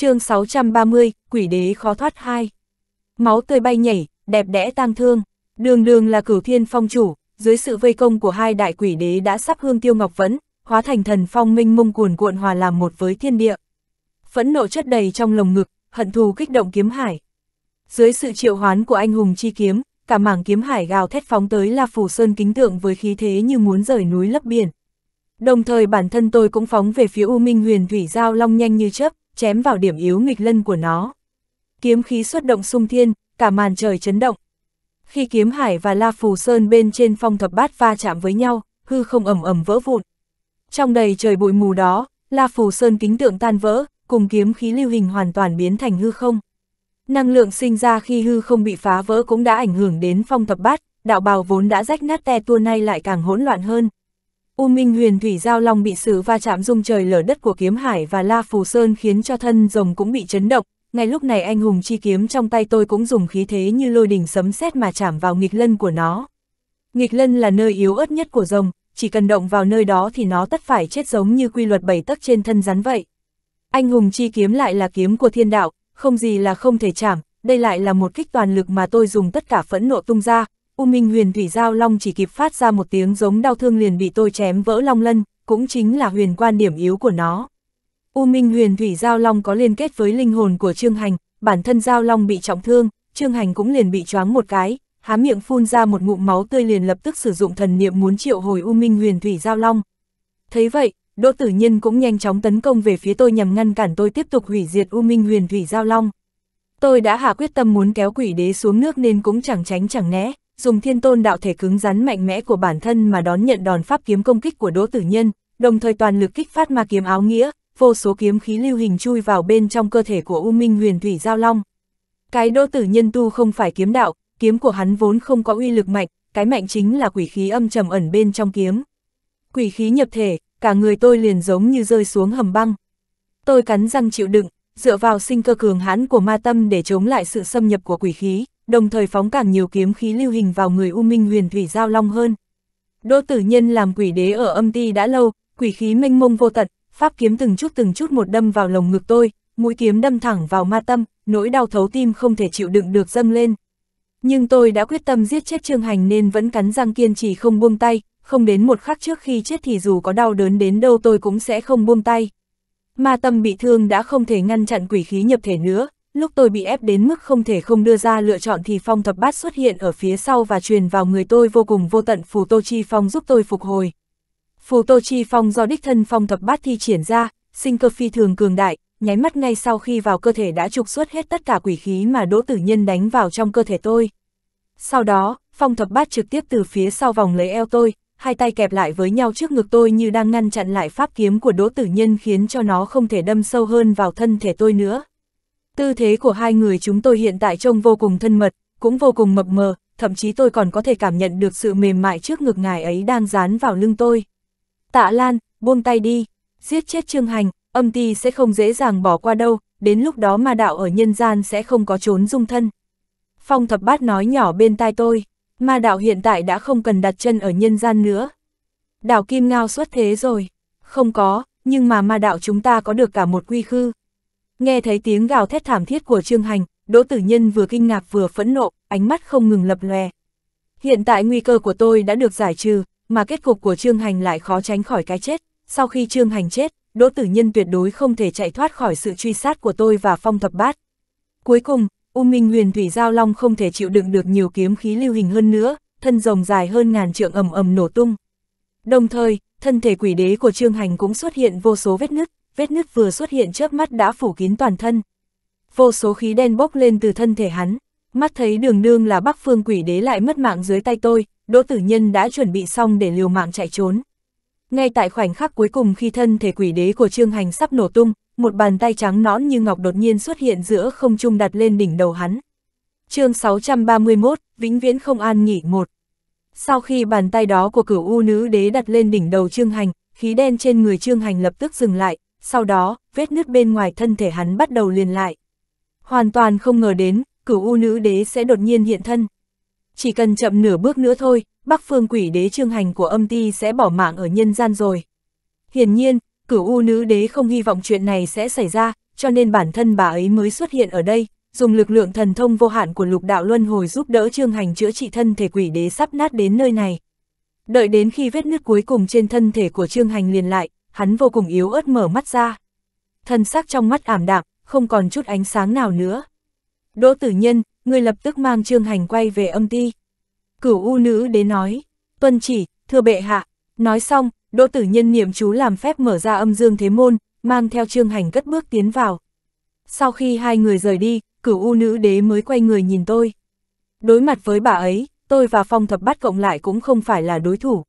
chương 630, quỷ đế khó thoát hai Máu tươi bay nhảy, đẹp đẽ tang thương, đường đường là cửu thiên phong chủ, dưới sự vây công của hai đại quỷ đế đã sắp hương tiêu ngọc vẫn hóa thành thần phong minh mông cuồn cuộn hòa làm một với thiên địa. Phẫn nộ chất đầy trong lồng ngực, hận thù kích động kiếm hải. Dưới sự triệu hoán của anh hùng chi kiếm, cả mảng kiếm hải gào thét phóng tới là Phủ Sơn kính tượng với khí thế như muốn rời núi lấp biển. Đồng thời bản thân tôi cũng phóng về phía U Minh Huyền Thủy Giao Long nhanh như chớp, chém vào điểm yếu nghịch lân của nó. Kiếm khí xuất động sung thiên, cả màn trời chấn động. Khi kiếm hải và La Phù Sơn bên trên phong thập bát va chạm với nhau, hư không ẩm ẩm vỡ vụn. Trong đầy trời bụi mù đó, La Phù Sơn kính tượng tan vỡ, cùng kiếm khí lưu hình hoàn toàn biến thành hư không. Năng lượng sinh ra khi hư không bị phá vỡ cũng đã ảnh hưởng đến phong thập bát, đạo bào vốn đã rách nát te tua nay lại càng hỗn loạn hơn. U Minh Huyền Thủy Giao Long bị sự va chạm rung trời lở đất của kiếm hải và La Phù Sơn khiến cho thân rồng cũng bị chấn động, ngay lúc này anh hùng chi kiếm trong tay tôi cũng dùng khí thế như lôi đỉnh sấm sét mà chạm vào nghịch lân của nó. Nghịch lân là nơi yếu ớt nhất của rồng, chỉ cần động vào nơi đó thì nó tất phải chết giống như quy luật bảy tấc trên thân rắn vậy. Anh hùng chi kiếm lại là kiếm của thiên đạo, không gì là không thể chạm, đây lại là một kích toàn lực mà tôi dùng tất cả phẫn nộ tung ra, U Minh huyền thủy giao long chỉ kịp phát ra một tiếng giống đau thương liền bị tôi chém vỡ long lân, cũng chính là huyền quan điểm yếu của nó. U Minh huyền thủy giao long có liên kết với linh hồn của Trương Hành, bản thân giao long bị trọng thương, Trương Hành cũng liền bị choáng một cái, há miệng phun ra một ngụm máu tươi liền lập tức sử dụng thần niệm muốn triệu hồi U Minh huyền thủy giao long. Thấy vậy, Đỗ Tử Nhân cũng nhanh chóng tấn công về phía tôi nhằm ngăn cản tôi tiếp tục hủy diệt U Minh huyền thủy giao long. Tôi đã hạ quyết tâm muốn kéo quỷ đế xuống nước nên cũng chẳng tránh chẳng né, dùng thiên tôn đạo thể cứng rắn mạnh mẽ của bản thân mà đón nhận đòn pháp kiếm công kích của Đỗ Tử Nhân, đồng thời toàn lực kích phát ma kiếm áo nghĩa, vô số kiếm khí lưu hình chui vào bên trong cơ thể của U Minh Huyền Thủy Giao Long. Cái Đỗ Tử Nhân tu không phải kiếm đạo, kiếm của hắn vốn không có uy lực mạnh, cái mạnh chính là quỷ khí âm trầm ẩn bên trong kiếm. Quỷ khí nhập thể, cả người tôi liền giống như rơi xuống hầm băng. Tôi cắn răng chịu đựng, dựa vào sinh cơ cường hãn của ma tâm để chống lại sự xâm nhập của quỷ khí, đồng thời phóng càng nhiều kiếm khí lưu hình vào người U Minh huyền thủy giao long hơn. Đỗ tử nhân làm quỷ đế ở âm ti đã lâu, quỷ khí mênh mông vô tận, pháp kiếm từng chút từng chút một đâm vào lồng ngực tôi, mũi kiếm đâm thẳng vào ma tâm, nỗi đau thấu tim không thể chịu đựng được dâng lên. Nhưng tôi đã quyết tâm giết chết Trương Hành nên vẫn cắn răng kiên trì không buông tay, không đến một khắc trước khi chết thì dù có đau đớn đến đâu tôi cũng sẽ không buông tay. Ma tâm bị thương đã không thể ngăn chặn quỷ khí nhập thể nữa, lúc tôi bị ép đến mức không thể không đưa ra lựa chọn thì phong thập bát xuất hiện ở phía sau và truyền vào người tôi vô cùng vô tận phù tô chi phong giúp tôi phục hồi. Phù tô chi phong do đích thân phong thập bát thi triển ra, sinh cơ phi thường cường đại, nháy mắt ngay sau khi vào cơ thể đã trục xuất hết tất cả quỷ khí mà đỗ tử nhân đánh vào trong cơ thể tôi. Sau đó, phong thập bát trực tiếp từ phía sau vòng lấy eo tôi, hai tay kẹp lại với nhau trước ngực tôi như đang ngăn chặn lại pháp kiếm của đỗ tử nhân khiến cho nó không thể đâm sâu hơn vào thân thể tôi nữa. Tư thế của hai người chúng tôi hiện tại trông vô cùng thân mật, cũng vô cùng mập mờ, thậm chí tôi còn có thể cảm nhận được sự mềm mại trước ngực ngài ấy đang dán vào lưng tôi. Tạ Lan, buông tay đi, giết chết Trương Hành, âm ti sẽ không dễ dàng bỏ qua đâu, đến lúc đó mà đạo ở nhân gian sẽ không có trốn dung thân. Phong thập bát nói nhỏ bên tai tôi, ma đạo hiện tại đã không cần đặt chân ở nhân gian nữa. Đảo Kim Ngao xuất thế rồi, không có, nhưng mà ma đạo chúng ta có được cả một quy khư. Nghe thấy tiếng gào thét thảm thiết của Trương Hành, Đỗ Tử Nhân vừa kinh ngạc vừa phẫn nộ, ánh mắt không ngừng lập lòe. Hiện tại nguy cơ của tôi đã được giải trừ, mà kết cục của Trương Hành lại khó tránh khỏi cái chết. Sau khi Trương Hành chết, Đỗ Tử Nhân tuyệt đối không thể chạy thoát khỏi sự truy sát của tôi và Phong Thập Bát. Cuối cùng, U Minh Huyền Thủy Giao Long không thể chịu đựng được nhiều kiếm khí lưu hình hơn nữa, thân rồng dài hơn ngàn trượng ầm ầm nổ tung. Đồng thời, thân thể quỷ đế của Trương Hành cũng xuất hiện vô số vết nứt, vết nứt vừa xuất hiện trước mắt đã phủ kín toàn thân. Vô số khí đen bốc lên từ thân thể hắn, mắt thấy đường nương là bắc phương quỷ đế lại mất mạng dưới tay tôi, Đỗ Tử Nhân đã chuẩn bị xong để liều mạng chạy trốn. Ngay tại khoảnh khắc cuối cùng khi thân thể quỷ đế của Trương Hành sắp nổ tung, một bàn tay trắng nõn như ngọc đột nhiên xuất hiện giữa không trung đặt lên đỉnh đầu hắn. chương 631, Vĩnh Viễn Không An Nghỉ một. Sau khi bàn tay đó của cửu u nữ đế đặt lên đỉnh đầu Trương Hành, khí đen trên người Trương Hành lập tức dừng lại, sau đó, vết nứt bên ngoài thân thể hắn bắt đầu liền lại. Hoàn toàn không ngờ đến, cửu u nữ đế sẽ đột nhiên hiện thân. Chỉ cần chậm nửa bước nữa thôi, bắc phương quỷ đế trương hành của âm ti sẽ bỏ mạng ở nhân gian rồi. Hiển nhiên, cửu u nữ đế không hy vọng chuyện này sẽ xảy ra, cho nên bản thân bà ấy mới xuất hiện ở đây, dùng lực lượng thần thông vô hạn của lục đạo luân hồi giúp đỡ trương hành chữa trị thân thể quỷ đế sắp nát đến nơi này. Đợi đến khi vết nứt cuối cùng trên thân thể của trương hành liền lại, hắn vô cùng yếu ớt mở mắt ra. Thân xác trong mắt ảm đạm, không còn chút ánh sáng nào nữa. Đỗ tử nhân, người lập tức mang trương hành quay về âm ti. Cửu u nữ đế nói, tuân chỉ, thưa bệ hạ. Nói xong, đỗ tử nhân niệm chú làm phép mở ra âm dương thế môn, mang theo trương hành cất bước tiến vào. Sau khi hai người rời đi, cửu u nữ đế mới quay người nhìn tôi. Đối mặt với bà ấy, tôi và phong thập bát cộng lại cũng không phải là đối thủ.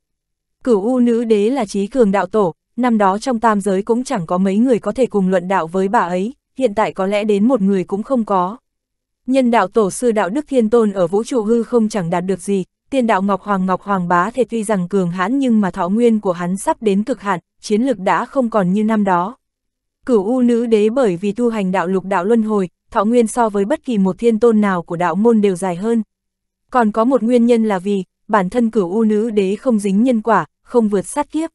Cửu u nữ đế là trí cường đạo tổ, năm đó trong tam giới cũng chẳng có mấy người có thể cùng luận đạo với bà ấy, hiện tại có lẽ đến một người cũng không có. Nhân đạo tổ sư đạo đức thiên tôn ở vũ trụ hư không chẳng đạt được gì, tiên đạo Ngọc Hoàng Ngọc Hoàng bá thể tuy rằng cường hãn nhưng mà thọ nguyên của hắn sắp đến cực hạn, chiến lực đã không còn như năm đó. Cửu U nữ đế bởi vì tu hành đạo lục đạo luân hồi, thọ nguyên so với bất kỳ một thiên tôn nào của đạo môn đều dài hơn. Còn có một nguyên nhân là vì, bản thân cửu U nữ đế không dính nhân quả, không vượt sát kiếp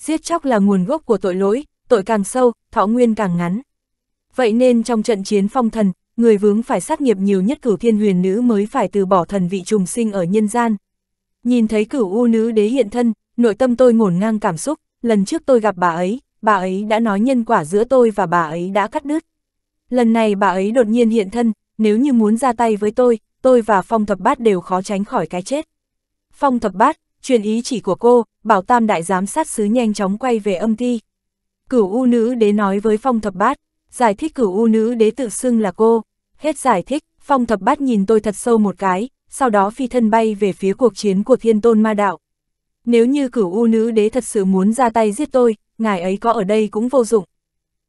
giết chóc là nguồn gốc của tội lỗi, tội càng sâu, thọ nguyên càng ngắn. Vậy nên trong trận chiến phong thần, người vướng phải sát nghiệp nhiều nhất cửu thiên huyền nữ mới phải từ bỏ thần vị trùng sinh ở nhân gian. Nhìn thấy cửu u nữ đế hiện thân, nội tâm tôi ngổn ngang cảm xúc, lần trước tôi gặp bà ấy, bà ấy đã nói nhân quả giữa tôi và bà ấy đã cắt đứt. Lần này bà ấy đột nhiên hiện thân, nếu như muốn ra tay với tôi, tôi và Phong Thập Bát đều khó tránh khỏi cái chết. Phong Thập Bát, truyền ý chỉ của cô, bảo tam đại giám sát sứ nhanh chóng quay về âm thi Cửu U nữ đế nói với phong thập bát, giải thích cửu U nữ đế tự xưng là cô. Hết giải thích, phong thập bát nhìn tôi thật sâu một cái, sau đó phi thân bay về phía cuộc chiến của thiên tôn ma đạo. Nếu như cửu U nữ đế thật sự muốn ra tay giết tôi, ngài ấy có ở đây cũng vô dụng.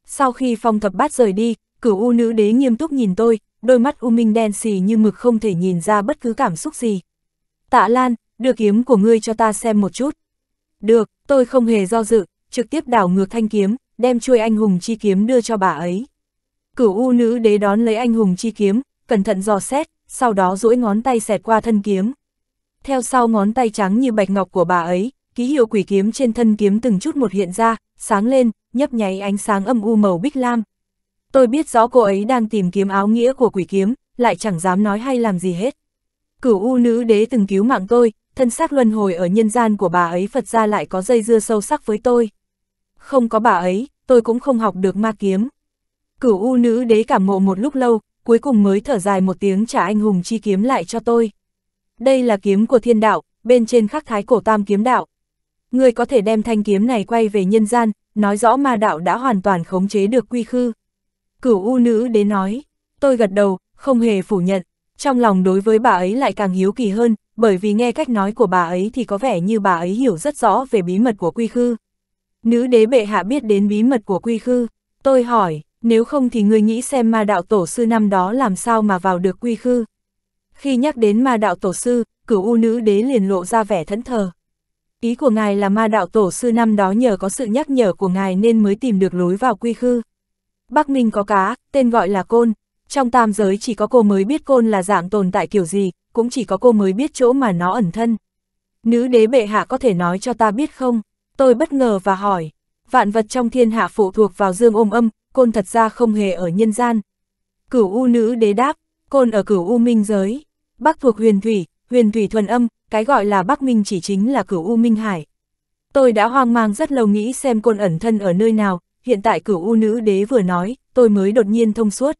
Sau khi phong thập bát rời đi, cửu U nữ đế nghiêm túc nhìn tôi, đôi mắt U Minh đen xì như mực không thể nhìn ra bất cứ cảm xúc gì. Tạ Lan, đưa kiếm của ngươi cho ta xem một chút. Được, tôi không hề do dự, trực tiếp đảo ngược thanh kiếm, đem chuôi anh hùng chi kiếm đưa cho bà ấy. Cửu u nữ đế đón lấy anh hùng chi kiếm, cẩn thận dò xét, sau đó duỗi ngón tay xẹt qua thân kiếm. Theo sau ngón tay trắng như bạch ngọc của bà ấy, ký hiệu quỷ kiếm trên thân kiếm từng chút một hiện ra, sáng lên, nhấp nháy ánh sáng âm u màu bích lam. Tôi biết rõ cô ấy đang tìm kiếm áo nghĩa của quỷ kiếm, lại chẳng dám nói hay làm gì hết. Cửu u nữ đế từng cứu mạng tôi, thân xác luân hồi ở nhân gian của bà ấy Phật ra lại có dây dưa sâu sắc với tôi. Không có bà ấy, tôi cũng không học được ma kiếm. Cửu u nữ đế cảm mộ một lúc lâu, cuối cùng mới thở dài một tiếng trả anh hùng chi kiếm lại cho tôi. Đây là kiếm của thiên đạo, bên trên khắc thái cổ tam kiếm đạo. Người có thể đem thanh kiếm này quay về nhân gian, nói rõ ma đạo đã hoàn toàn khống chế được quy khư. Cửu u nữ đế nói, tôi gật đầu, không hề phủ nhận, trong lòng đối với bà ấy lại càng hiếu kỳ hơn, bởi vì nghe cách nói của bà ấy thì có vẻ như bà ấy hiểu rất rõ về bí mật của quy khư. Nữ đế bệ hạ biết đến bí mật của quy khư, tôi hỏi, nếu không thì người nghĩ xem ma đạo tổ sư năm đó làm sao mà vào được quy khư. Khi nhắc đến ma đạo tổ sư, cửu u nữ đế liền lộ ra vẻ thẫn thờ. Ý của ngài là ma đạo tổ sư năm đó nhờ có sự nhắc nhở của ngài nên mới tìm được lối vào quy khư. Bắc minh có cá, tên gọi là côn, trong tam giới chỉ có cô mới biết côn là dạng tồn tại kiểu gì, cũng chỉ có cô mới biết chỗ mà nó ẩn thân. Nữ đế bệ hạ có thể nói cho ta biết không? Tôi bất ngờ và hỏi. Vạn vật trong thiên hạ phụ thuộc vào dương ôm âm, côn thật ra không hề ở nhân gian. Cửu u nữ đế đáp, côn ở cửu u minh giới. Bắc thuộc huyền thủy, huyền thủy thuần âm, cái gọi là Bắc Minh chỉ chính là cửu u minh hải. Tôi đã hoang mang rất lâu nghĩ xem côn ẩn thân ở nơi nào, hiện tại cửu u nữ đế vừa nói, tôi mới đột nhiên thông suốt.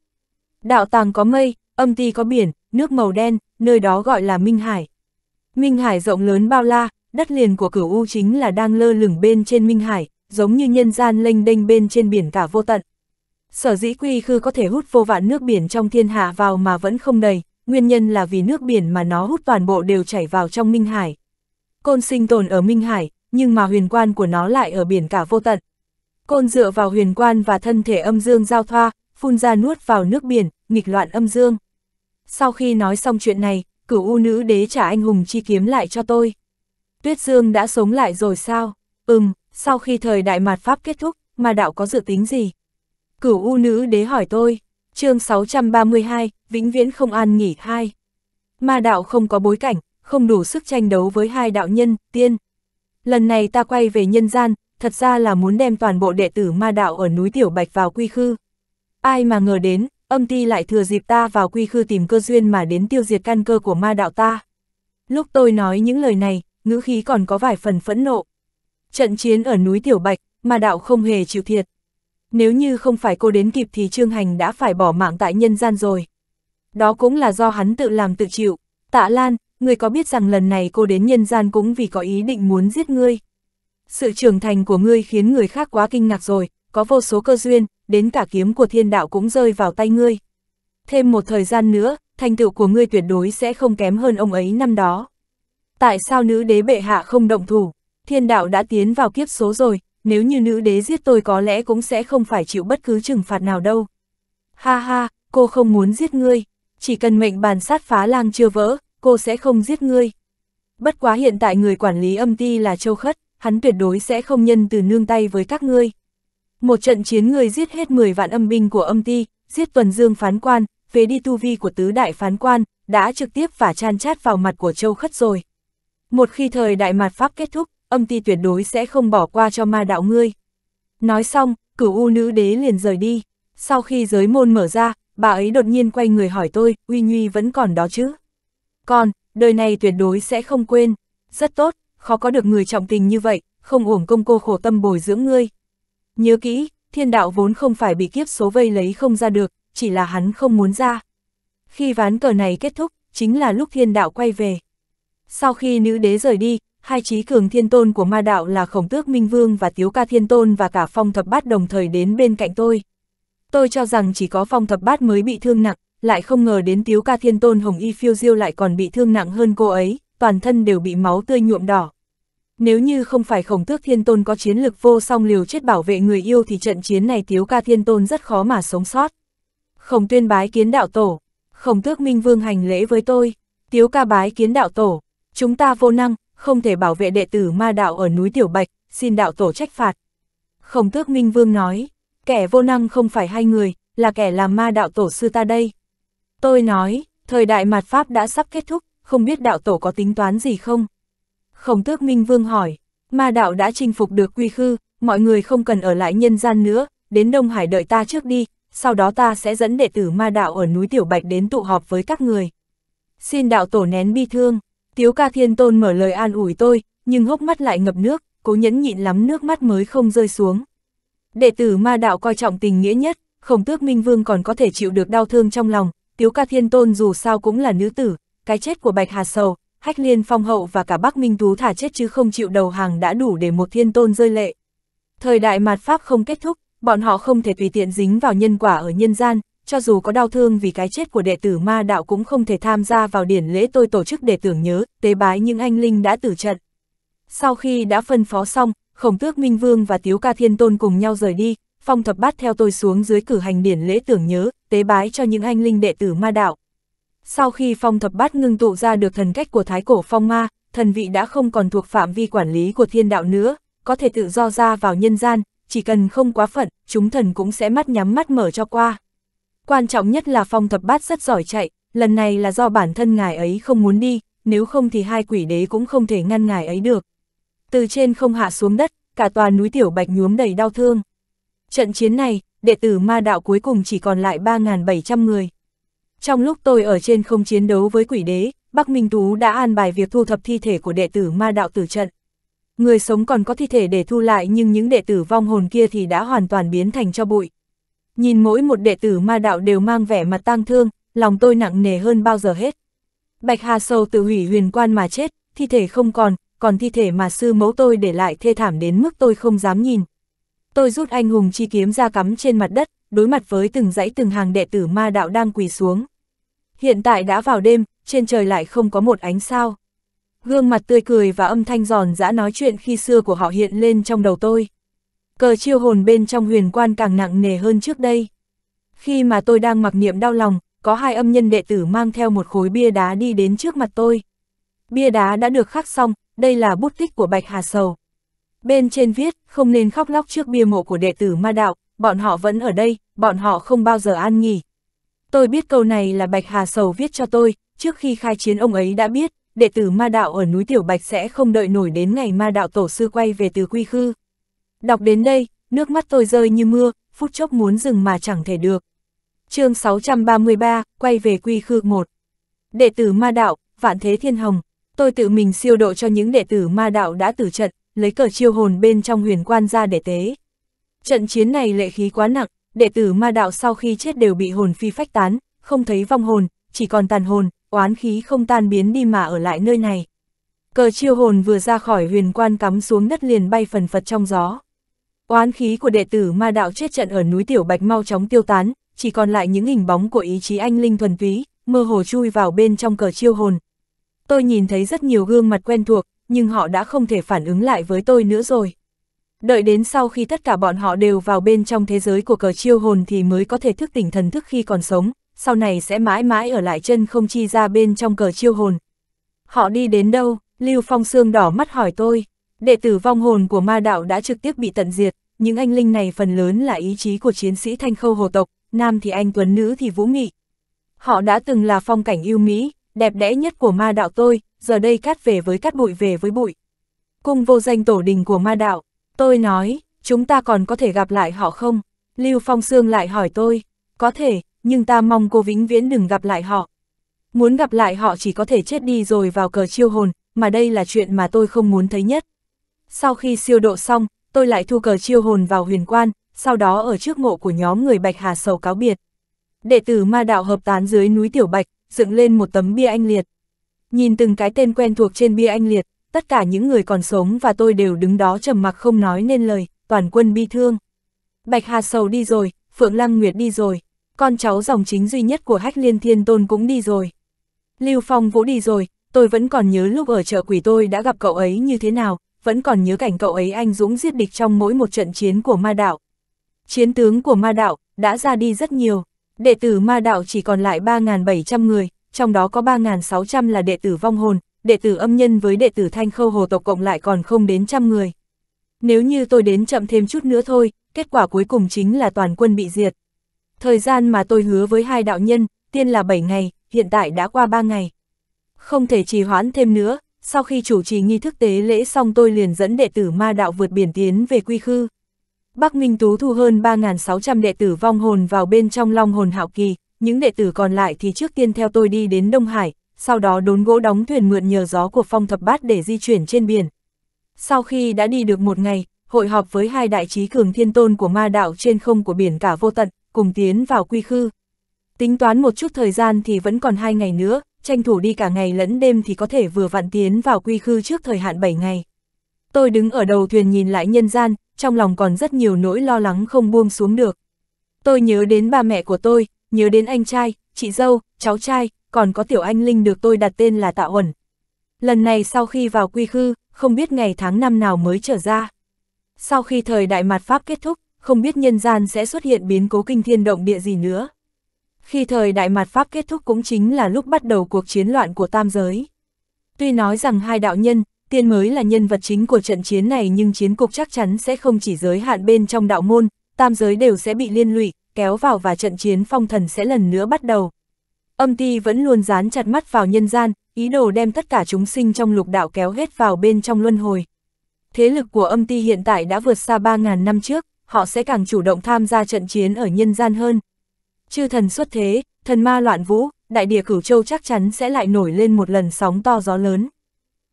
Đạo tàng có mây, âm ti có biển, nước màu đen, nơi đó gọi là Minh Hải. Minh Hải rộng lớn bao la, đất liền của cửu U chính là đang lơ lửng bên trên Minh Hải, giống như nhân gian lênh đênh bên trên biển cả vô tận. Sở dĩ quy khư có thể hút vô vạn nước biển trong thiên hạ vào mà vẫn không đầy, nguyên nhân là vì nước biển mà nó hút toàn bộ đều chảy vào trong Minh Hải. Côn sinh tồn ở Minh Hải, nhưng mà huyền quan của nó lại ở biển cả vô tận. Côn dựa vào huyền quan và thân thể âm dương giao thoa, phun ra nuốt vào nước biển, nghịch loạn âm dương. Sau khi nói xong chuyện này, cửu u nữ đế trả anh hùng chi kiếm lại cho tôi. Tuyết Dương đã sống lại rồi sao? Ừm, sau khi thời đại mạt Pháp kết thúc, mà đạo có dự tính gì? Cửu u nữ đế hỏi tôi, chương 632, vĩnh viễn không an nghỉ hai. Ma đạo không có bối cảnh, không đủ sức tranh đấu với hai đạo nhân, tiên. Lần này ta quay về nhân gian, thật ra là muốn đem toàn bộ đệ tử ma đạo ở núi Tiểu Bạch vào quy khư, Ai mà ngờ đến, âm ti lại thừa dịp ta vào quy khư tìm cơ duyên mà đến tiêu diệt căn cơ của ma đạo ta. Lúc tôi nói những lời này, ngữ khí còn có vài phần phẫn nộ. Trận chiến ở núi Tiểu Bạch, ma đạo không hề chịu thiệt. Nếu như không phải cô đến kịp thì Trương Hành đã phải bỏ mạng tại nhân gian rồi. Đó cũng là do hắn tự làm tự chịu. Tạ Lan, người có biết rằng lần này cô đến nhân gian cũng vì có ý định muốn giết ngươi. Sự trưởng thành của ngươi khiến người khác quá kinh ngạc rồi, có vô số cơ duyên, đến cả kiếm của thiên đạo cũng rơi vào tay ngươi. Thêm một thời gian nữa, thành tựu của ngươi tuyệt đối sẽ không kém hơn ông ấy năm đó. Tại sao nữ đế bệ hạ không động thủ? Thiên đạo đã tiến vào kiếp số rồi, nếu như nữ đế giết tôi có lẽ cũng sẽ không phải chịu bất cứ trừng phạt nào đâu. Ha ha, cô không muốn giết ngươi, chỉ cần mệnh bàn sát phá lang chưa vỡ, cô sẽ không giết ngươi. Bất quá hiện tại người quản lý âm ti là Châu Khất, hắn tuyệt đối sẽ không nhân từ nương tay với các ngươi. Một trận chiến người giết hết 10 vạn âm binh của âm ti, giết tuần dương phán quan, phế đi tu vi của tứ đại phán quan, đã trực tiếp và chan chát vào mặt của châu khất rồi. Một khi thời đại mạt pháp kết thúc, âm ti tuyệt đối sẽ không bỏ qua cho ma đạo ngươi. Nói xong, cửu u nữ đế liền rời đi. Sau khi giới môn mở ra, bà ấy đột nhiên quay người hỏi tôi, uy nhuy vẫn còn đó chứ? Còn, đời này tuyệt đối sẽ không quên. Rất tốt, khó có được người trọng tình như vậy, không uổng công cô khổ tâm bồi dưỡng ngươi. Nhớ kỹ, thiên đạo vốn không phải bị kiếp số vây lấy không ra được, chỉ là hắn không muốn ra. Khi ván cờ này kết thúc, chính là lúc thiên đạo quay về. Sau khi nữ đế rời đi, hai trí cường thiên tôn của ma đạo là khổng tước minh vương và tiếu ca thiên tôn và cả phong thập bát đồng thời đến bên cạnh tôi. Tôi cho rằng chỉ có phong thập bát mới bị thương nặng, lại không ngờ đến tiếu ca thiên tôn hồng y phiêu diêu lại còn bị thương nặng hơn cô ấy, toàn thân đều bị máu tươi nhuộm đỏ. Nếu như không phải khổng tước thiên tôn có chiến lực vô song liều chết bảo vệ người yêu thì trận chiến này tiếu ca thiên tôn rất khó mà sống sót. Khổng tuyên bái kiến đạo tổ, khổng tước minh vương hành lễ với tôi, tiếu ca bái kiến đạo tổ, chúng ta vô năng, không thể bảo vệ đệ tử ma đạo ở núi Tiểu Bạch, xin đạo tổ trách phạt. Khổng tước minh vương nói, kẻ vô năng không phải hai người, là kẻ làm ma đạo tổ sư ta đây. Tôi nói, thời đại mạt Pháp đã sắp kết thúc, không biết đạo tổ có tính toán gì không? Khổng tước Minh Vương hỏi, ma đạo đã chinh phục được quy khư, mọi người không cần ở lại nhân gian nữa, đến Đông Hải đợi ta trước đi, sau đó ta sẽ dẫn đệ tử ma đạo ở núi Tiểu Bạch đến tụ họp với các người. Xin đạo tổ nén bi thương, Tiếu ca thiên tôn mở lời an ủi tôi, nhưng hốc mắt lại ngập nước, cố nhẫn nhịn lắm nước mắt mới không rơi xuống. Đệ tử ma đạo coi trọng tình nghĩa nhất, khổng tước minh vương còn có thể chịu được đau thương trong lòng, Tiếu ca thiên tôn dù sao cũng là nữ tử, cái chết của Bạch Hà Sầu, Hách Liên Phong Hậu và cả Bắc Minh Tú thả chết chứ không chịu đầu hàng đã đủ để một thiên tôn rơi lệ. Thời đại mạt Pháp không kết thúc, bọn họ không thể tùy tiện dính vào nhân quả ở nhân gian, cho dù có đau thương vì cái chết của đệ tử ma đạo cũng không thể tham gia vào điển lễ tôi tổ chức để tưởng nhớ, tế bái những anh linh đã tử trận. Sau khi đã phân phó xong, Khổng Tước Minh Vương và Tiếu Ca Thiên Tôn cùng nhau rời đi, Phong Thập Bát theo tôi xuống dưới cử hành điển lễ tưởng nhớ, tế bái cho những anh linh đệ tử ma đạo. Sau khi phong thập bát ngưng tụ ra được thần cách của thái cổ phong ma, thần vị đã không còn thuộc phạm vi quản lý của thiên đạo nữa, có thể tự do ra vào nhân gian, chỉ cần không quá phận, chúng thần cũng sẽ mắt nhắm mắt mở cho qua. Quan trọng nhất là phong thập bát rất giỏi chạy, lần này là do bản thân ngài ấy không muốn đi, nếu không thì hai quỷ đế cũng không thể ngăn ngài ấy được. Từ trên không hạ xuống đất, cả tòa núi tiểu bạch nhuốm đầy đau thương. Trận chiến này, đệ tử ma đạo cuối cùng chỉ còn lại 3.700 người. Trong lúc tôi ở trên không chiến đấu với quỷ đế, Bắc Minh Tú đã an bài việc thu thập thi thể của đệ tử ma đạo tử trận. Người sống còn có thi thể để thu lại nhưng những đệ tử vong hồn kia thì đã hoàn toàn biến thành cho bụi. Nhìn mỗi một đệ tử ma đạo đều mang vẻ mặt tang thương, lòng tôi nặng nề hơn bao giờ hết. Bạch Hà Sầu tự hủy huyền quan mà chết, thi thể không còn, còn thi thể mà sư mẫu tôi để lại thê thảm đến mức tôi không dám nhìn. Tôi rút anh hùng chi kiếm ra cắm trên mặt đất, đối mặt với từng dãy từng hàng đệ tử ma đạo đang quỳ xuống. Hiện tại đã vào đêm, trên trời lại không có một ánh sao. Gương mặt tươi cười và âm thanh giòn giã nói chuyện khi xưa của họ hiện lên trong đầu tôi. Cờ chiêu hồn bên trong huyền quan càng nặng nề hơn trước đây. Khi mà tôi đang mặc niệm đau lòng, có hai âm nhân đệ tử mang theo một khối bia đá đi đến trước mặt tôi. Bia đá đã được khắc xong, đây là bút tích của Bạch Hà Sầu. Bên trên viết, không nên khóc lóc trước bia mộ của đệ tử ma đạo, bọn họ vẫn ở đây, bọn họ không bao giờ an nghỉ, Tôi biết câu này là Bạch Hà Sầu viết cho tôi, trước khi khai chiến ông ấy đã biết, đệ tử ma đạo ở núi Tiểu Bạch sẽ không đợi nổi đến ngày ma đạo tổ sư quay về từ quy khư. Đọc đến đây, nước mắt tôi rơi như mưa, phút chốc muốn dừng mà chẳng thể được. chương 633, quay về quy khư 1. Đệ tử ma đạo, vạn thế thiên hồng, tôi tự mình siêu độ cho những đệ tử ma đạo đã tử trận, lấy cờ chiêu hồn bên trong huyền quan ra để tế. Trận chiến này lệ khí quá nặng, đệ tử ma đạo sau khi chết đều bị hồn phi phách tán, không thấy vong hồn, chỉ còn tàn hồn, oán khí không tan biến đi mà ở lại nơi này. Cờ chiêu hồn vừa ra khỏi huyền quan cắm xuống đất liền bay phần phật trong gió. Oán khí của đệ tử ma đạo chết trận ở núi Tiểu Bạch mau chóng tiêu tán, chỉ còn lại những hình bóng của ý chí anh linh thuần túy, mơ hồ chui vào bên trong cờ chiêu hồn. Tôi nhìn thấy rất nhiều gương mặt quen thuộc, nhưng họ đã không thể phản ứng lại với tôi nữa rồi đợi đến sau khi tất cả bọn họ đều vào bên trong thế giới của cờ chiêu hồn thì mới có thể thức tỉnh thần thức khi còn sống, sau này sẽ mãi mãi ở lại chân không chi ra bên trong cờ chiêu hồn. Họ đi đến đâu? Lưu Phong Sương đỏ mắt hỏi tôi. Đệ tử vong hồn của ma đạo đã trực tiếp bị tận diệt, những anh linh này phần lớn là ý chí của chiến sĩ thanh khâu hồ tộc, nam thì anh tuấn nữ thì vũ nghị. Họ đã từng là phong cảnh yêu mỹ, đẹp đẽ nhất của ma đạo tôi, giờ đây cát về với cát bụi về với bụi. Cung vô danh tổ đình của ma đạo, Tôi nói, chúng ta còn có thể gặp lại họ không? Lưu Phong Sương lại hỏi tôi, có thể, nhưng ta mong cô vĩnh viễn đừng gặp lại họ. Muốn gặp lại họ chỉ có thể chết đi rồi vào cờ chiêu hồn, mà đây là chuyện mà tôi không muốn thấy nhất. Sau khi siêu độ xong, tôi lại thu cờ chiêu hồn vào huyền quan, sau đó ở trước mộ của nhóm người Bạch Hà Sầu cáo biệt. Đệ tử ma đạo hợp tán dưới núi Tiểu Bạch, dựng lên một tấm bia anh liệt. Nhìn từng cái tên quen thuộc trên bia anh liệt, tất cả những người còn sống và tôi đều đứng đó trầm mặc không nói nên lời, toàn quân bi thương. Bạch Hà Sầu đi rồi, Phượng Lăng Nguyệt đi rồi, con cháu dòng chính duy nhất của Hách Liên Thiên Tôn cũng đi rồi. Lưu Phong Vũ đi rồi, tôi vẫn còn nhớ lúc ở chợ quỷ tôi đã gặp cậu ấy như thế nào, vẫn còn nhớ cảnh cậu ấy anh dũng giết địch trong mỗi một trận chiến của ma đạo. Chiến tướng của ma đạo đã ra đi rất nhiều, đệ tử ma đạo chỉ còn lại 3.700 người, trong đó có 3.600 là đệ tử vong hồn, đệ tử âm nhân với đệ tử thanh khâu hồ tộc cộng lại còn không đến trăm người. Nếu như tôi đến chậm thêm chút nữa thôi, kết quả cuối cùng chính là toàn quân bị diệt. Thời gian mà tôi hứa với hai đạo nhân, tiên là bảy ngày, hiện tại đã qua ba ngày. Không thể trì hoãn thêm nữa, sau khi chủ trì nghi thức tế lễ xong tôi liền dẫn đệ tử ma đạo vượt biển tiến về quy khư. Bắc Minh Tú thu hơn 3.600 đệ tử vong hồn vào bên trong long hồn hạo kỳ, những đệ tử còn lại thì trước tiên theo tôi đi đến Đông Hải, sau đó đốn gỗ đóng thuyền mượn nhờ gió của phong thập bát để di chuyển trên biển. Sau khi đã đi được một ngày, hội họp với hai đại trí cường thiên tôn của ma đạo trên không của biển cả vô tận, cùng tiến vào quy khư. Tính toán một chút thời gian thì vẫn còn hai ngày nữa, tranh thủ đi cả ngày lẫn đêm thì có thể vừa vặn tiến vào quy khư trước thời hạn 7 ngày. Tôi đứng ở đầu thuyền nhìn lại nhân gian, trong lòng còn rất nhiều nỗi lo lắng không buông xuống được. Tôi nhớ đến ba mẹ của tôi, nhớ đến anh trai, chị dâu, cháu trai, còn có tiểu anh linh được tôi đặt tên là Tạ Uẩn. Lần này sau khi vào quy khư, không biết ngày tháng năm nào mới trở ra. Sau khi thời đại mạt Pháp kết thúc, không biết nhân gian sẽ xuất hiện biến cố kinh thiên động địa gì nữa. Khi thời đại mạt Pháp kết thúc cũng chính là lúc bắt đầu cuộc chiến loạn của tam giới. Tuy nói rằng hai đạo nhân, tiên mới là nhân vật chính của trận chiến này nhưng chiến cục chắc chắn sẽ không chỉ giới hạn bên trong đạo môn, tam giới đều sẽ bị liên lụy, kéo vào và trận chiến phong thần sẽ lần nữa bắt đầu. Âm ti vẫn luôn dán chặt mắt vào nhân gian, ý đồ đem tất cả chúng sinh trong lục đạo kéo hết vào bên trong luân hồi. Thế lực của âm ti hiện tại đã vượt xa 3.000 năm trước, họ sẽ càng chủ động tham gia trận chiến ở nhân gian hơn. Chư thần xuất thế, thần ma loạn vũ, đại địa cửu châu chắc chắn sẽ lại nổi lên một lần sóng to gió lớn.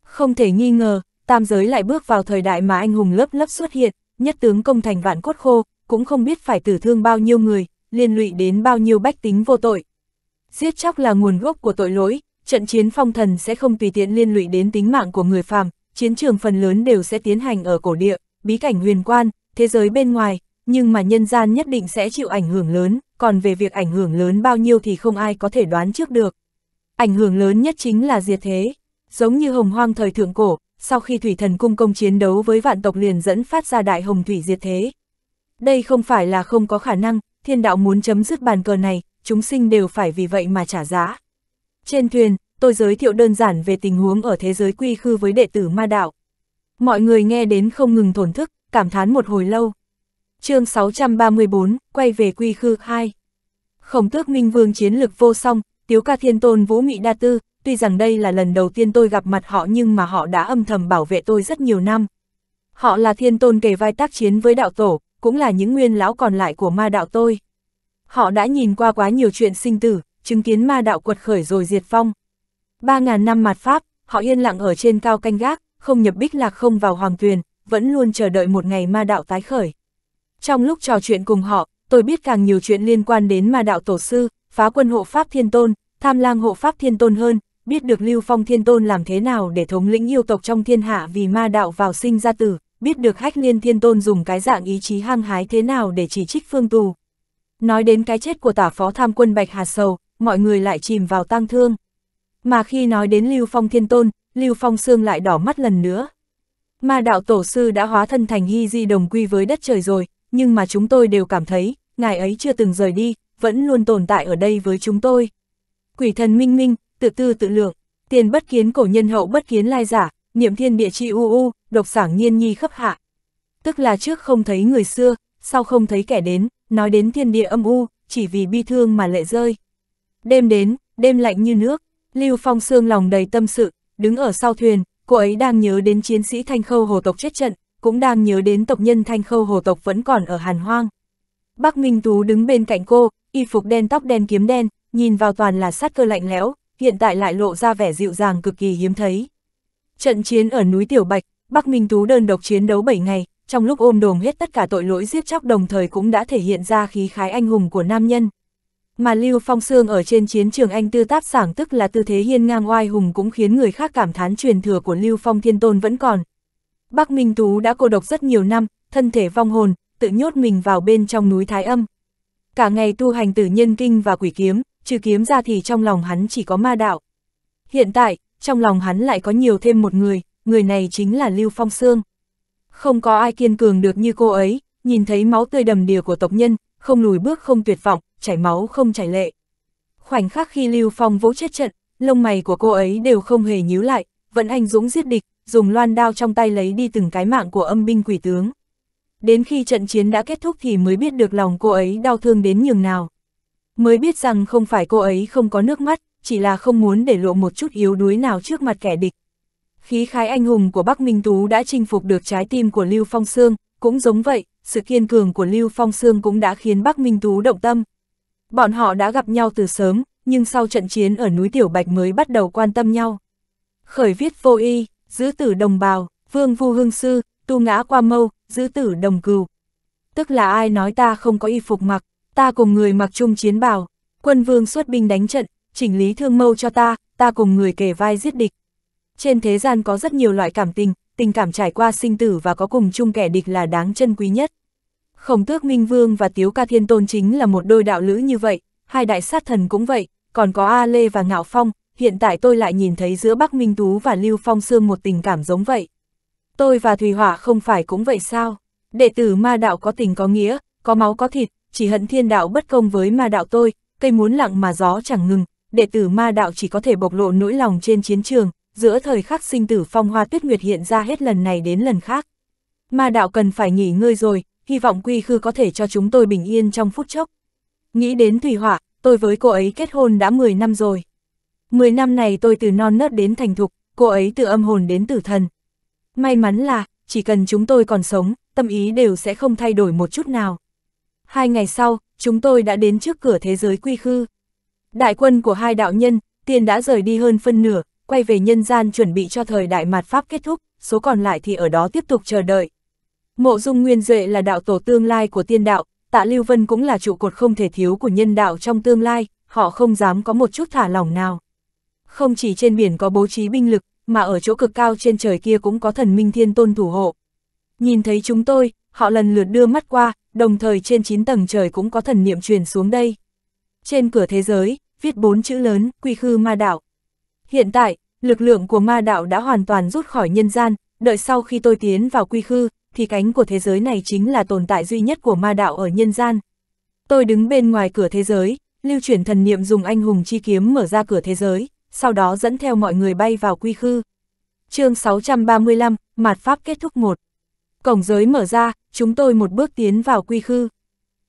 Không thể nghi ngờ, tam giới lại bước vào thời đại mà anh hùng lớp lớp xuất hiện, nhất tướng công thành vạn cốt khô, cũng không biết phải tử thương bao nhiêu người, liên lụy đến bao nhiêu bách tính vô tội. Giết chóc là nguồn gốc của tội lỗi, trận chiến phong thần sẽ không tùy tiện liên lụy đến tính mạng của người phàm, chiến trường phần lớn đều sẽ tiến hành ở cổ địa, bí cảnh huyền quan, thế giới bên ngoài, nhưng mà nhân gian nhất định sẽ chịu ảnh hưởng lớn, còn về việc ảnh hưởng lớn bao nhiêu thì không ai có thể đoán trước được. Ảnh hưởng lớn nhất chính là diệt thế, giống như hồng hoang thời thượng cổ, sau khi thủy thần cung công chiến đấu với vạn tộc liền dẫn phát ra đại hồng thủy diệt thế. Đây không phải là không có khả năng, thiên đạo muốn chấm dứt bàn cờ này, chúng sinh đều phải vì vậy mà trả giá. Trên thuyền, tôi giới thiệu đơn giản về tình huống ở thế giới quy khư với đệ tử ma đạo. Mọi người nghe đến không ngừng thổn thức, cảm thán một hồi lâu. chương 634, quay về quy khư 2. Khổng tước minh vương chiến lực vô song, tiếu ca thiên tôn vũ mị đa tư, tuy rằng đây là lần đầu tiên tôi gặp mặt họ nhưng mà họ đã âm thầm bảo vệ tôi rất nhiều năm. Họ là thiên tôn kề vai tác chiến với đạo tổ, cũng là những nguyên lão còn lại của ma đạo tôi. Họ đã nhìn qua quá nhiều chuyện sinh tử, chứng kiến ma đạo quật khởi rồi diệt phong. Ba ngàn năm mạt Pháp, họ yên lặng ở trên cao canh gác, không nhập bích lạc không vào hoàng tuyền, vẫn luôn chờ đợi một ngày ma đạo tái khởi. Trong lúc trò chuyện cùng họ, tôi biết càng nhiều chuyện liên quan đến ma đạo tổ sư, phá quân hộ Pháp Thiên Tôn, tham lang hộ Pháp Thiên Tôn hơn, biết được Lưu Phong Thiên Tôn làm thế nào để thống lĩnh yêu tộc trong thiên hạ vì ma đạo vào sinh ra tử, biết được Hách Liên Thiên Tôn dùng cái dạng ý chí hăng hái thế nào để chỉ trích phương tù, Nói đến cái chết của tả phó tham quân Bạch Hà Sầu, mọi người lại chìm vào tang thương. Mà khi nói đến Lưu Phong Thiên Tôn, Lưu Phong Sương lại đỏ mắt lần nữa. Mà đạo tổ sư đã hóa thân thành hy di đồng quy với đất trời rồi, nhưng mà chúng tôi đều cảm thấy, ngài ấy chưa từng rời đi, vẫn luôn tồn tại ở đây với chúng tôi. Quỷ thần minh minh, tự tư tự lượng, tiền bất kiến cổ nhân hậu bất kiến lai giả, niệm thiên địa chi u u, độc sảng nhiên nhi khắp hạ. Tức là trước không thấy người xưa, sau không thấy kẻ đến, nói đến thiên địa âm u, chỉ vì bi thương mà lệ rơi. Đêm đến, đêm lạnh như nước, Lưu Phong Sương lòng đầy tâm sự, đứng ở sau thuyền, cô ấy đang nhớ đến chiến sĩ Thanh Khâu hồ tộc chết trận, cũng đang nhớ đến tộc nhân Thanh Khâu hồ tộc vẫn còn ở Hàn Hoang. Bắc Minh Tú đứng bên cạnh cô, y phục đen tóc đen kiếm đen, nhìn vào toàn là sát cơ lạnh lẽo, hiện tại lại lộ ra vẻ dịu dàng cực kỳ hiếm thấy. Trận chiến ở núi Tiểu Bạch, Bắc Minh Tú đơn độc chiến đấu 7 ngày, trong lúc ôm đồm hết tất cả tội lỗi giết chóc đồng thời cũng đã thể hiện ra khí khái anh hùng của nam nhân. Mà Lưu Phong Sương ở trên chiến trường anh tư táp sảng tức là tư thế hiên ngang oai hùng cũng khiến người khác cảm thán truyền thừa của Lưu Phong Thiên Tôn vẫn còn. Bắc Minh Tú đã cô độc rất nhiều năm, thân thể vong hồn, tự nhốt mình vào bên trong núi Thái Âm. Cả ngày tu hành tử nhân kinh và quỷ kiếm, trừ kiếm ra thì trong lòng hắn chỉ có ma đạo. Hiện tại, trong lòng hắn lại có nhiều thêm một người, người này chính là Lưu Phong Sương không có ai kiên cường được như cô ấy, nhìn thấy máu tươi đầm đìa của tộc nhân, không lùi bước không tuyệt vọng, chảy máu không chảy lệ. Khoảnh khắc khi Lưu Phong vỗ chết trận, lông mày của cô ấy đều không hề nhíu lại, vẫn anh dũng giết địch, dùng loan đao trong tay lấy đi từng cái mạng của âm binh quỷ tướng. Đến khi trận chiến đã kết thúc thì mới biết được lòng cô ấy đau thương đến nhường nào. Mới biết rằng không phải cô ấy không có nước mắt, chỉ là không muốn để lộ một chút yếu đuối nào trước mặt kẻ địch. Khí khái anh hùng của Bắc Minh Tú đã chinh phục được trái tim của Lưu Phong Sương, cũng giống vậy, sự kiên cường của Lưu Phong Sương cũng đã khiến Bắc Minh Tú động tâm. Bọn họ đã gặp nhau từ sớm, nhưng sau trận chiến ở núi Tiểu Bạch mới bắt đầu quan tâm nhau. Khởi viết vô y, giữ tử đồng bào, vương vu hương sư, tu ngã qua mâu, giữ tử đồng cừu. Tức là ai nói ta không có y phục mặc, ta cùng người mặc chung chiến bào, quân vương xuất binh đánh trận, chỉnh lý thương mâu cho ta, ta cùng người kể vai giết địch. Trên thế gian có rất nhiều loại cảm tình, tình cảm trải qua sinh tử và có cùng chung kẻ địch là đáng trân quý nhất. Khổng tước Minh Vương và Tiếu Ca Thiên Tôn chính là một đôi đạo lữ như vậy, hai đại sát thần cũng vậy, còn có A Lê và Ngạo Phong, hiện tại tôi lại nhìn thấy giữa Bắc Minh Tú và Lưu Phong Sương một tình cảm giống vậy. Tôi và Thùy Hỏa không phải cũng vậy sao? Đệ tử ma đạo có tình có nghĩa, có máu có thịt, chỉ hận thiên đạo bất công với ma đạo tôi, cây muốn lặng mà gió chẳng ngừng, đệ tử ma đạo chỉ có thể bộc lộ nỗi lòng trên chiến trường, giữa thời khắc sinh tử phong hoa tuyết nguyệt hiện ra hết lần này đến lần khác. Ma đạo cần phải nghỉ ngơi rồi, hy vọng quy khư có thể cho chúng tôi bình yên trong phút chốc. Nghĩ đến thủy Hỏa, tôi với cô ấy kết hôn đã 10 năm rồi. 10 năm này tôi từ non nớt đến thành thục, cô ấy từ âm hồn đến tử thần. May mắn là, chỉ cần chúng tôi còn sống, tâm ý đều sẽ không thay đổi một chút nào. Hai ngày sau, chúng tôi đã đến trước cửa thế giới quy khư. Đại quân của hai đạo nhân, tiên đã rời đi hơn phân nửa, quay về nhân gian chuẩn bị cho thời đại mạt Pháp kết thúc, số còn lại thì ở đó tiếp tục chờ đợi. Mộ Dung Nguyên Duệ là đạo tổ tương lai của tiên đạo, Tạ Lưu Vân cũng là trụ cột không thể thiếu của nhân đạo trong tương lai, họ không dám có một chút thả lỏng nào. Không chỉ trên biển có bố trí binh lực, mà ở chỗ cực cao trên trời kia cũng có thần minh thiên tôn thủ hộ. Nhìn thấy chúng tôi, họ lần lượt đưa mắt qua, đồng thời trên 9 tầng trời cũng có thần niệm truyền xuống đây. Trên cửa thế giới, viết bốn chữ lớn, quy khư ma đạo. Hiện tại, lực lượng của ma đạo đã hoàn toàn rút khỏi nhân gian, đợi sau khi tôi tiến vào quy khư, thì cánh của thế giới này chính là tồn tại duy nhất của ma đạo ở nhân gian. Tôi đứng bên ngoài cửa thế giới, lưu chuyển thần niệm dùng anh hùng chi kiếm mở ra cửa thế giới, sau đó dẫn theo mọi người bay vào quy khư. chương 635, Mạt Pháp kết thúc một Cổng giới mở ra, chúng tôi một bước tiến vào quy khư.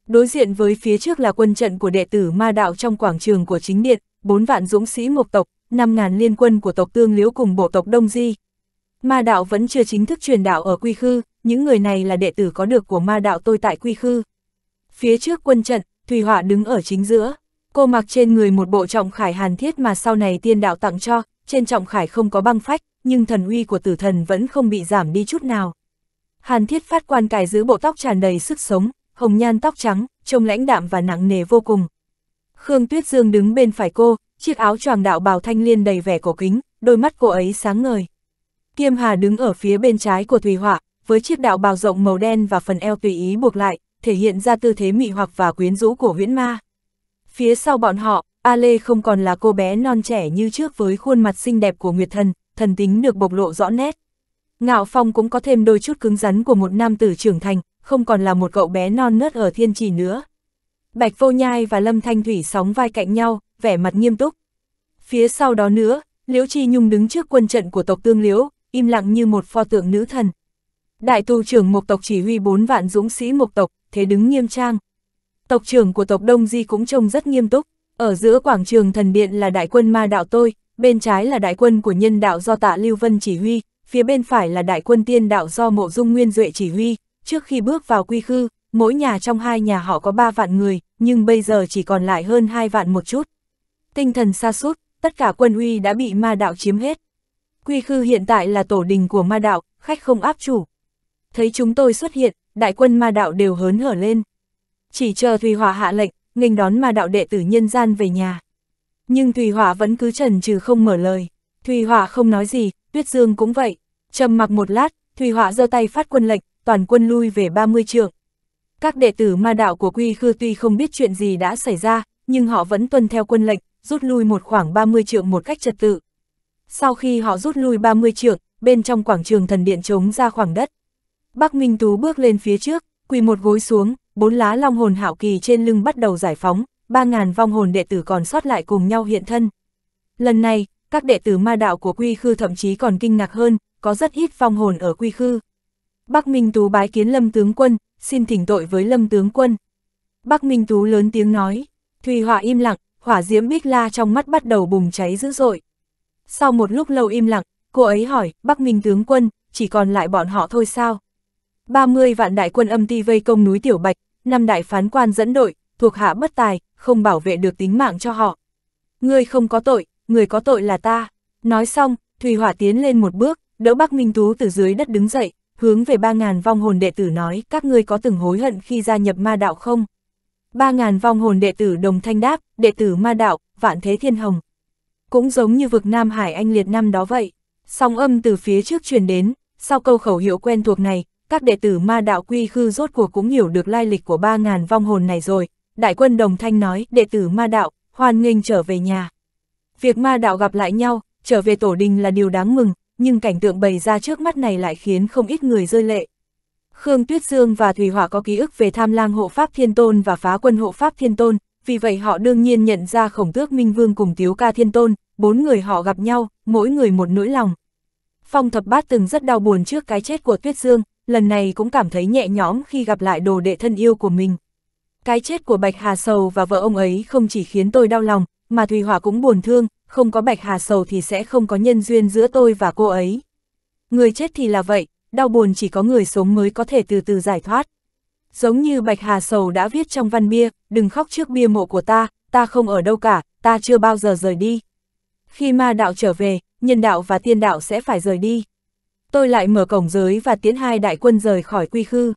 Đối diện với phía trước là quân trận của đệ tử ma đạo trong quảng trường của chính điện, bốn vạn dũng sĩ mộc tộc, 5.000 liên quân của tộc Tương Liễu cùng bộ tộc Đông Di. Ma đạo vẫn chưa chính thức truyền đạo ở Quy Khư, những người này là đệ tử có được của ma đạo tôi tại Quy Khư. Phía trước quân trận, Thùy Họa đứng ở chính giữa. Cô mặc trên người một bộ trọng khải hàn thiết mà sau này tiên đạo tặng cho, trên trọng khải không có băng phách, nhưng thần uy của tử thần vẫn không bị giảm đi chút nào. Hàn thiết phát quan cài giữ bộ tóc tràn đầy sức sống, hồng nhan tóc trắng, trông lãnh đạm và nặng nề vô cùng. Khương Tuyết Dương đứng bên phải cô, chiếc áo choàng đạo bào thanh liên đầy vẻ cổ kính, đôi mắt cô ấy sáng ngời. Kiêm Hà đứng ở phía bên trái của Thùy Họa, với chiếc đạo bào rộng màu đen và phần eo tùy ý buộc lại, thể hiện ra tư thế mị hoặc và quyến rũ của huyễn ma. Phía sau bọn họ, A Lê không còn là cô bé non trẻ như trước với khuôn mặt xinh đẹp của Nguyệt Thần, thần tính được bộc lộ rõ nét. Ngạo Phong cũng có thêm đôi chút cứng rắn của một nam tử trưởng thành, không còn là một cậu bé non nớt ở thiên trì nữa. Bạch Vô Nhai và Lâm Thanh Thủy sóng vai cạnh nhau, vẻ mặt nghiêm túc. Phía sau đó nữa, Liễu Chi Nhung đứng trước quân trận của tộc Tương Liễu, im lặng như một pho tượng nữ thần. Đại tu trưởng Mộc tộc chỉ huy bốn vạn dũng sĩ Mộc tộc, thế đứng nghiêm trang. Tộc trưởng của tộc Đông Di cũng trông rất nghiêm túc, ở giữa quảng trường thần điện là đại quân ma đạo tôi, bên trái là đại quân của nhân đạo do tạ Lưu Vân chỉ huy, phía bên phải là đại quân tiên đạo do mộ dung nguyên duệ chỉ huy. Trước khi bước vào quy khư, mỗi nhà trong hai nhà họ có ba vạn người, nhưng bây giờ chỉ còn lại hơn hai vạn một chút. Tinh thần sa sút tất cả quân uy đã bị ma đạo chiếm hết. Quy khư hiện tại là tổ đình của ma đạo, khách không áp chủ. Thấy chúng tôi xuất hiện, đại quân ma đạo đều hớn hở lên. Chỉ chờ Thùy Hỏa hạ lệnh, nghênh đón ma đạo đệ tử nhân gian về nhà. Nhưng Thùy Hỏa vẫn cứ trần trừ không mở lời. Thùy Hỏa không nói gì, Tuyết Dương cũng vậy. Trầm mặc một lát, Thùy Hỏa giơ tay phát quân lệnh, toàn quân lui về 30 trượng. Các đệ tử ma đạo của Quy Khư tuy không biết chuyện gì đã xảy ra, nhưng họ vẫn tuân theo quân lệnh, rút lui một khoảng 30 trượng một cách trật tự. Sau khi họ rút lui 30 trượng, bên trong quảng trường thần điện trống ra khoảng đất. Bắc Minh Tú bước lên phía trước, quỳ một gối xuống, bốn lá long hồn hảo kỳ trên lưng bắt đầu giải phóng, ba ngàn vong hồn đệ tử còn sót lại cùng nhau hiện thân. Lần này, các đệ tử ma đạo của Quy Khư thậm chí còn kinh ngạc hơn, có rất ít vong hồn ở Quy Khư. Bắc Minh Tú bái kiến lâm tướng quân, xin thỉnh tội với lâm tướng quân. Bắc Minh Tú lớn tiếng nói, Thùy Họa im lặng, hỏa diễm bích la trong mắt bắt đầu bùng cháy dữ dội. Sau một lúc lâu im lặng, cô ấy hỏi, Bắc Minh tướng quân, chỉ còn lại bọn họ thôi sao? 30 vạn đại quân âm ti vây công núi Tiểu Bạch, năm đại phán quan dẫn đội, thuộc hạ bất tài, không bảo vệ được tính mạng cho họ. người không có tội, người có tội là ta. Nói xong, Thùy Hỏa tiến lên một bước, đỡ Bắc Minh Tú từ dưới đất đứng dậy hướng về ba ngàn vong hồn đệ tử nói các ngươi có từng hối hận khi gia nhập ma đạo không? ba ngàn vong hồn đệ tử đồng thanh đáp, đệ tử ma đạo, vạn thế thiên hồng. Cũng giống như vực Nam Hải anh liệt năm đó vậy, song âm từ phía trước truyền đến, sau câu khẩu hiệu quen thuộc này, các đệ tử ma đạo quy khư rốt cuộc cũng hiểu được lai lịch của ba ngàn vong hồn này rồi. Đại quân đồng thanh nói, đệ tử ma đạo, hoan nghênh trở về nhà. Việc ma đạo gặp lại nhau, trở về tổ đình là điều đáng mừng, nhưng cảnh tượng bày ra trước mắt này lại khiến không ít người rơi lệ. Khương Tuyết Dương và Thủy Hỏa có ký ức về tham lang hộ pháp thiên tôn và phá quân hộ pháp thiên tôn, vì vậy họ đương nhiên nhận ra khổng tước Minh Vương cùng Tiếu Ca Thiên Tôn, bốn người họ gặp nhau, mỗi người một nỗi lòng. Phong thập bát từng rất đau buồn trước cái chết của Tuyết Dương, lần này cũng cảm thấy nhẹ nhõm khi gặp lại đồ đệ thân yêu của mình. Cái chết của Bạch Hà Sầu và vợ ông ấy không chỉ khiến tôi đau lòng, mà Thùy Hỏa cũng buồn thương, không có Bạch Hà Sầu thì sẽ không có nhân duyên giữa tôi và cô ấy. Người chết thì là vậy, đau buồn chỉ có người sống mới có thể từ từ giải thoát. Giống như Bạch Hà Sầu đã viết trong văn bia, đừng khóc trước bia mộ của ta, ta không ở đâu cả, ta chưa bao giờ rời đi. Khi ma đạo trở về, nhân đạo và tiên đạo sẽ phải rời đi. Tôi lại mở cổng giới và tiến hai đại quân rời khỏi quy khư.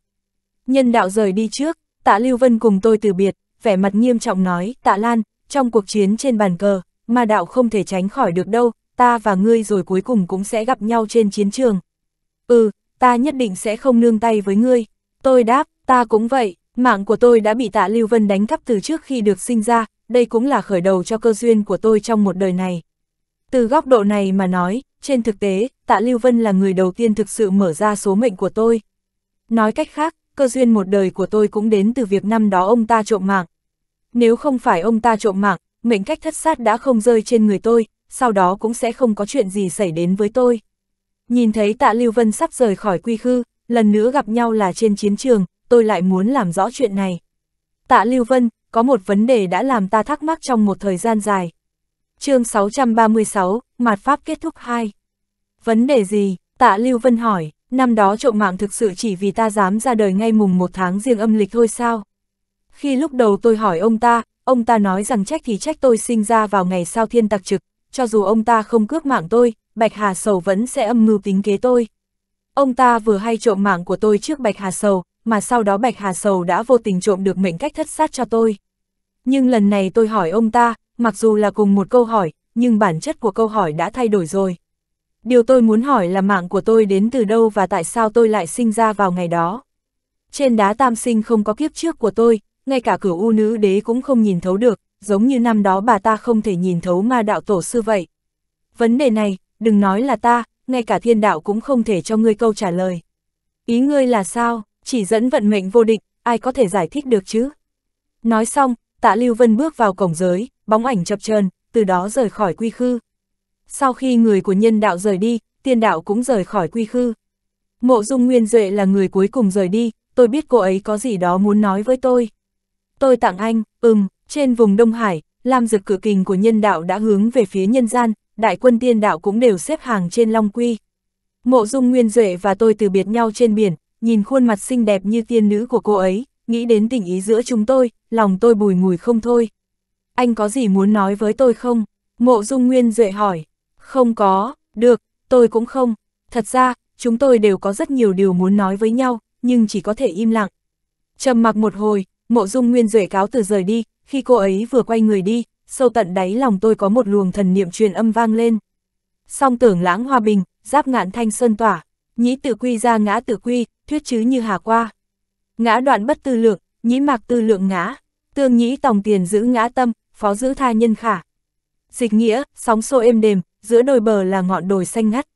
Nhân đạo rời đi trước, tạ Lưu Vân cùng tôi từ biệt, vẻ mặt nghiêm trọng nói, tạ Lan, trong cuộc chiến trên bàn cờ, mà đạo không thể tránh khỏi được đâu, ta và ngươi rồi cuối cùng cũng sẽ gặp nhau trên chiến trường. Ừ, ta nhất định sẽ không nương tay với ngươi. Tôi đáp, ta cũng vậy, mạng của tôi đã bị tạ Lưu Vân đánh cắp từ trước khi được sinh ra, đây cũng là khởi đầu cho cơ duyên của tôi trong một đời này. Từ góc độ này mà nói, trên thực tế, tạ Lưu Vân là người đầu tiên thực sự mở ra số mệnh của tôi. Nói cách khác, cơ duyên một đời của tôi cũng đến từ việc năm đó ông ta trộm mạng, nếu không phải ông ta trộm mạng, mệnh cách thất sát đã không rơi trên người tôi, sau đó cũng sẽ không có chuyện gì xảy đến với tôi. Nhìn thấy tạ Lưu Vân sắp rời khỏi quy khư, lần nữa gặp nhau là trên chiến trường, tôi lại muốn làm rõ chuyện này. Tạ Lưu Vân, có một vấn đề đã làm ta thắc mắc trong một thời gian dài. chương 636, Mạt Pháp kết thúc 2. Vấn đề gì? Tạ Lưu Vân hỏi, năm đó trộm mạng thực sự chỉ vì ta dám ra đời ngay mùng một tháng riêng âm lịch thôi sao? Khi lúc đầu tôi hỏi ông ta, ông ta nói rằng trách thì trách tôi sinh ra vào ngày sau thiên tặc trực, cho dù ông ta không cướp mạng tôi, Bạch Hà Sầu vẫn sẽ âm mưu tính kế tôi. Ông ta vừa hay trộm mạng của tôi trước Bạch Hà Sầu, mà sau đó Bạch Hà Sầu đã vô tình trộm được mệnh cách thất sát cho tôi. Nhưng lần này tôi hỏi ông ta, mặc dù là cùng một câu hỏi, nhưng bản chất của câu hỏi đã thay đổi rồi. Điều tôi muốn hỏi là mạng của tôi đến từ đâu và tại sao tôi lại sinh ra vào ngày đó. Trên đá tam sinh không có kiếp trước của tôi, ngay cả cửu u nữ đế cũng không nhìn thấu được, giống như năm đó bà ta không thể nhìn thấu ma đạo tổ sư vậy. Vấn đề này, đừng nói là ta, ngay cả thiên đạo cũng không thể cho ngươi câu trả lời. Ý ngươi là sao, chỉ dẫn vận mệnh vô định, ai có thể giải thích được chứ? Nói xong, tạ Lưu Vân bước vào cổng giới, bóng ảnh chập chờn từ đó rời khỏi quy khư. Sau khi người của nhân đạo rời đi, tiên đạo cũng rời khỏi quy khư. Mộ Dung Nguyên Duệ là người cuối cùng rời đi, tôi biết cô ấy có gì đó muốn nói với tôi tôi tặng anh, ừm, trên vùng Đông Hải, Lam Dực cửa kình của nhân đạo đã hướng về phía nhân gian, đại quân tiên đạo cũng đều xếp hàng trên Long Quy. Mộ Dung Nguyên Duệ và tôi từ biệt nhau trên biển, nhìn khuôn mặt xinh đẹp như tiên nữ của cô ấy, nghĩ đến tình ý giữa chúng tôi, lòng tôi bùi ngùi không thôi. Anh có gì muốn nói với tôi không? Mộ Dung Nguyên Duệ hỏi. Không có, được, tôi cũng không. Thật ra, chúng tôi đều có rất nhiều điều muốn nói với nhau, nhưng chỉ có thể im lặng. Trầm mặc một hồi, mộ dung nguyên duệ cáo từ rời đi, khi cô ấy vừa quay người đi, sâu tận đáy lòng tôi có một luồng thần niệm truyền âm vang lên. Song tưởng lãng hòa bình, giáp ngạn thanh sơn tỏa, nhĩ tự quy ra ngã tự quy, thuyết chứ như hà qua. Ngã đoạn bất tư lượng, nhĩ mạc tư lượng ngã, tương nhĩ tòng tiền giữ ngã tâm, phó giữ tha nhân khả. Dịch nghĩa, sóng xô êm đềm, giữa đồi bờ là ngọn đồi xanh ngắt.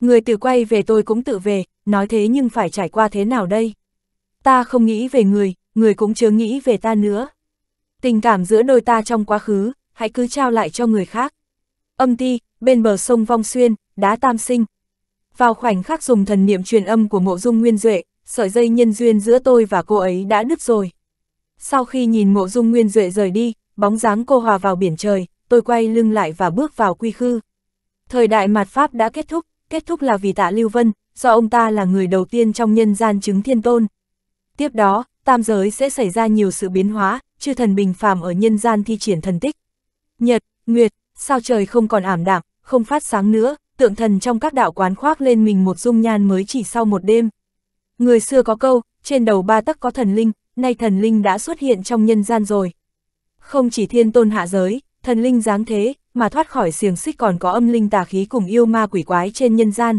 Người tự quay về tôi cũng tự về, nói thế nhưng phải trải qua thế nào đây? Ta không nghĩ về người, người cũng chớ nghĩ về ta nữa. Tình cảm giữa đôi ta trong quá khứ, hãy cứ trao lại cho người khác. Âm ti, bên bờ sông Vong Xuyên, đá tam sinh. Vào khoảnh khắc dùng thần niệm truyền âm của mộ dung nguyên duệ, sợi dây nhân duyên giữa tôi và cô ấy đã đứt rồi. Sau khi nhìn mộ dung nguyên duệ rời đi, bóng dáng cô hòa vào biển trời, tôi quay lưng lại và bước vào quy khư. Thời đại mạt Pháp đã kết thúc, kết thúc là vì tạ Lưu Vân, do ông ta là người đầu tiên trong nhân gian chứng thiên tôn. Tiếp đó, tam giới sẽ xảy ra nhiều sự biến hóa, chư thần bình phàm ở nhân gian thi triển thần tích. Nhật, Nguyệt, sao trời không còn ảm đạm, không phát sáng nữa, tượng thần trong các đạo quán khoác lên mình một dung nhan mới chỉ sau một đêm. Người xưa có câu, trên đầu ba tấc có thần linh, nay thần linh đã xuất hiện trong nhân gian rồi. Không chỉ thiên tôn hạ giới, thần linh dáng thế, mà thoát khỏi xiềng xích còn có âm linh tà khí cùng yêu ma quỷ quái trên nhân gian.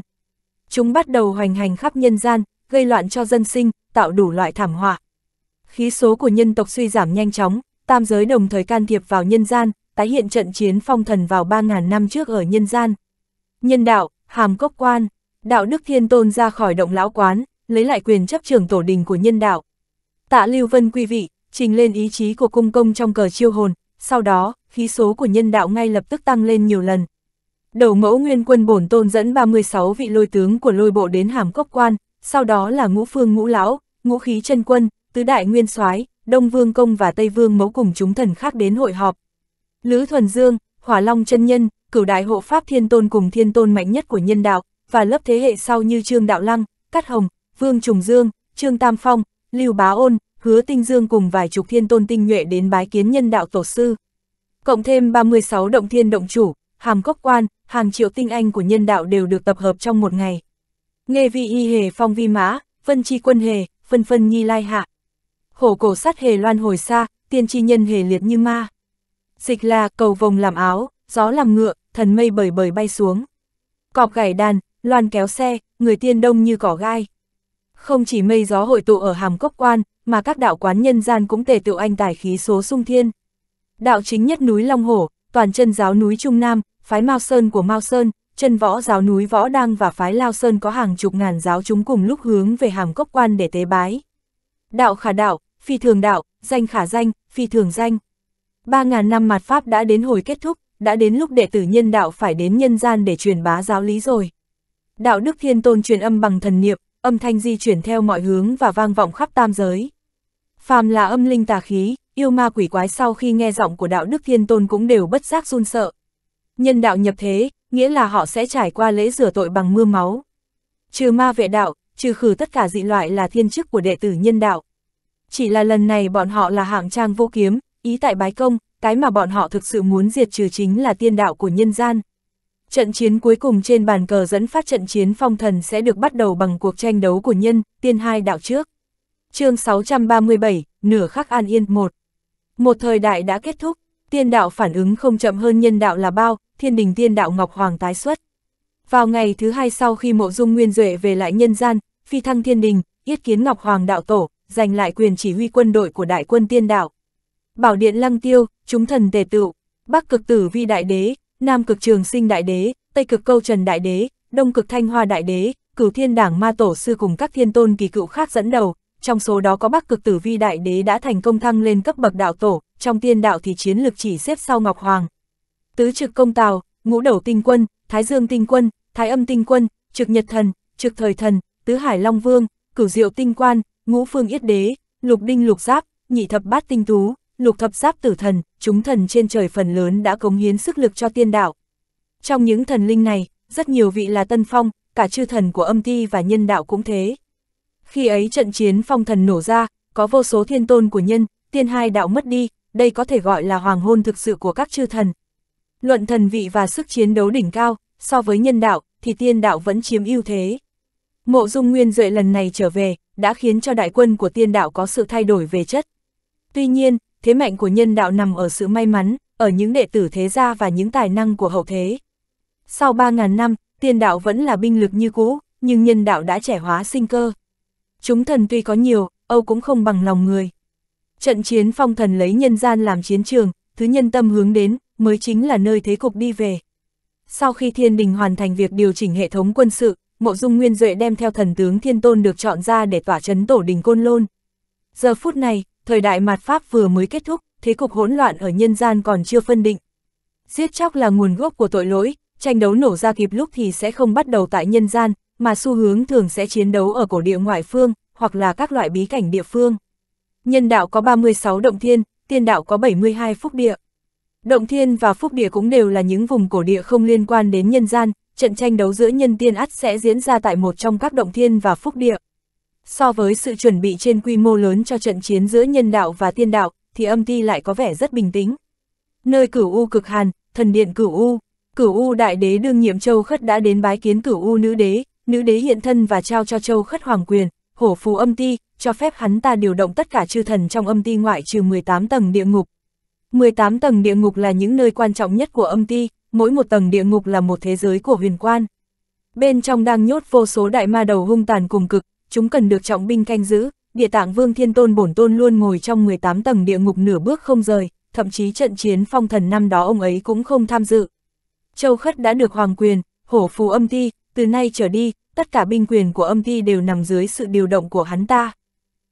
Chúng bắt đầu hoành hành khắp nhân gian, gây loạn cho dân sinh, tạo đủ loại thảm họa khí số của nhân tộc suy giảm nhanh chóng, tam giới đồng thời can thiệp vào nhân gian, tái hiện trận chiến phong thần vào 3.000 năm trước ở nhân gian. Nhân đạo, hàm cốc quan, đạo đức thiên tôn ra khỏi động lão quán, lấy lại quyền chấp trưởng tổ đình của nhân đạo. Tạ Lưu Vân quý vị, trình lên ý chí của cung công trong cờ chiêu hồn, sau đó, khí số của nhân đạo ngay lập tức tăng lên nhiều lần. Đầu mẫu nguyên quân bổn tôn dẫn 36 vị lôi tướng của lôi bộ đến hàm cốc quan, sau đó là ngũ phương ngũ lão, ngũ khí chân quân, tứ đại nguyên soái, Đông Vương Công và Tây Vương Mẫu cùng chúng thần khác đến hội họp. Lữ Thuần Dương, Hỏa Long chân nhân, cửu đại hộ pháp thiên tôn cùng thiên tôn mạnh nhất của nhân đạo, và lớp thế hệ sau như Trương Đạo Lăng, Cát Hồng, Vương Trùng Dương, Trương Tam Phong, Lưu Bá Ôn, Hứa Tinh Dương cùng vài chục thiên tôn tinh nhuệ đến bái kiến nhân đạo tổ sư. Cộng thêm 36 động thiên động chủ, hàm cốc quan, hàng triệu tinh anh của nhân đạo đều được tập hợp trong một ngày. Nghe vi y hề phong vi mã, vân chi quân hề, phân phân nhi lai hạ, hổ cổ sát hề loan hồi xa, tiên tri nhân hề liệt như ma. Dịch là cầu vồng làm áo, gió làm ngựa, thần mây bời bời bay xuống. Cọp gảy đàn, loan kéo xe, người tiên đông như cỏ gai. Không chỉ mây gió hội tụ ở hàm cốc quan, mà các đạo quán nhân gian cũng tề tựu anh tài khí số sung thiên. Đạo chính nhất núi Long Hổ, toàn chân giáo núi Trung Nam, phái Mao Sơn của Mao Sơn, chân võ giáo núi Võ Đăng và phái Lao Sơn có hàng chục ngàn giáo chúng cùng lúc hướng về hàm cốc quan để tế bái. Đạo khả đạo, phi thường đạo, danh khả danh, phi thường danh. Ba ngàn năm mạt Pháp đã đến hồi kết thúc, đã đến lúc đệ tử nhân đạo phải đến nhân gian để truyền bá giáo lý rồi. Đạo đức thiên tôn truyền âm bằng thần niệm, âm thanh di chuyển theo mọi hướng và vang vọng khắp tam giới. Phàm là âm linh tà khí, yêu ma quỷ quái sau khi nghe giọng của đạo đức thiên tôn cũng đều bất giác run sợ. Nhân đạo nhập thế, nghĩa là họ sẽ trải qua lễ rửa tội bằng mưa máu. Trừ ma vệ đạo, trừ khử tất cả dị loại là thiên chức của đệ tử nhân đạo chỉ là lần này bọn họ là hạng trang vô kiếm, ý tại bái công, cái mà bọn họ thực sự muốn diệt trừ chính là tiên đạo của nhân gian. Trận chiến cuối cùng trên bàn cờ dẫn phát trận chiến phong thần sẽ được bắt đầu bằng cuộc tranh đấu của nhân, tiên hai đạo trước. chương 637, nửa khắc an yên 1. Một thời đại đã kết thúc, tiên đạo phản ứng không chậm hơn nhân đạo là bao, thiên đình tiên đạo Ngọc Hoàng tái xuất. Vào ngày thứ hai sau khi mộ dung nguyên duệ về lại nhân gian, phi thăng thiên đình, yết kiến Ngọc Hoàng đạo tổ, giành lại quyền chỉ huy quân đội của đại quân tiên đạo. Bảo điện lăng tiêu, chúng thần tề tựu, bắc cực tử vi đại đế, nam cực trường sinh đại đế, tây cực câu trần đại đế, đông cực thanh hoa đại đế, cửu thiên đảng ma tổ sư cùng các thiên tôn kỳ cựu khác dẫn đầu, trong số đó có bắc cực tử vi đại đế đã thành công thăng lên cấp bậc đạo tổ, trong tiên đạo thì chiến lực chỉ xếp sau Ngọc Hoàng. Tứ trực công tào, ngũ đầu tinh quân, thái dương tinh quân, thái âm tinh quân, trực nhật thần, trực thời thần, tứ hải long vương, cửu diệu tinh quan, ngũ phương yết đế, lục đinh lục giáp, nhị thập bát tinh tú, lục thập giáp tử thần, chúng thần trên trời phần lớn đã cống hiến sức lực cho tiên đạo. Trong những thần linh này, rất nhiều vị là tân phong, cả chư thần của âm ti và nhân đạo cũng thế. Khi ấy trận chiến phong thần nổ ra, có vô số thiên tôn của nhân, tiên hai đạo mất đi, đây có thể gọi là hoàng hôn thực sự của các chư thần. Luận thần vị và sức chiến đấu đỉnh cao, so với nhân đạo, thì tiên đạo vẫn chiếm ưu thế. Mộ dung nguyên duệ lần này trở về, đã khiến cho đại quân của tiên đạo có sự thay đổi về chất. Tuy nhiên, thế mạnh của nhân đạo nằm ở sự may mắn, ở những đệ tử thế gia và những tài năng của hậu thế. Sau 3.000 năm, tiên đạo vẫn là binh lực như cũ, nhưng nhân đạo đã trẻ hóa sinh cơ. Chúng thần tuy có nhiều, Âu cũng không bằng lòng người. Trận chiến phong thần lấy nhân gian làm chiến trường, thứ nhân tâm hướng đến, mới chính là nơi thế cục đi về. Sau khi thiên đình hoàn thành việc điều chỉnh hệ thống quân sự, mộ dung nguyên duệ đem theo thần tướng thiên tôn được chọn ra để tỏa chấn tổ đình côn lôn. Giờ phút này, thời đại mạt Pháp vừa mới kết thúc, thế cục hỗn loạn ở nhân gian còn chưa phân định. Giết chóc là nguồn gốc của tội lỗi, tranh đấu nổ ra kịp lúc thì sẽ không bắt đầu tại nhân gian, mà xu hướng thường sẽ chiến đấu ở cổ địa ngoại phương, hoặc là các loại bí cảnh địa phương. Nhân đạo có 36 động thiên, tiên đạo có 72 phúc địa. Động thiên và phúc địa cũng đều là những vùng cổ địa không liên quan đến nhân gian, trận tranh đấu giữa nhân tiên ắt sẽ diễn ra tại một trong các động thiên và phúc địa. So với sự chuẩn bị trên quy mô lớn cho trận chiến giữa nhân đạo và tiên đạo, thì âm ti lại có vẻ rất bình tĩnh. Nơi cửu U cực hàn, thần điện cửu U, cửu U đại đế đương nhiệm châu khất đã đến bái kiến cửu U nữ đế, nữ đế hiện thân và trao cho châu khất hoàng quyền, hổ phù âm ti, cho phép hắn ta điều động tất cả chư thần trong âm ti ngoại trừ 18 tầng địa ngục. 18 tầng địa ngục là những nơi quan trọng nhất của âm ti, mỗi một tầng địa ngục là một thế giới của huyền quan. Bên trong đang nhốt vô số đại ma đầu hung tàn cùng cực, chúng cần được trọng binh canh giữ, địa tạng vương thiên tôn bổn tôn luôn ngồi trong 18 tầng địa ngục nửa bước không rời, thậm chí trận chiến phong thần năm đó ông ấy cũng không tham dự. Châu Khất đã được hoàng quyền, hổ phù âm ti, từ nay trở đi, tất cả binh quyền của âm ti đều nằm dưới sự điều động của hắn ta.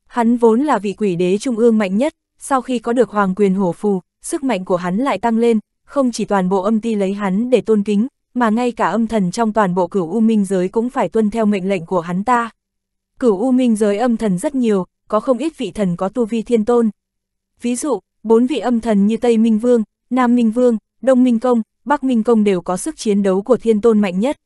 Hắn vốn là vị quỷ đế trung ương mạnh nhất, sau khi có được hoàng quyền hổ phù, sức mạnh của hắn lại tăng lên, không chỉ toàn bộ âm ti lấy hắn để tôn kính, mà ngay cả âm thần trong toàn bộ cửu U Minh giới cũng phải tuân theo mệnh lệnh của hắn ta. Cửu U Minh giới âm thần rất nhiều, có không ít vị thần có tu vi thiên tôn. Ví dụ, bốn vị âm thần như Tây Minh Vương, Nam Minh Vương, Đông Minh Công, Bắc Minh Công đều có sức chiến đấu của thiên tôn mạnh nhất.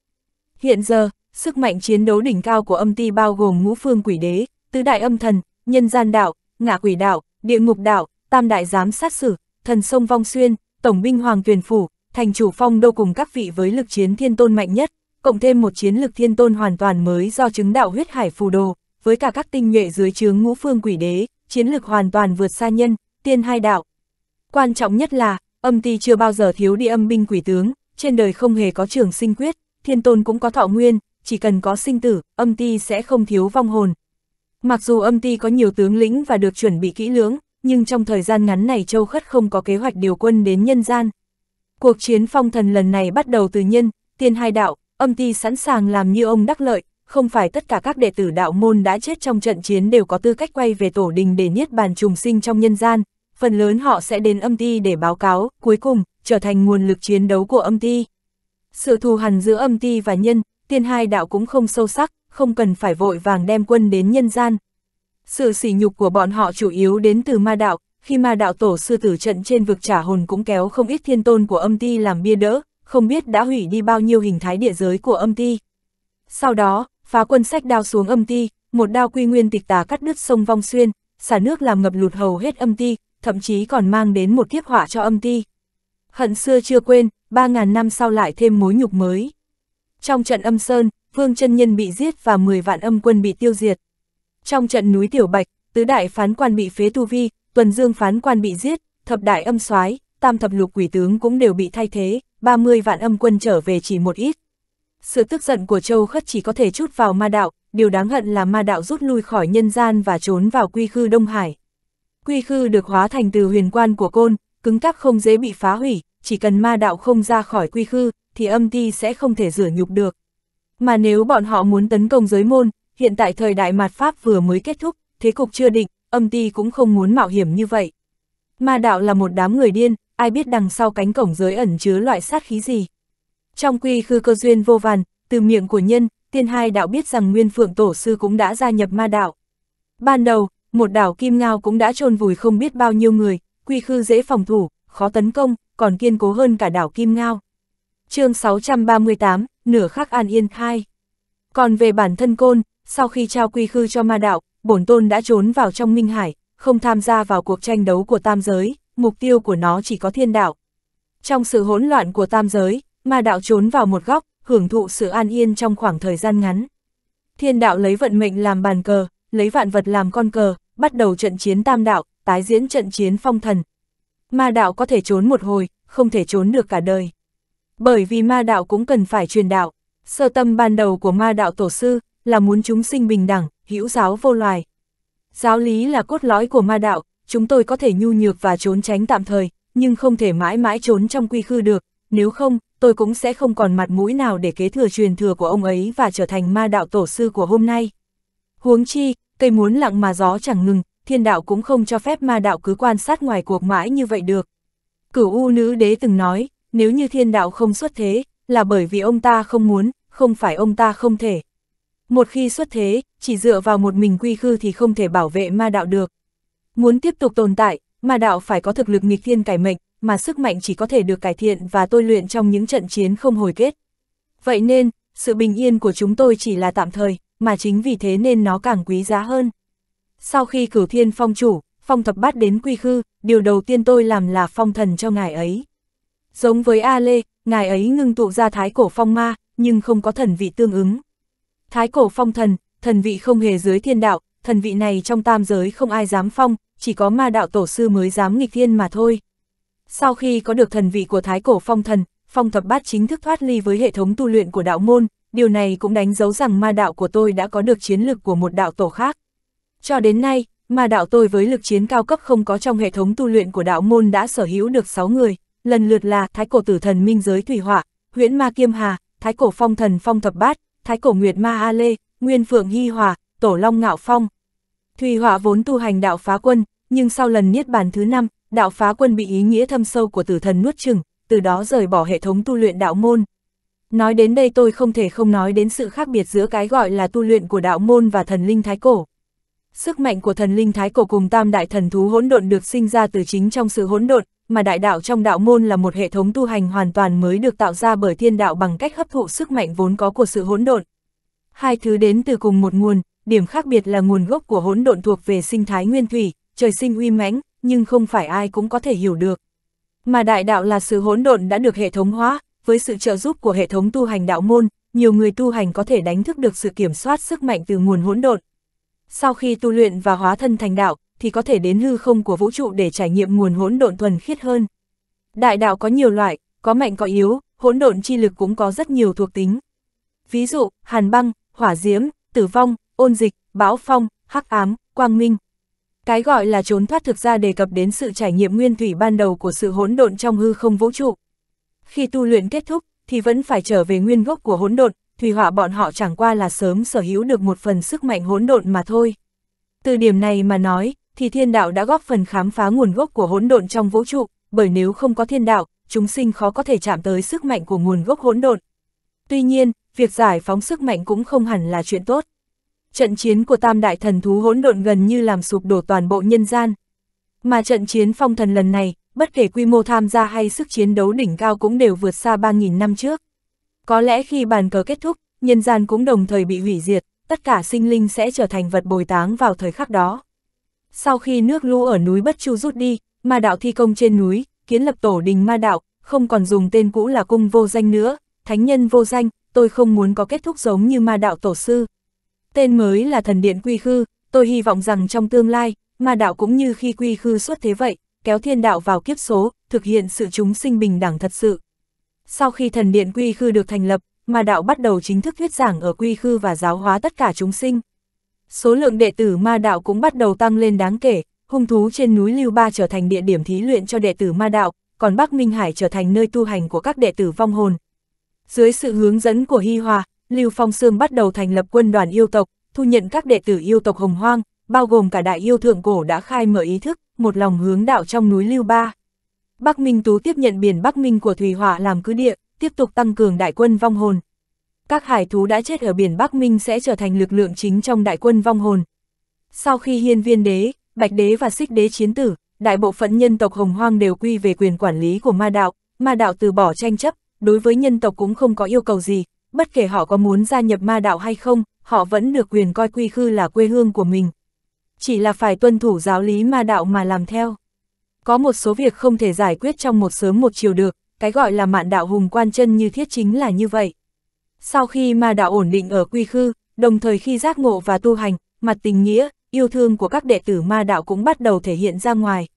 Hiện giờ, sức mạnh chiến đấu đỉnh cao của âm ti bao gồm ngũ phương quỷ đế, tứ đại âm thần, nhân gian đạo, ngạ quỷ đạo, địa ngục đạo, tam đại giám sát sử, thần sông vong xuyên, tổng binh Hoàng Tuyền Phủ, thành chủ phong đô cùng các vị với lực chiến thiên tôn mạnh nhất, cộng thêm một chiến lực thiên tôn hoàn toàn mới do chứng đạo huyết hải phù đồ, với cả các tinh nhuệ dưới chướng ngũ phương quỷ đế, chiến lực hoàn toàn vượt xa nhân, tiên hai đạo. Quan trọng nhất là, âm ti chưa bao giờ thiếu đi âm binh quỷ tướng, trên đời không hề có trường sinh quyết, thiên tôn cũng có thọ nguyên, chỉ cần có sinh tử, âm ti sẽ không thiếu vong hồn. Mặc dù âm ti có nhiều tướng lĩnh và được chuẩn bị kỹ lưỡng, nhưng trong thời gian ngắn này Châu Khất không có kế hoạch điều quân đến nhân gian. Cuộc chiến phong thần lần này bắt đầu từ nhân, tiên hai đạo, âm ti sẵn sàng làm như ông đắc lợi, không phải tất cả các đệ tử đạo môn đã chết trong trận chiến đều có tư cách quay về tổ đình để niết bàn trùng sinh trong nhân gian, phần lớn họ sẽ đến âm ti để báo cáo, cuối cùng, trở thành nguồn lực chiến đấu của âm ti. Sự thù hằn giữa âm ti và nhân, tiên hai đạo cũng không sâu sắc, không cần phải vội vàng đem quân đến nhân gian, sự sỉ nhục của bọn họ chủ yếu đến từ ma đạo, khi ma đạo tổ sư tử trận trên vực trả hồn cũng kéo không ít thiên tôn của âm ti làm bia đỡ, không biết đã hủy đi bao nhiêu hình thái địa giới của âm ti. Sau đó, phá quân sách đao xuống âm ti, một đao quy nguyên tịch tà cắt đứt sông Vong Xuyên, xả nước làm ngập lụt hầu hết âm ti, thậm chí còn mang đến một kiếp họa cho âm ti. Hận xưa chưa quên, 3.000 năm sau lại thêm mối nhục mới. Trong trận âm Sơn, Vương chân Nhân bị giết và 10 vạn âm quân bị tiêu diệt. Trong trận núi Tiểu Bạch, tứ đại phán quan bị phế tu vi, tuần dương phán quan bị giết, thập đại âm soái, tam thập lục quỷ tướng cũng đều bị thay thế, 30 vạn âm quân trở về chỉ một ít. Sự tức giận của Châu Khất chỉ có thể chút vào ma đạo, điều đáng hận là ma đạo rút lui khỏi nhân gian và trốn vào quy khư Đông Hải. Quy khư được hóa thành từ huyền quan của côn, cứng cáp không dễ bị phá hủy, chỉ cần ma đạo không ra khỏi quy khư, thì âm ti sẽ không thể rửa nhục được. Mà nếu bọn họ muốn tấn công giới môn, hiện tại thời đại mạt Pháp vừa mới kết thúc, thế cục chưa định, âm ti cũng không muốn mạo hiểm như vậy. Ma đạo là một đám người điên, ai biết đằng sau cánh cổng giới ẩn chứa loại sát khí gì. Trong quy khư cơ duyên vô vàn, từ miệng của nhân, tiên hai đạo biết rằng Nguyên Phượng Tổ Sư cũng đã gia nhập ma đạo. Ban đầu, một đảo Kim Ngao cũng đã trôn vùi không biết bao nhiêu người, quy khư dễ phòng thủ, khó tấn công, còn kiên cố hơn cả đảo Kim Ngao. chương 638, nửa khắc an yên khai. Còn về bản thân côn, sau khi trao quy khư cho ma đạo, bổn tôn đã trốn vào trong minh hải, không tham gia vào cuộc tranh đấu của tam giới, mục tiêu của nó chỉ có thiên đạo. Trong sự hỗn loạn của tam giới, ma đạo trốn vào một góc, hưởng thụ sự an yên trong khoảng thời gian ngắn. Thiên đạo lấy vận mệnh làm bàn cờ, lấy vạn vật làm con cờ, bắt đầu trận chiến tam đạo, tái diễn trận chiến phong thần. Ma đạo có thể trốn một hồi, không thể trốn được cả đời. Bởi vì ma đạo cũng cần phải truyền đạo. Sơ tâm ban đầu của ma đạo tổ sư, là muốn chúng sinh bình đẳng, hữu giáo vô loài. Giáo lý là cốt lõi của ma đạo, chúng tôi có thể nhu nhược và trốn tránh tạm thời, nhưng không thể mãi mãi trốn trong quy khư được, nếu không, tôi cũng sẽ không còn mặt mũi nào để kế thừa truyền thừa của ông ấy và trở thành ma đạo tổ sư của hôm nay. Huống chi, cây muốn lặng mà gió chẳng ngừng, thiên đạo cũng không cho phép ma đạo cứ quan sát ngoài cuộc mãi như vậy được. Cửu U nữ đế từng nói, nếu như thiên đạo không xuất thế, là bởi vì ông ta không muốn, không phải ông ta không thể, một khi xuất thế, chỉ dựa vào một mình quy khư thì không thể bảo vệ ma đạo được. Muốn tiếp tục tồn tại, ma đạo phải có thực lực nghịch thiên cải mệnh, mà sức mạnh chỉ có thể được cải thiện và tôi luyện trong những trận chiến không hồi kết. Vậy nên, sự bình yên của chúng tôi chỉ là tạm thời, mà chính vì thế nên nó càng quý giá hơn. Sau khi cử thiên phong chủ, phong thập bát đến quy khư, điều đầu tiên tôi làm là phong thần cho ngài ấy. Giống với A Lê, ngài ấy ngưng tụ ra thái cổ phong ma, nhưng không có thần vị tương ứng. Thái cổ phong thần, thần vị không hề dưới thiên đạo, thần vị này trong tam giới không ai dám phong, chỉ có ma đạo tổ sư mới dám nghịch thiên mà thôi. Sau khi có được thần vị của thái cổ phong thần, phong thập bát chính thức thoát ly với hệ thống tu luyện của đạo môn, điều này cũng đánh dấu rằng ma đạo của tôi đã có được chiến lực của một đạo tổ khác. Cho đến nay, ma đạo tôi với lực chiến cao cấp không có trong hệ thống tu luyện của đạo môn đã sở hữu được 6 người, lần lượt là Thái Cổ Tử Thần Minh Giới Thủy họa, Huyễn Ma Kiêm Hà, Thái Cổ Phong Thần Phong Thập Bát, Thái Cổ Nguyệt Ma A Lê, Nguyên Phượng Hy Hòa, Tổ Long Ngạo Phong. Thùy Họa vốn tu hành đạo phá quân, nhưng sau lần niết bàn thứ năm, đạo phá quân bị ý nghĩa thâm sâu của tử thần nuốt chừng, từ đó rời bỏ hệ thống tu luyện đạo môn. Nói đến đây tôi không thể không nói đến sự khác biệt giữa cái gọi là tu luyện của đạo môn và thần linh thái cổ. Sức mạnh của thần linh thái cổ cùng tam đại thần thú hỗn độn được sinh ra từ chính trong sự hỗn độn, mà đại đạo trong đạo môn là một hệ thống tu hành hoàn toàn mới được tạo ra bởi thiên đạo bằng cách hấp thụ sức mạnh vốn có của sự hỗn độn. Hai thứ đến từ cùng một nguồn, điểm khác biệt là nguồn gốc của hỗn độn thuộc về sinh thái nguyên thủy, trời sinh uy mãnh, nhưng không phải ai cũng có thể hiểu được. Mà đại đạo là sự hỗn độn đã được hệ thống hóa, với sự trợ giúp của hệ thống tu hành đạo môn, nhiều người tu hành có thể đánh thức được sự kiểm soát sức mạnh từ nguồn hỗn độn. Sau khi tu luyện và hóa thân thành đạo, thì có thể đến hư không của vũ trụ để trải nghiệm nguồn hỗn độn thuần khiết hơn. Đại đạo có nhiều loại, có mạnh có yếu, hỗn độn chi lực cũng có rất nhiều thuộc tính. Ví dụ, hàn băng, hỏa diễm, tử vong, ôn dịch, bão phong, hắc ám, quang minh. Cái gọi là trốn thoát thực ra đề cập đến sự trải nghiệm nguyên thủy ban đầu của sự hỗn độn trong hư không vũ trụ. Khi tu luyện kết thúc, thì vẫn phải trở về nguyên gốc của hỗn độn, thủy họa bọn họ chẳng qua là sớm sở hữu được một phần sức mạnh hỗn độn mà thôi. Từ điểm này mà nói, thì thiên đạo đã góp phần khám phá nguồn gốc của hỗn độn trong vũ trụ, bởi nếu không có thiên đạo, chúng sinh khó có thể chạm tới sức mạnh của nguồn gốc hỗn độn. Tuy nhiên, việc giải phóng sức mạnh cũng không hẳn là chuyện tốt. Trận chiến của tam đại thần thú hỗn độn gần như làm sụp đổ toàn bộ nhân gian. Mà trận chiến phong thần lần này, bất kể quy mô tham gia hay sức chiến đấu đỉnh cao cũng đều vượt xa 3.000 năm trước. Có lẽ khi bàn cờ kết thúc, nhân gian cũng đồng thời bị hủy diệt, tất cả sinh linh sẽ trở thành vật bồi táng vào thời khắc đó. Sau khi nước lũ ở núi Bất Chu rút đi, ma đạo thi công trên núi, kiến lập tổ đình ma đạo, không còn dùng tên cũ là cung vô danh nữa, thánh nhân vô danh, tôi không muốn có kết thúc giống như ma đạo tổ sư. Tên mới là thần điện quy khư, tôi hy vọng rằng trong tương lai, ma đạo cũng như khi quy khư xuất thế vậy, kéo thiên đạo vào kiếp số, thực hiện sự chúng sinh bình đẳng thật sự. Sau khi thần điện quy khư được thành lập, ma đạo bắt đầu chính thức thuyết giảng ở quy khư và giáo hóa tất cả chúng sinh số lượng đệ tử ma đạo cũng bắt đầu tăng lên đáng kể, hung thú trên núi Lưu Ba trở thành địa điểm thí luyện cho đệ tử ma đạo, còn Bắc Minh Hải trở thành nơi tu hành của các đệ tử vong hồn. Dưới sự hướng dẫn của Hy Hòa, Lưu Phong Sương bắt đầu thành lập quân đoàn yêu tộc, thu nhận các đệ tử yêu tộc Hồng Hoang, bao gồm cả đại yêu thượng cổ đã khai mở ý thức, một lòng hướng đạo trong núi Lưu Ba. Bắc Minh Tú tiếp nhận biển Bắc Minh của Thùy hòa làm cứ địa, tiếp tục tăng cường đại quân vong hồn các hải thú đã chết ở biển Bắc Minh sẽ trở thành lực lượng chính trong đại quân vong hồn. Sau khi hiên viên đế, bạch đế và xích đế chiến tử, đại bộ phận nhân tộc hồng hoang đều quy về quyền quản lý của ma đạo, ma đạo từ bỏ tranh chấp, đối với nhân tộc cũng không có yêu cầu gì, bất kể họ có muốn gia nhập ma đạo hay không, họ vẫn được quyền coi quy khư là quê hương của mình. Chỉ là phải tuân thủ giáo lý ma đạo mà làm theo. Có một số việc không thể giải quyết trong một sớm một chiều được, cái gọi là mạn đạo hùng quan chân như thiết chính là như vậy. Sau khi ma đạo ổn định ở quy khư, đồng thời khi giác ngộ và tu hành, mặt tình nghĩa, yêu thương của các đệ tử ma đạo cũng bắt đầu thể hiện ra ngoài.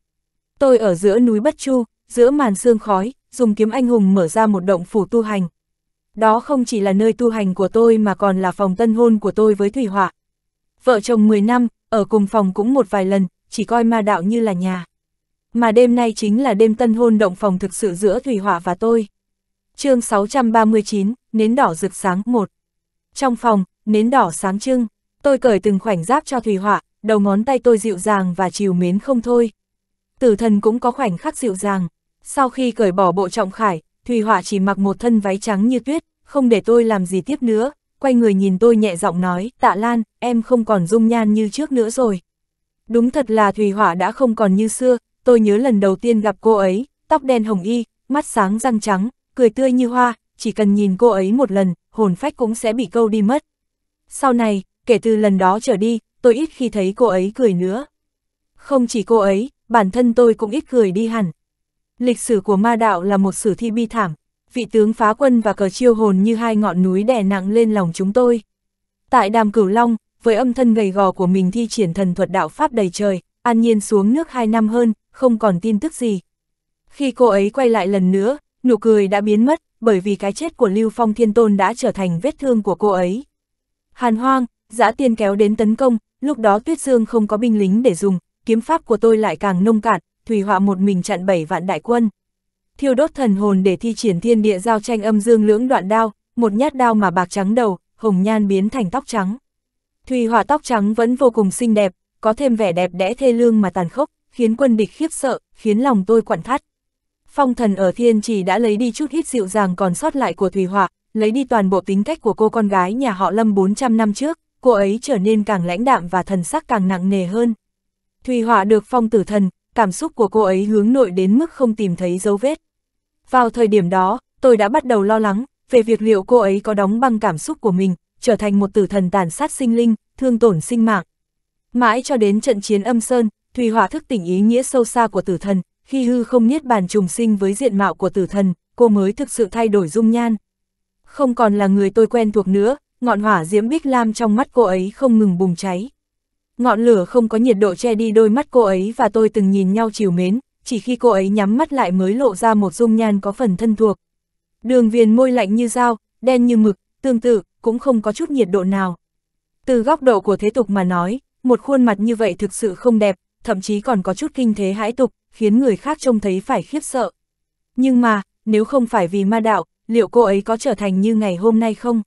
Tôi ở giữa núi Bất Chu, giữa màn sương khói, dùng kiếm anh hùng mở ra một động phủ tu hành. Đó không chỉ là nơi tu hành của tôi mà còn là phòng tân hôn của tôi với Thủy Họa. Vợ chồng 10 năm, ở cùng phòng cũng một vài lần, chỉ coi ma đạo như là nhà. Mà đêm nay chính là đêm tân hôn động phòng thực sự giữa Thủy Họa và tôi chương 639, nến đỏ rực sáng 1. Trong phòng, nến đỏ sáng trưng, tôi cởi từng khoảnh giáp cho Thùy Họa, đầu ngón tay tôi dịu dàng và chiều mến không thôi. Tử thần cũng có khoảnh khắc dịu dàng. Sau khi cởi bỏ bộ trọng khải, Thùy Họa chỉ mặc một thân váy trắng như tuyết, không để tôi làm gì tiếp nữa, quay người nhìn tôi nhẹ giọng nói, tạ Lan, em không còn dung nhan như trước nữa rồi. Đúng thật là Thùy Họa đã không còn như xưa, tôi nhớ lần đầu tiên gặp cô ấy, tóc đen hồng y, mắt sáng răng trắng, cười tươi như hoa, chỉ cần nhìn cô ấy một lần, hồn phách cũng sẽ bị câu đi mất. Sau này, kể từ lần đó trở đi, tôi ít khi thấy cô ấy cười nữa. Không chỉ cô ấy, bản thân tôi cũng ít cười đi hẳn. Lịch sử của ma đạo là một sử thi bi thảm, vị tướng phá quân và cờ chiêu hồn như hai ngọn núi đè nặng lên lòng chúng tôi. Tại đàm cửu long, với âm thân gầy gò của mình thi triển thần thuật đạo Pháp đầy trời, an nhiên xuống nước hai năm hơn, không còn tin tức gì. Khi cô ấy quay lại lần nữa, nụ cười đã biến mất, bởi vì cái chết của Lưu Phong Thiên Tôn đã trở thành vết thương của cô ấy. Hàn hoang, giã tiên kéo đến tấn công, lúc đó Tuyết Dương không có binh lính để dùng, kiếm pháp của tôi lại càng nông cạn, thủy họa một mình chặn bảy vạn đại quân. Thiêu đốt thần hồn để thi triển thiên địa giao tranh âm dương lưỡng đoạn đao, một nhát đao mà bạc trắng đầu, hồng nhan biến thành tóc trắng. Thủy họa tóc trắng vẫn vô cùng xinh đẹp, có thêm vẻ đẹp đẽ thê lương mà tàn khốc, khiến quân địch khiếp sợ, khiến lòng tôi quặn thắt. Phong thần ở thiên chỉ đã lấy đi chút hít dịu dàng còn sót lại của Thùy Họa, lấy đi toàn bộ tính cách của cô con gái nhà họ Lâm 400 năm trước, cô ấy trở nên càng lãnh đạm và thần sắc càng nặng nề hơn. Thùy Họa được phong tử thần, cảm xúc của cô ấy hướng nội đến mức không tìm thấy dấu vết. Vào thời điểm đó, tôi đã bắt đầu lo lắng về việc liệu cô ấy có đóng băng cảm xúc của mình, trở thành một tử thần tàn sát sinh linh, thương tổn sinh mạng. Mãi cho đến trận chiến âm sơn, Thùy Hỏa thức tỉnh ý nghĩa sâu xa của tử thần, khi hư không niết bàn trùng sinh với diện mạo của tử thần, cô mới thực sự thay đổi dung nhan. Không còn là người tôi quen thuộc nữa, ngọn hỏa diễm bích lam trong mắt cô ấy không ngừng bùng cháy. Ngọn lửa không có nhiệt độ che đi đôi mắt cô ấy và tôi từng nhìn nhau chiều mến, chỉ khi cô ấy nhắm mắt lại mới lộ ra một dung nhan có phần thân thuộc. Đường viền môi lạnh như dao, đen như mực, tương tự, cũng không có chút nhiệt độ nào. Từ góc độ của thế tục mà nói, một khuôn mặt như vậy thực sự không đẹp, thậm chí còn có chút kinh thế hãi tục, khiến người khác trông thấy phải khiếp sợ. Nhưng mà, nếu không phải vì ma đạo, liệu cô ấy có trở thành như ngày hôm nay không?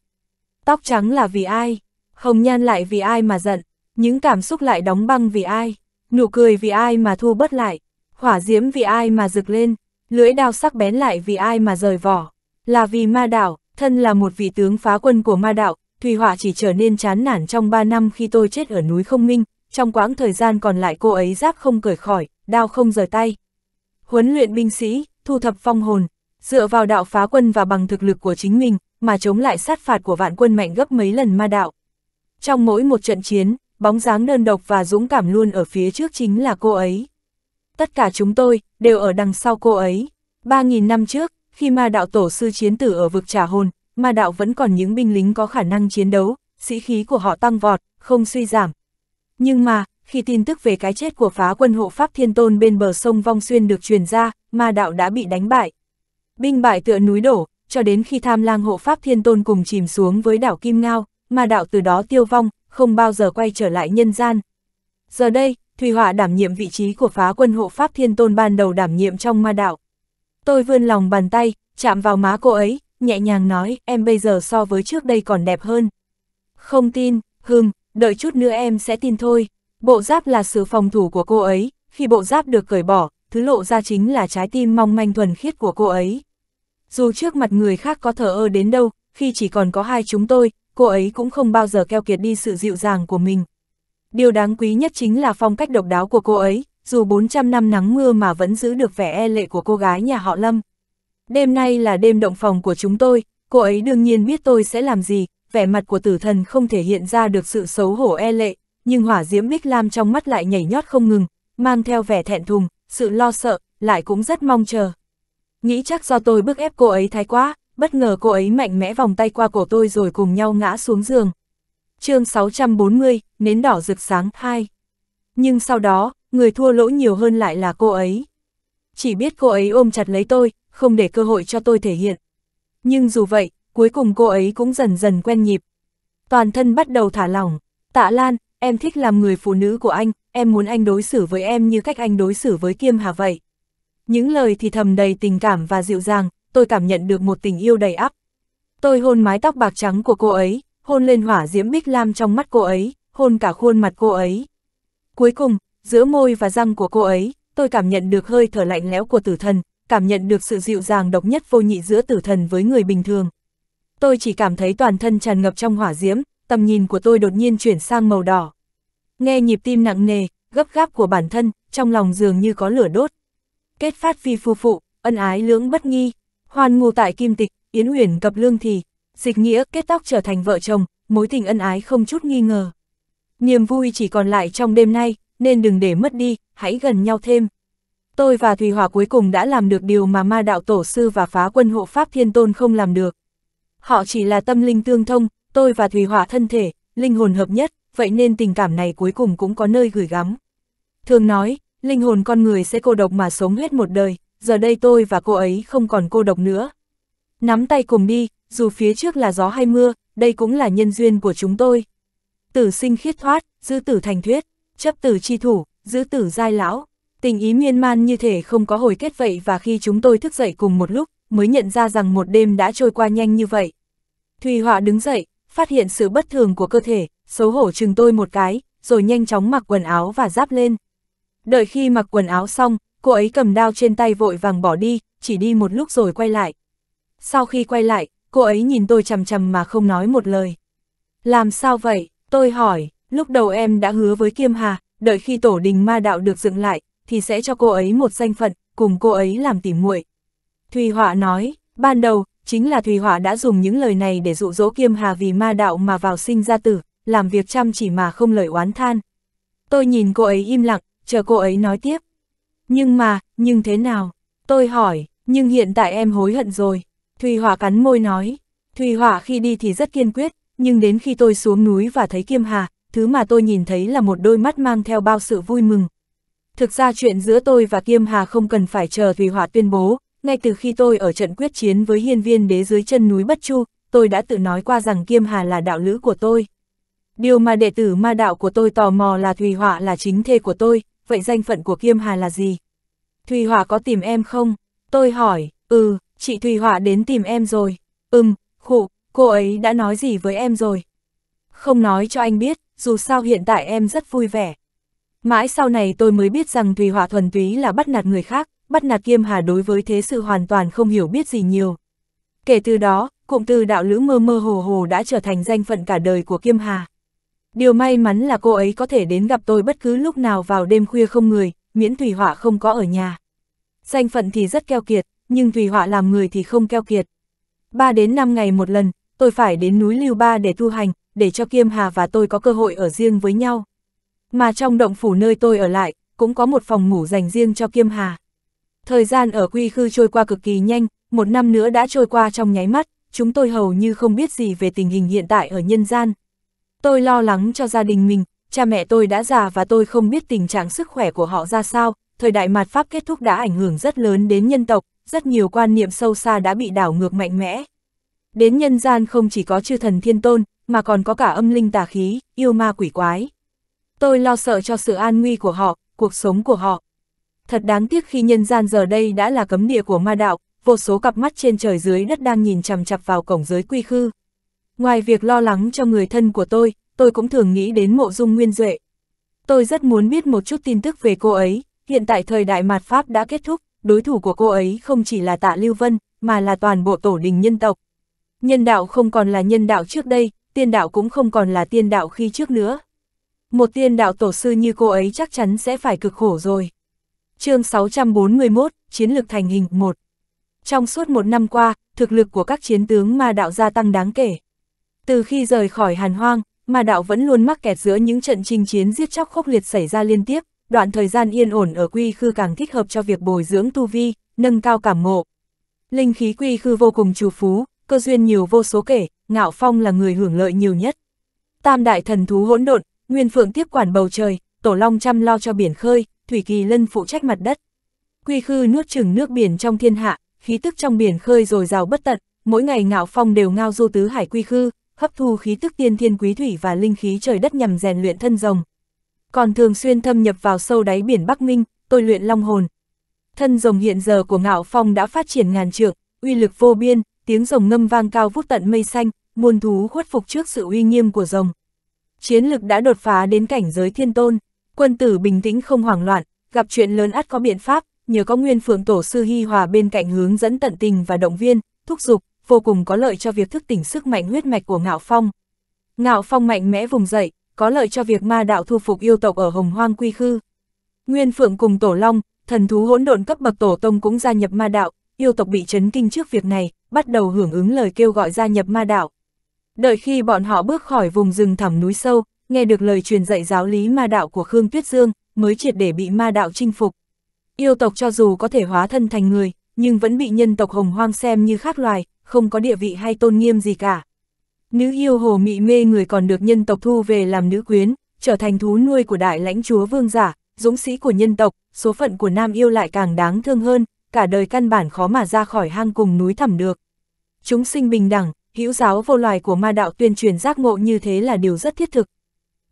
Tóc trắng là vì ai? Hồng nhan lại vì ai mà giận? Những cảm xúc lại đóng băng vì ai? Nụ cười vì ai mà thu bớt lại? Hỏa diễm vì ai mà rực lên? Lưỡi đao sắc bén lại vì ai mà rời vỏ? Là vì ma đạo, thân là một vị tướng phá quân của ma đạo, Thùy Họa chỉ trở nên chán nản trong 3 năm khi tôi chết ở núi không minh, trong quãng thời gian còn lại cô ấy giáp không cởi khỏi, đao không rời tay. Huấn luyện binh sĩ, thu thập phong hồn, dựa vào đạo phá quân và bằng thực lực của chính mình, mà chống lại sát phạt của vạn quân mạnh gấp mấy lần ma đạo. Trong mỗi một trận chiến, bóng dáng đơn độc và dũng cảm luôn ở phía trước chính là cô ấy. Tất cả chúng tôi, đều ở đằng sau cô ấy. 3.000 năm trước, khi ma đạo tổ sư chiến tử ở vực trả hồn, ma đạo vẫn còn những binh lính có khả năng chiến đấu, sĩ khí của họ tăng vọt, không suy giảm. Nhưng mà, khi tin tức về cái chết của phá quân hộ Pháp Thiên Tôn bên bờ sông Vong Xuyên được truyền ra, ma đạo đã bị đánh bại. Binh bại tựa núi đổ, cho đến khi tham lang hộ Pháp Thiên Tôn cùng chìm xuống với đảo Kim Ngao, ma đạo từ đó tiêu vong, không bao giờ quay trở lại nhân gian. Giờ đây, Thùy Họa đảm nhiệm vị trí của phá quân hộ Pháp Thiên Tôn ban đầu đảm nhiệm trong ma đạo. Tôi vươn lòng bàn tay, chạm vào má cô ấy, nhẹ nhàng nói, em bây giờ so với trước đây còn đẹp hơn. Không tin, hừm, đợi chút nữa em sẽ tin thôi. Bộ giáp là sự phòng thủ của cô ấy, khi bộ giáp được cởi bỏ, thứ lộ ra chính là trái tim mong manh thuần khiết của cô ấy. Dù trước mặt người khác có thờ ơ đến đâu, khi chỉ còn có hai chúng tôi, cô ấy cũng không bao giờ keo kiệt đi sự dịu dàng của mình. Điều đáng quý nhất chính là phong cách độc đáo của cô ấy, dù 400 năm nắng mưa mà vẫn giữ được vẻ e lệ của cô gái nhà họ Lâm. Đêm nay là đêm động phòng của chúng tôi, cô ấy đương nhiên biết tôi sẽ làm gì, vẻ mặt của tử thần không thể hiện ra được sự xấu hổ e lệ, nhưng hỏa diễm bích lam trong mắt lại nhảy nhót không ngừng, mang theo vẻ thẹn thùng, sự lo sợ, lại cũng rất mong chờ. Nghĩ chắc do tôi bức ép cô ấy thái quá, bất ngờ cô ấy mạnh mẽ vòng tay qua cổ tôi rồi cùng nhau ngã xuống giường. chương 640, nến đỏ rực sáng 2. Nhưng sau đó, người thua lỗ nhiều hơn lại là cô ấy. Chỉ biết cô ấy ôm chặt lấy tôi, không để cơ hội cho tôi thể hiện. Nhưng dù vậy, cuối cùng cô ấy cũng dần dần quen nhịp. Toàn thân bắt đầu thả lỏng. Tạ Lan, em thích làm người phụ nữ của anh, em muốn anh đối xử với em như cách anh đối xử với Kiêm Hà vậy. Những lời thì thầm đầy tình cảm và dịu dàng, tôi cảm nhận được một tình yêu đầy áp. Tôi hôn mái tóc bạc trắng của cô ấy, hôn lên hỏa diễm bích lam trong mắt cô ấy, hôn cả khuôn mặt cô ấy. Cuối cùng, giữa môi và răng của cô ấy, tôi cảm nhận được hơi thở lạnh lẽo của tử thần, cảm nhận được sự dịu dàng độc nhất vô nhị giữa tử thần với người bình thường. Tôi chỉ cảm thấy toàn thân tràn ngập trong hỏa diễm, tầm nhìn của tôi đột nhiên chuyển sang màu đỏ. Nghe nhịp tim nặng nề, gấp gáp của bản thân, trong lòng dường như có lửa đốt. Kết phát phi phu phụ, ân ái lưỡng bất nghi, hoàn ngụ tại kim tịch, yến uyển cập lương thì, dịch nghĩa kết tóc trở thành vợ chồng, mối tình ân ái không chút nghi ngờ. Niềm vui chỉ còn lại trong đêm nay, nên đừng để mất đi, hãy gần nhau thêm. Tôi và Thùy Hòa cuối cùng đã làm được điều mà ma đạo tổ sư và phá quân hộ Pháp Thiên Tôn không làm được. Họ chỉ là tâm linh tương thông, tôi và Thùy Hòa thân thể, linh hồn hợp nhất vậy nên tình cảm này cuối cùng cũng có nơi gửi gắm. Thường nói, linh hồn con người sẽ cô độc mà sống hết một đời, giờ đây tôi và cô ấy không còn cô độc nữa. Nắm tay cùng đi, dù phía trước là gió hay mưa, đây cũng là nhân duyên của chúng tôi. Tử sinh khiết thoát, giữ tử thành thuyết, chấp tử chi thủ, giữ tử giai lão. Tình ý miên man như thể không có hồi kết vậy và khi chúng tôi thức dậy cùng một lúc, mới nhận ra rằng một đêm đã trôi qua nhanh như vậy. Thùy Họa đứng dậy, phát hiện sự bất thường của cơ thể, xấu hổ chừng tôi một cái, rồi nhanh chóng mặc quần áo và giáp lên. Đợi khi mặc quần áo xong, cô ấy cầm đao trên tay vội vàng bỏ đi, chỉ đi một lúc rồi quay lại. Sau khi quay lại, cô ấy nhìn tôi chầm chầm mà không nói một lời. Làm sao vậy? Tôi hỏi, lúc đầu em đã hứa với Kiêm Hà, đợi khi tổ đình ma đạo được dựng lại, thì sẽ cho cô ấy một danh phận, cùng cô ấy làm tỉ muội. Thùy Họa nói, ban đầu, chính là Thùy Họa đã dùng những lời này để dụ dỗ Kiêm Hà vì ma đạo mà vào sinh ra tử, làm việc chăm chỉ mà không lời oán than. Tôi nhìn cô ấy im lặng, chờ cô ấy nói tiếp. Nhưng mà, nhưng thế nào? Tôi hỏi, nhưng hiện tại em hối hận rồi. Thùy Hỏa cắn môi nói. Thùy Hỏa khi đi thì rất kiên quyết, nhưng đến khi tôi xuống núi và thấy Kiêm Hà, thứ mà tôi nhìn thấy là một đôi mắt mang theo bao sự vui mừng. Thực ra chuyện giữa tôi và Kiêm Hà không cần phải chờ Thùy Hỏa tuyên bố, ngay từ khi tôi ở trận quyết chiến với hiên viên đế dưới chân núi Bất Chu, tôi đã tự nói qua rằng Kiêm Hà là đạo lữ của tôi. Điều mà đệ tử ma đạo của tôi tò mò là Thùy Họa là chính thê của tôi, vậy danh phận của Kiêm Hà là gì? Thùy Họa có tìm em không? Tôi hỏi, ừ, chị Thùy Họa đến tìm em rồi. Ừm, khụ, cô ấy đã nói gì với em rồi? Không nói cho anh biết, dù sao hiện tại em rất vui vẻ. Mãi sau này tôi mới biết rằng Thùy Họa thuần túy là bắt nạt người khác, bắt nạt Kiêm Hà đối với thế sự hoàn toàn không hiểu biết gì nhiều. Kể từ đó, cụm từ đạo lữ mơ mơ hồ hồ đã trở thành danh phận cả đời của Kiêm Hà. Điều may mắn là cô ấy có thể đến gặp tôi bất cứ lúc nào vào đêm khuya không người, miễn Thủy Họa không có ở nhà. Danh phận thì rất keo kiệt, nhưng Thủy Họa làm người thì không keo kiệt. Ba đến năm ngày một lần, tôi phải đến núi Lưu Ba để tu hành, để cho Kiêm Hà và tôi có cơ hội ở riêng với nhau. Mà trong động phủ nơi tôi ở lại, cũng có một phòng ngủ dành riêng cho Kiêm Hà. Thời gian ở quy khư trôi qua cực kỳ nhanh, một năm nữa đã trôi qua trong nháy mắt, chúng tôi hầu như không biết gì về tình hình hiện tại ở nhân gian. Tôi lo lắng cho gia đình mình, cha mẹ tôi đã già và tôi không biết tình trạng sức khỏe của họ ra sao, thời đại mạt Pháp kết thúc đã ảnh hưởng rất lớn đến nhân tộc, rất nhiều quan niệm sâu xa đã bị đảo ngược mạnh mẽ. Đến nhân gian không chỉ có chư thần thiên tôn, mà còn có cả âm linh tà khí, yêu ma quỷ quái. Tôi lo sợ cho sự an nguy của họ, cuộc sống của họ. Thật đáng tiếc khi nhân gian giờ đây đã là cấm địa của ma đạo, vô số cặp mắt trên trời dưới đất đang nhìn chằm chặp vào cổng giới quy khư. Ngoài việc lo lắng cho người thân của tôi, tôi cũng thường nghĩ đến mộ dung nguyên duệ. Tôi rất muốn biết một chút tin tức về cô ấy, hiện tại thời đại mạt Pháp đã kết thúc, đối thủ của cô ấy không chỉ là tạ Lưu Vân, mà là toàn bộ tổ đình nhân tộc. Nhân đạo không còn là nhân đạo trước đây, tiên đạo cũng không còn là tiên đạo khi trước nữa. Một tiên đạo tổ sư như cô ấy chắc chắn sẽ phải cực khổ rồi. chương 641, Chiến lược thành hình 1 Trong suốt một năm qua, thực lực của các chiến tướng ma đạo gia tăng đáng kể. Từ khi rời khỏi hàn hoang, ma đạo vẫn luôn mắc kẹt giữa những trận chinh chiến giết chóc khốc liệt xảy ra liên tiếp, đoạn thời gian yên ổn ở quy khư càng thích hợp cho việc bồi dưỡng tu vi, nâng cao cảm ngộ. Linh khí quy khư vô cùng trù phú, cơ duyên nhiều vô số kể, ngạo phong là người hưởng lợi nhiều nhất. Tam đại thần thú hỗn độn, Nguyên Phượng tiếp quản bầu trời, Tổ Long chăm lo cho biển khơi, Thủy Kỳ Lân phụ trách mặt đất. Quy khư nuốt chừng nước biển trong thiên hạ, khí tức trong biển khơi rồi rào bất tận, mỗi ngày ngạo phong đều ngao du tứ hải quy khư, hấp thu khí tức tiên thiên quý thủy và linh khí trời đất nhằm rèn luyện thân rồng. Còn thường xuyên thâm nhập vào sâu đáy biển Bắc Minh, tôi luyện long hồn. Thân rồng hiện giờ của Ngạo Phong đã phát triển ngàn trượng, uy lực vô biên, tiếng rồng ngâm vang cao vút tận mây xanh, muôn thú khuất phục trước sự uy nghiêm của rồng. Chiến lực đã đột phá đến cảnh giới thiên tôn, quân tử bình tĩnh không hoảng loạn, gặp chuyện lớn ắt có biện pháp, nhờ có nguyên phượng tổ sư Hy Hòa bên cạnh hướng dẫn tận tình và động viên, thúc giục, vô cùng có lợi cho việc thức tỉnh sức mạnh huyết mạch của Ngạo Phong. Ngạo Phong mạnh mẽ vùng dậy, có lợi cho việc ma đạo thu phục yêu tộc ở Hồng Hoang Quy Khư. Nguyên Phượng cùng Tổ Long, thần thú hỗn độn cấp bậc Tổ Tông cũng gia nhập ma đạo, yêu tộc bị chấn kinh trước việc này, bắt đầu hưởng ứng lời kêu gọi gia nhập ma đạo. Đợi khi bọn họ bước khỏi vùng rừng thẳm núi sâu, nghe được lời truyền dạy giáo lý ma đạo của Khương Tuyết Dương, mới triệt để bị ma đạo chinh phục. Yêu tộc cho dù có thể hóa thân thành người, nhưng vẫn bị nhân tộc hồng hoang xem như khác loài, không có địa vị hay tôn nghiêm gì cả. Nữ yêu hồ mị mê người còn được nhân tộc thu về làm nữ quyến, trở thành thú nuôi của đại lãnh chúa vương giả, dũng sĩ của nhân tộc, số phận của nam yêu lại càng đáng thương hơn, cả đời căn bản khó mà ra khỏi hang cùng núi thẳm được. Chúng sinh bình đẳng, hữu giáo vô loài của ma đạo tuyên truyền giác ngộ như thế là điều rất thiết thực.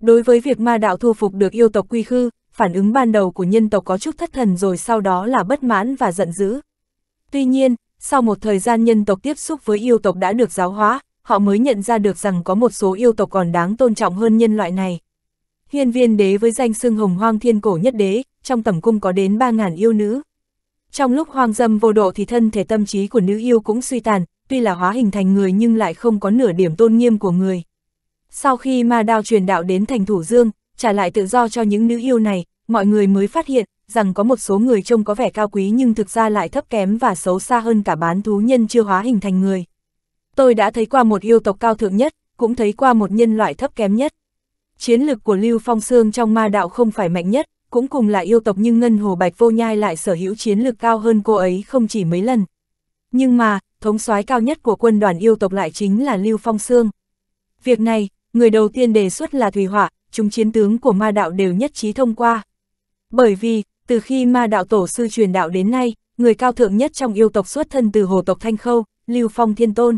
Đối với việc ma đạo thu phục được yêu tộc quy khư, phản ứng ban đầu của nhân tộc có chút thất thần rồi sau đó là bất mãn và giận dữ. Tuy nhiên, sau một thời gian nhân tộc tiếp xúc với yêu tộc đã được giáo hóa, họ mới nhận ra được rằng có một số yêu tộc còn đáng tôn trọng hơn nhân loại này. Hiên viên đế với danh xưng hồng hoang thiên cổ nhất đế, trong tầm cung có đến 3.000 yêu nữ. Trong lúc hoang dâm vô độ thì thân thể tâm trí của nữ yêu cũng suy tàn, tuy là hóa hình thành người nhưng lại không có nửa điểm tôn nghiêm của người. Sau khi ma đao truyền đạo đến thành thủ dương, trả lại tự do cho những nữ yêu này, mọi người mới phát hiện, rằng có một số người trông có vẻ cao quý nhưng thực ra lại thấp kém và xấu xa hơn cả bán thú nhân chưa hóa hình thành người. Tôi đã thấy qua một yêu tộc cao thượng nhất, cũng thấy qua một nhân loại thấp kém nhất. Chiến lực của Lưu Phong Sương trong ma đạo không phải mạnh nhất, cũng cùng là yêu tộc nhưng Ngân Hồ Bạch Vô Nhai lại sở hữu chiến lực cao hơn cô ấy không chỉ mấy lần. Nhưng mà, thống soái cao nhất của quân đoàn yêu tộc lại chính là Lưu Phong Sương. Việc này, người đầu tiên đề xuất là Thủy Hỏa, chúng chiến tướng của ma đạo đều nhất trí thông qua. Bởi vì, từ khi ma đạo tổ sư truyền đạo đến nay, người cao thượng nhất trong yêu tộc xuất thân từ hồ tộc Thanh Khâu, Lưu Phong Thiên Tôn.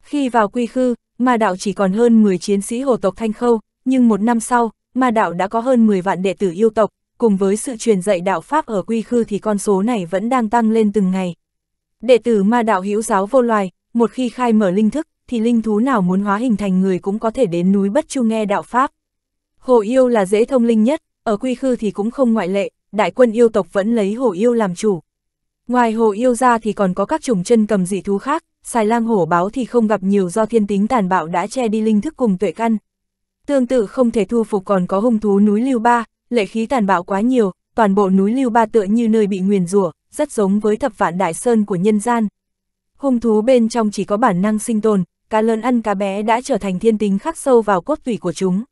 Khi vào quy khư, ma đạo chỉ còn hơn 10 chiến sĩ hồ tộc Thanh Khâu, nhưng một năm sau, ma đạo đã có hơn 10 vạn đệ tử yêu tộc, cùng với sự truyền dạy đạo Pháp ở quy khư thì con số này vẫn đang tăng lên từng ngày. Đệ tử ma đạo hữu giáo vô loài, một khi khai mở linh thức, thì linh thú nào muốn hóa hình thành người cũng có thể đến núi Bất Chu nghe đạo Pháp. Hồ yêu là dễ thông linh nhất, ở quy khư thì cũng không ngoại lệ, đại quân yêu tộc vẫn lấy hổ yêu làm chủ. Ngoài hổ yêu ra thì còn có các chủng chân cầm dị thú khác, xài lang hổ báo thì không gặp nhiều do thiên tính tàn bạo đã che đi linh thức cùng tuệ căn. Tương tự không thể thu phục còn có hung thú núi Lưu Ba, lệ khí tàn bạo quá nhiều, toàn bộ núi Lưu Ba tựa như nơi bị nguyền rủa, rất giống với thập vạn đại sơn của nhân gian. Hung thú bên trong chỉ có bản năng sinh tồn, cá lớn ăn cá bé đã trở thành thiên tính khắc sâu vào cốt tủy của chúng.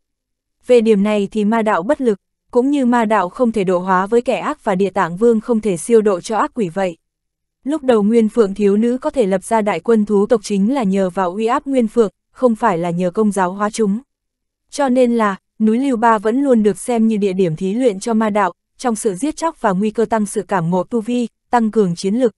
Về điểm này thì ma đạo bất lực, cũng như ma đạo không thể độ hóa với kẻ ác và địa tạng vương không thể siêu độ cho ác quỷ vậy. Lúc đầu Nguyên Phượng thiếu nữ có thể lập ra đại quân thú tộc chính là nhờ vào uy áp Nguyên Phượng, không phải là nhờ công giáo hóa chúng. Cho nên là, núi Lưu Ba vẫn luôn được xem như địa điểm thí luyện cho ma đạo, trong sự giết chóc và nguy cơ tăng sự cảm ngộ tu vi, tăng cường chiến lực.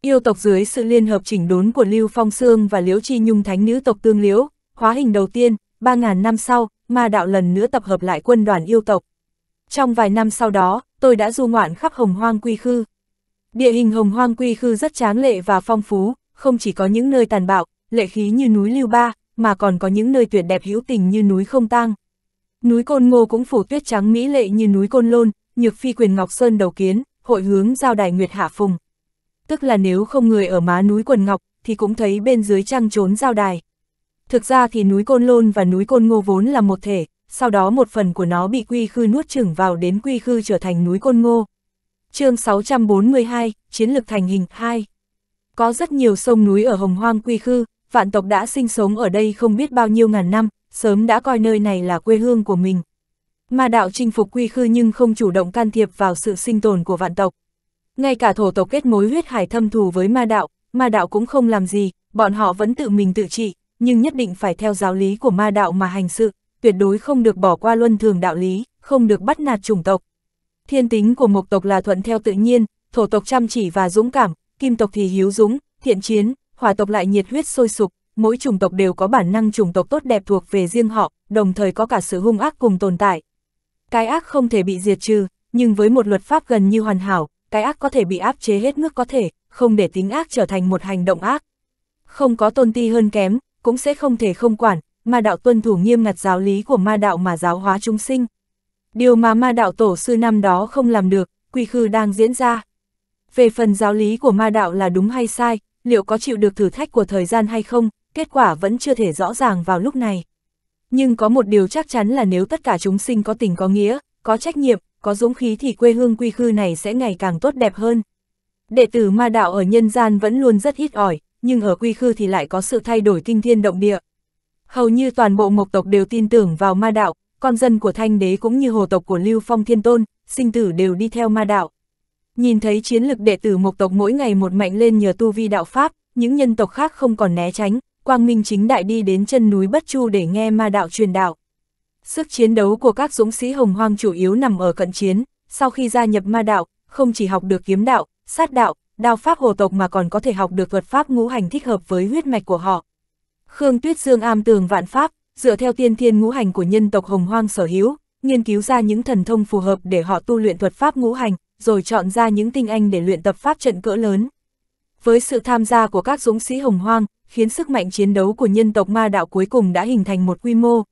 Yêu tộc dưới sự liên hợp chỉnh đốn của Lưu Phong Sương và Liễu Chi Nhung Thánh nữ tộc Tương Liễu, hóa hình đầu tiên, 3.000 năm sau, ma đạo lần nữa tập hợp lại quân đoàn yêu tộc, trong vài năm sau đó, tôi đã du ngoạn khắp hồng hoang quy khư. Địa hình hồng hoang quy khư rất tráng lệ và phong phú, không chỉ có những nơi tàn bạo, lệ khí như núi Lưu Ba, mà còn có những nơi tuyệt đẹp hữu tình như núi Không Tang. Núi Côn Ngô cũng phủ tuyết trắng mỹ lệ như núi Côn Lôn, nhược phi quyền Ngọc Sơn đầu kiến, hội hướng giao đài Nguyệt Hạ Phùng. Tức là nếu không người ở má núi Quần Ngọc, thì cũng thấy bên dưới trăng trốn giao đài. Thực ra thì núi Côn Lôn và núi Côn Ngô vốn là một thể, sau đó một phần của nó bị quy khư nuốt chửng vào đến quy khư trở thành núi côn ngô. chương 642, Chiến lược thành hình 2 Có rất nhiều sông núi ở hồng hoang quy khư, vạn tộc đã sinh sống ở đây không biết bao nhiêu ngàn năm, sớm đã coi nơi này là quê hương của mình. Mà đạo chinh phục quy khư nhưng không chủ động can thiệp vào sự sinh tồn của vạn tộc. Ngay cả thổ tộc kết mối huyết hải thâm thù với ma đạo, ma đạo cũng không làm gì, bọn họ vẫn tự mình tự trị, nhưng nhất định phải theo giáo lý của ma đạo mà hành sự, tuyệt đối không được bỏ qua luân thường đạo lý, không được bắt nạt chủng tộc. Thiên tính của mộc tộc là thuận theo tự nhiên, thổ tộc chăm chỉ và dũng cảm, kim tộc thì hiếu dũng, thiện chiến, hỏa tộc lại nhiệt huyết sôi sục, mỗi chủng tộc đều có bản năng chủng tộc tốt đẹp thuộc về riêng họ, đồng thời có cả sự hung ác cùng tồn tại. Cái ác không thể bị diệt trừ, nhưng với một luật pháp gần như hoàn hảo, cái ác có thể bị áp chế hết mức có thể, không để tính ác trở thành một hành động ác. Không có tôn ti hơn kém, cũng sẽ không thể không quản, ma đạo tuân thủ nghiêm ngặt giáo lý của ma đạo mà giáo hóa chúng sinh. Điều mà ma đạo tổ sư năm đó không làm được, quy khư đang diễn ra. Về phần giáo lý của ma đạo là đúng hay sai, liệu có chịu được thử thách của thời gian hay không, kết quả vẫn chưa thể rõ ràng vào lúc này. Nhưng có một điều chắc chắn là nếu tất cả chúng sinh có tình có nghĩa, có trách nhiệm, có dũng khí thì quê hương quy khư này sẽ ngày càng tốt đẹp hơn. Đệ tử ma đạo ở nhân gian vẫn luôn rất ít ỏi, nhưng ở quy khư thì lại có sự thay đổi kinh thiên động địa. Hầu như toàn bộ Mộc tộc đều tin tưởng vào ma đạo, con dân của Thanh Đế cũng như hồ tộc của Lưu Phong Thiên Tôn, sinh tử đều đi theo ma đạo. Nhìn thấy chiến lực đệ tử Mộc tộc mỗi ngày một mạnh lên nhờ tu vi đạo Pháp, những nhân tộc khác không còn né tránh, Quang Minh chính đại đi đến chân núi Bất Chu để nghe ma đạo truyền đạo. Sức chiến đấu của các dũng sĩ hồng hoang chủ yếu nằm ở cận chiến, sau khi gia nhập ma đạo, không chỉ học được kiếm đạo, sát đạo, đao pháp hồ tộc mà còn có thể học được thuật pháp ngũ hành thích hợp với huyết mạch của họ. Khương Tuyết Dương am tường vạn pháp, dựa theo tiên thiên ngũ hành của nhân tộc Hồng Hoang sở hữu, nghiên cứu ra những thần thông phù hợp để họ tu luyện thuật pháp ngũ hành, rồi chọn ra những tinh anh để luyện tập pháp trận cỡ lớn. Với sự tham gia của các dũng sĩ Hồng Hoang, khiến sức mạnh chiến đấu của nhân tộc ma đạo cuối cùng đã hình thành một quy mô.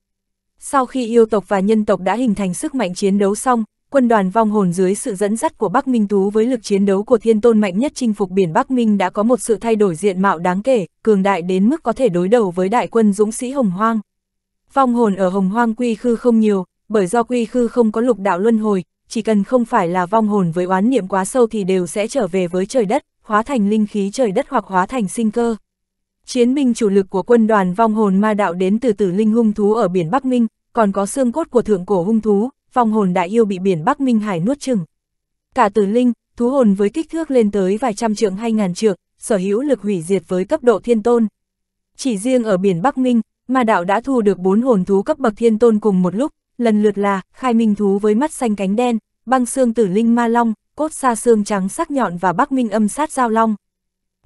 Sau khi yêu tộc và nhân tộc đã hình thành sức mạnh chiến đấu xong, quân đoàn vong hồn dưới sự dẫn dắt của Bắc Minh Tú với lực chiến đấu của thiên tôn mạnh nhất chinh phục biển Bắc Minh đã có một sự thay đổi diện mạo đáng kể, cường đại đến mức có thể đối đầu với đại quân dũng sĩ Hồng Hoang. Vong hồn ở Hồng Hoang quy khư không nhiều, bởi do quy khư không có lục đạo luân hồi, chỉ cần không phải là vong hồn với oán niệm quá sâu thì đều sẽ trở về với trời đất, hóa thành linh khí trời đất hoặc hóa thành sinh cơ. Chiến binh chủ lực của quân đoàn vong hồn ma đạo đến từ tử linh hung thú ở biển Bắc Minh, còn có xương cốt của thượng cổ hung thú, Phong hồn đại yêu bị biển Bắc Minh Hải nuốt chừng. Cả tử linh, thú hồn với kích thước lên tới vài trăm trượng hay ngàn trượng, sở hữu lực hủy diệt với cấp độ thiên tôn. Chỉ riêng ở biển Bắc Minh, mà đạo đã thu được bốn hồn thú cấp bậc thiên tôn cùng một lúc, lần lượt là khai minh thú với mắt xanh cánh đen, băng xương tử linh ma long, cốt xa xương trắng sắc nhọn và Bắc Minh âm sát giao long.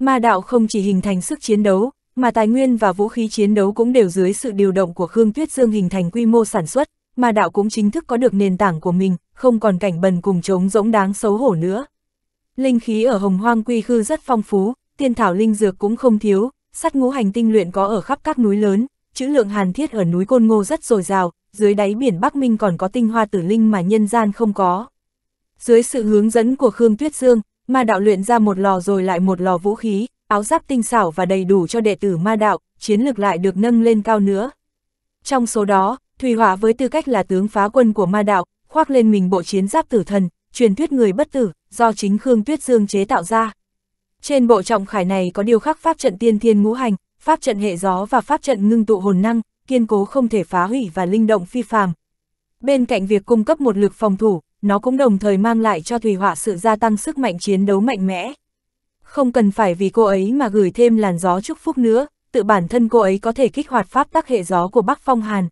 Ma đạo không chỉ hình thành sức chiến đấu, mà tài nguyên và vũ khí chiến đấu cũng đều dưới sự điều động của Khương Tuyết Dương hình thành quy mô sản xuất, mà đạo cũng chính thức có được nền tảng của mình, không còn cảnh bần cùng trống rỗng đáng xấu hổ nữa. Linh khí ở hồng hoang quy khư rất phong phú, tiên thảo linh dược cũng không thiếu, sắt ngũ hành tinh luyện có ở khắp các núi lớn, chữ lượng hàn thiết ở núi Côn Ngô rất dồi dào, dưới đáy biển Bắc Minh còn có tinh hoa tử linh mà nhân gian không có. Dưới sự hướng dẫn của Khương Tuyết Dương, ma đạo luyện ra một lò rồi lại một lò vũ khí, áo giáp tinh xảo và đầy đủ cho đệ tử ma đạo, chiến lược lại được nâng lên cao nữa. Trong số đó, Thủy Hỏa với tư cách là tướng phá quân của ma đạo, khoác lên mình bộ chiến giáp tử thần, truyền thuyết người bất tử, do chính Khương Tuyết Dương chế tạo ra. Trên bộ trọng khải này có điều khắc pháp trận tiên thiên ngũ hành, pháp trận hệ gió và pháp trận ngưng tụ hồn năng, kiên cố không thể phá hủy và linh động phi phàm. Bên cạnh việc cung cấp một lực phòng thủ, nó cũng đồng thời mang lại cho Thủy Họa sự gia tăng sức mạnh chiến đấu mạnh mẽ. Không cần phải vì cô ấy mà gửi thêm làn gió chúc phúc nữa, tự bản thân cô ấy có thể kích hoạt pháp tắc hệ gió của Bắc Phong Hàn,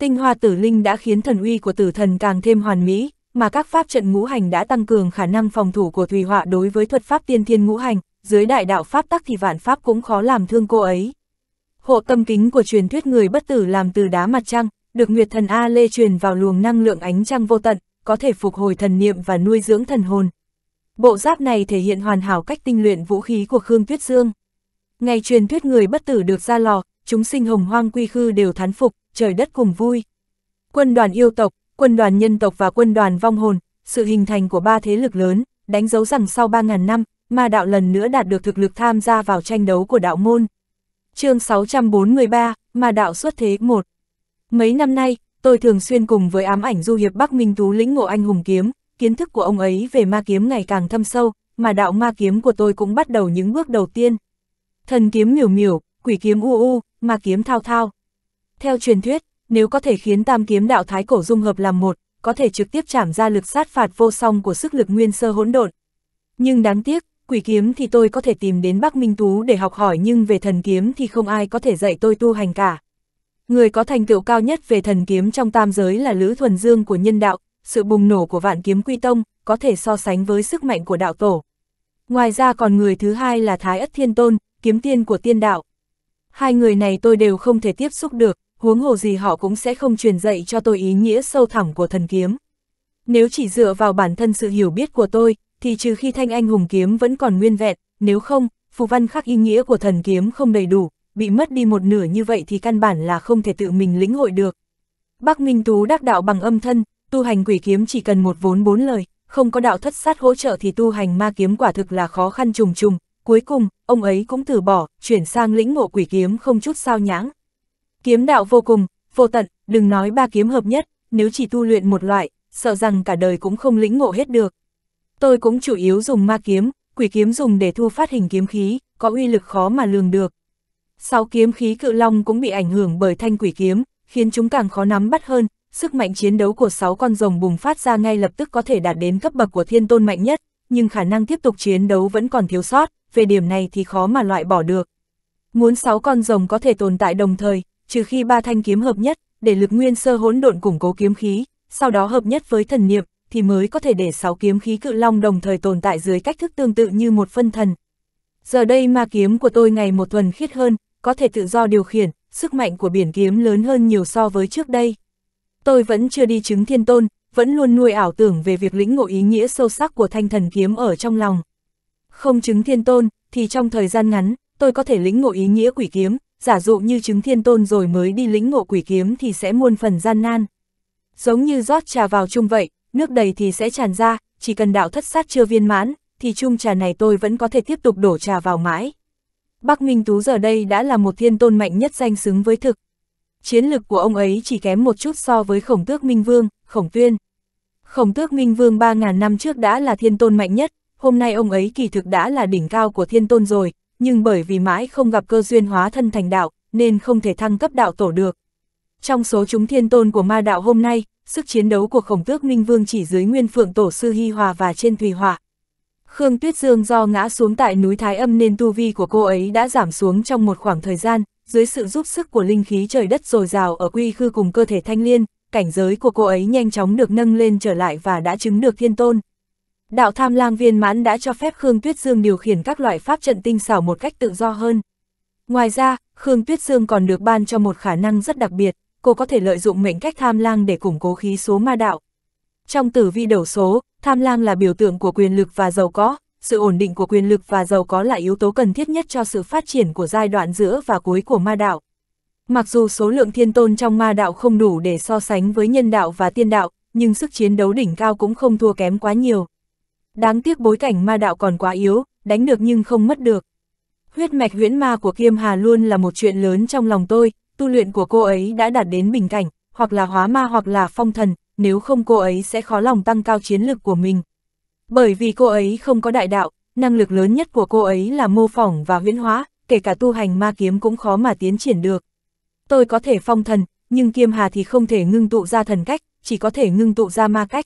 Tinh hoa tử linh đã khiến thần uy của tử thần càng thêm hoàn mỹ, mà các pháp trận ngũ hành đã tăng cường khả năng phòng thủ của thủy Họa đối với thuật pháp tiên thiên ngũ hành, dưới đại đạo pháp tắc thì vạn pháp cũng khó làm thương cô ấy. Hộ tâm kính của truyền thuyết người bất tử làm từ đá mặt trăng, được Nguyệt thần A Lê truyền vào luồng năng lượng ánh trăng vô tận, có thể phục hồi thần niệm và nuôi dưỡng thần hồn. Bộ giáp này thể hiện hoàn hảo cách tinh luyện vũ khí của Khương Tuyết Dương. Ngày truyền thuyết người bất tử được ra lò, chúng sinh hồng hoang quy khư đều thán phục, trời đất cùng vui. Quân đoàn yêu tộc, quân đoàn nhân tộc và quân đoàn vong hồn, sự hình thành của ba thế lực lớn, đánh dấu rằng sau 3.000 năm, ma đạo lần nữa đạt được thực lực tham gia vào tranh đấu của đạo môn. chương 643, ma đạo xuất thế 1 Mấy năm nay, tôi thường xuyên cùng với ám ảnh du hiệp Bắc Minh Tú lĩnh ngộ anh hùng kiếm, kiến thức của ông ấy về ma kiếm ngày càng thâm sâu, mà đạo ma kiếm của tôi cũng bắt đầu những bước đầu tiên. Thần kiếm miểu miểu, quỷ kiếm u u, ma kiếm thao thao. Theo truyền thuyết, nếu có thể khiến tam kiếm đạo thái cổ dung hợp làm một, có thể trực tiếp chạm ra lực sát phạt vô song của sức lực nguyên sơ hỗn độn. Nhưng đáng tiếc, quỷ kiếm thì tôi có thể tìm đến Bắc Minh Tú để học hỏi nhưng về thần kiếm thì không ai có thể dạy tôi tu hành cả. Người có thành tựu cao nhất về thần kiếm trong tam giới là Lữ Thuần Dương của nhân đạo, sự bùng nổ của vạn kiếm quy tông có thể so sánh với sức mạnh của đạo tổ. Ngoài ra còn người thứ hai là Thái Ất Thiên Tôn, kiếm tiên của tiên đạo. Hai người này tôi đều không thể tiếp xúc được, huống hồ gì họ cũng sẽ không truyền dạy cho tôi ý nghĩa sâu thẳm của thần kiếm. Nếu chỉ dựa vào bản thân sự hiểu biết của tôi, thì trừ khi thanh anh hùng kiếm vẫn còn nguyên vẹn, nếu không, phù văn khắc ý nghĩa của thần kiếm không đầy đủ, bị mất đi một nửa như vậy thì căn bản là không thể tự mình lĩnh hội được. Bác Minh Tú đắc đạo bằng âm thân, tu hành quỷ kiếm chỉ cần một vốn bốn lời, không có đạo thất sát hỗ trợ thì tu hành ma kiếm quả thực là khó khăn trùng trùng. Cuối cùng, ông ấy cũng từ bỏ, chuyển sang lĩnh ngộ quỷ kiếm không chút sao nhãng. Kiếm đạo vô cùng, vô tận, đừng nói ba kiếm hợp nhất, nếu chỉ tu luyện một loại, sợ rằng cả đời cũng không lĩnh ngộ hết được. Tôi cũng chủ yếu dùng ma kiếm, quỷ kiếm dùng để thu phát hình kiếm khí, có uy lực khó mà lường được. Sáu kiếm khí cự long cũng bị ảnh hưởng bởi thanh quỷ kiếm, khiến chúng càng khó nắm bắt hơn, sức mạnh chiến đấu của sáu con rồng bùng phát ra ngay lập tức có thể đạt đến cấp bậc của thiên tôn mạnh nhất, nhưng khả năng tiếp tục chiến đấu vẫn còn thiếu sót, về điểm này thì khó mà loại bỏ được. Muốn sáu con rồng có thể tồn tại đồng thời, trừ khi ba thanh kiếm hợp nhất, để lực nguyên sơ hỗn độn củng cố kiếm khí, sau đó hợp nhất với thần niệm, thì mới có thể để sáu kiếm khí cự long đồng thời tồn tại dưới cách thức tương tự như một phân thần. Giờ đây ma kiếm của tôi ngày một thuần khiết hơn, có thể tự do điều khiển, sức mạnh của biển kiếm lớn hơn nhiều so với trước đây. Tôi vẫn chưa đi chứng thiên tôn, vẫn luôn nuôi ảo tưởng về việc lĩnh ngộ ý nghĩa sâu sắc của thanh thần kiếm ở trong lòng. Không chứng thiên tôn, thì trong thời gian ngắn, tôi có thể lĩnh ngộ ý nghĩa quỷ kiếm, giả dụ như chứng thiên tôn rồi mới đi lĩnh ngộ quỷ kiếm thì sẽ muôn phần gian nan. Giống như rót trà vào chung vậy, nước đầy thì sẽ tràn ra, chỉ cần đạo thất sát chưa viên mãn, thì chung trà này tôi vẫn có thể tiếp tục đổ trà vào mãi. Bắc Minh Tú giờ đây đã là một thiên tôn mạnh nhất danh xứng với thực. Chiến lực của ông ấy chỉ kém một chút so với khổng tước Minh Vương, khổng tuyên. Khổng tước Minh Vương 3.000 năm trước đã là thiên tôn mạnh nhất, hôm nay ông ấy kỳ thực đã là đỉnh cao của thiên tôn rồi, nhưng bởi vì mãi không gặp cơ duyên hóa thân thành đạo, nên không thể thăng cấp đạo tổ được. Trong số chúng thiên tôn của ma đạo hôm nay, sức chiến đấu của khổng tước Minh Vương chỉ dưới nguyên phượng tổ sư Hy Hòa và trên Thùy Hòa. Khương Tuyết Dương do ngã xuống tại núi Thái Âm nên tu vi của cô ấy đã giảm xuống trong một khoảng thời gian, dưới sự giúp sức của linh khí trời đất dồi dào ở quy khư cùng cơ thể thanh liên, cảnh giới của cô ấy nhanh chóng được nâng lên trở lại và đã chứng được thiên tôn đạo tham lang viên mãn đã cho phép Khương Tuyết Dương điều khiển các loại pháp trận tinh xảo một cách tự do hơn. Ngoài ra, Khương Tuyết Dương còn được ban cho một khả năng rất đặc biệt, cô có thể lợi dụng mệnh cách tham lang để củng cố khí số ma đạo. Trong tử vi đầu số, tham lang là biểu tượng của quyền lực và giàu có, sự ổn định của quyền lực và giàu có là yếu tố cần thiết nhất cho sự phát triển của giai đoạn giữa và cuối của ma đạo. Mặc dù số lượng thiên tôn trong ma đạo không đủ để so sánh với nhân đạo và tiên đạo, nhưng sức chiến đấu đỉnh cao cũng không thua kém quá nhiều. Đáng tiếc bối cảnh ma đạo còn quá yếu, đánh được nhưng không mất được. Huyết mạch huyễn ma của Kiêm Hà luôn là một chuyện lớn trong lòng tôi, tu luyện của cô ấy đã đạt đến bình cảnh, hoặc là hóa ma hoặc là phong thần, nếu không cô ấy sẽ khó lòng tăng cao chiến lực của mình. Bởi vì cô ấy không có đại đạo, năng lực lớn nhất của cô ấy là mô phỏng và huyễn hóa, kể cả tu hành ma kiếm cũng khó mà tiến triển được. Tôi có thể phong thần, nhưng Kiêm Hà thì không thể ngưng tụ ra thần cách, chỉ có thể ngưng tụ ra ma cách.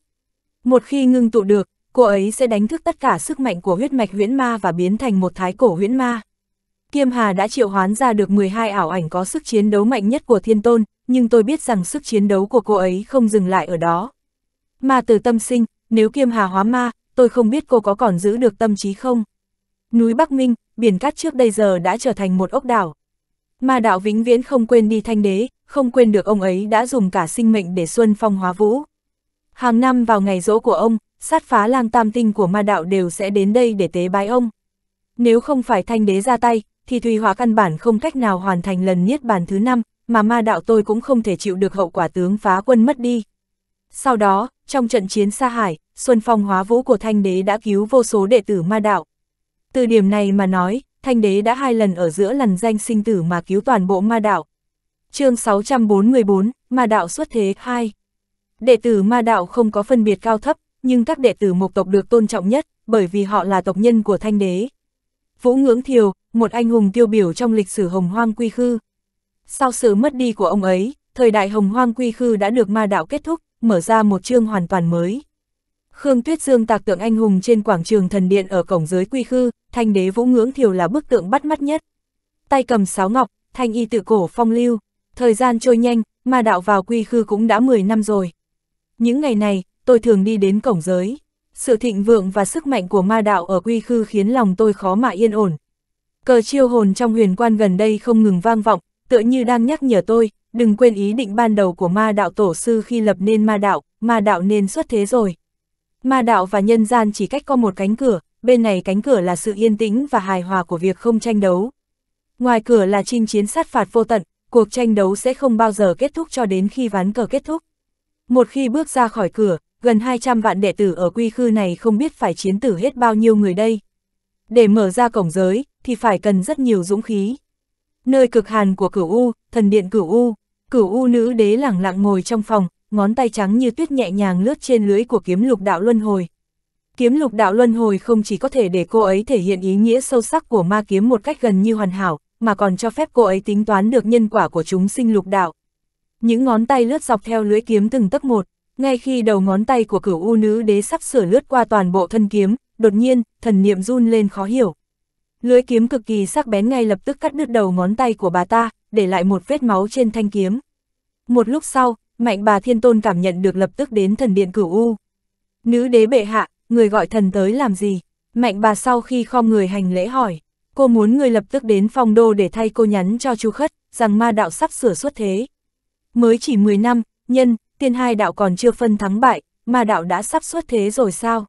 Một khi ngưng tụ được, cô ấy sẽ đánh thức tất cả sức mạnh của huyết mạch huyễn ma và biến thành một thái cổ huyễn ma. Kiêm Hà đã triệu hoán ra được 12 ảo ảnh có sức chiến đấu mạnh nhất của thiên tôn, nhưng tôi biết rằng sức chiến đấu của cô ấy không dừng lại ở đó. Ma từ tâm sinh, nếu Kiêm Hà hóa ma, tôi không biết cô có còn giữ được tâm trí không. Núi Bắc Minh, biển cát trước đây giờ đã trở thành một ốc đảo. Ma đạo vĩnh viễn không quên đi thanh đế, không quên được ông ấy đã dùng cả sinh mệnh để xuân phong hóa vũ. Hàng năm vào ngày rỗ của ông, sát phá lang tam tinh của ma đạo đều sẽ đến đây để tế bái ông. Nếu không phải thanh đế ra tay, thì Thùy Hóa căn bản không cách nào hoàn thành lần niết bàn thứ năm, mà ma đạo tôi cũng không thể chịu được hậu quả tướng phá quân mất đi. Sau đó, trong trận chiến xa Hải, Xuân Phong hóa vũ của thanh đế đã cứu vô số đệ tử ma đạo. Từ điểm này mà nói, thanh đế đã hai lần ở giữa lần danh sinh tử mà cứu toàn bộ ma đạo. chương 644, ma đạo xuất thế 2 Đệ tử ma đạo không có phân biệt cao thấp, nhưng các đệ tử một tộc được tôn trọng nhất, bởi vì họ là tộc nhân của thanh đế. Vũ Ngưỡng Thiều, một anh hùng tiêu biểu trong lịch sử hồng hoang quy khư. Sau sự mất đi của ông ấy, thời đại hồng hoang quy khư đã được ma đạo kết thúc, mở ra một chương hoàn toàn mới. Khương Tuyết Dương tạc tượng anh hùng trên quảng trường thần điện ở cổng giới quy khư, thanh đế Vũ Ngưỡng Thiều là bức tượng bắt mắt nhất. Tay cầm sáo ngọc, thanh y tự cổ phong lưu, thời gian trôi nhanh, ma đạo vào quy khư cũng đã 10 năm rồi. Những ngày này, tôi thường đi đến cổng giới. Sự thịnh vượng và sức mạnh của ma đạo ở quy khư khiến lòng tôi khó mà yên ổn. Cờ chiêu hồn trong huyền quan gần đây không ngừng vang vọng, tựa như đang nhắc nhở tôi, đừng quên ý định ban đầu của ma đạo tổ sư khi lập nên ma đạo, ma đạo nên xuất thế rồi. Ma đạo và nhân gian chỉ cách có một cánh cửa, bên này cánh cửa là sự yên tĩnh và hài hòa của việc không tranh đấu. Ngoài cửa là chinh chiến sát phạt vô tận, cuộc tranh đấu sẽ không bao giờ kết thúc cho đến khi ván cờ kết thúc. Một khi bước ra khỏi cửa, gần 200 vạn đệ tử ở quy khư này không biết phải chiến tử hết bao nhiêu người đây. Để mở ra cổng giới, thì phải cần rất nhiều dũng khí. Nơi cực hàn của cửu U, thần điện cửu U, cửu U nữ đế lẳng lặng ngồi trong phòng, ngón tay trắng như tuyết nhẹ nhàng lướt trên lưới của kiếm lục đạo luân hồi. Kiếm lục đạo luân hồi không chỉ có thể để cô ấy thể hiện ý nghĩa sâu sắc của ma kiếm một cách gần như hoàn hảo, mà còn cho phép cô ấy tính toán được nhân quả của chúng sinh lục đạo. Những ngón tay lướt dọc theo lưỡi kiếm từng tấc một, ngay khi đầu ngón tay của cửu u nữ đế sắp sửa lướt qua toàn bộ thân kiếm, đột nhiên, thần niệm run lên khó hiểu. Lưới kiếm cực kỳ sắc bén ngay lập tức cắt đứt đầu ngón tay của bà ta, để lại một vết máu trên thanh kiếm. Một lúc sau, mạnh bà thiên tôn cảm nhận được lập tức đến thần điện cửu u. Nữ đế bệ hạ, người gọi thần tới làm gì? Mạnh bà sau khi khom người hành lễ hỏi, cô muốn người lập tức đến phong đô để thay cô nhắn cho chu khất, rằng ma đạo sắp sửa xuất thế. Mới chỉ 10 năm, nhân, tiên hai đạo còn chưa phân thắng bại, mà đạo đã sắp xuất thế rồi sao?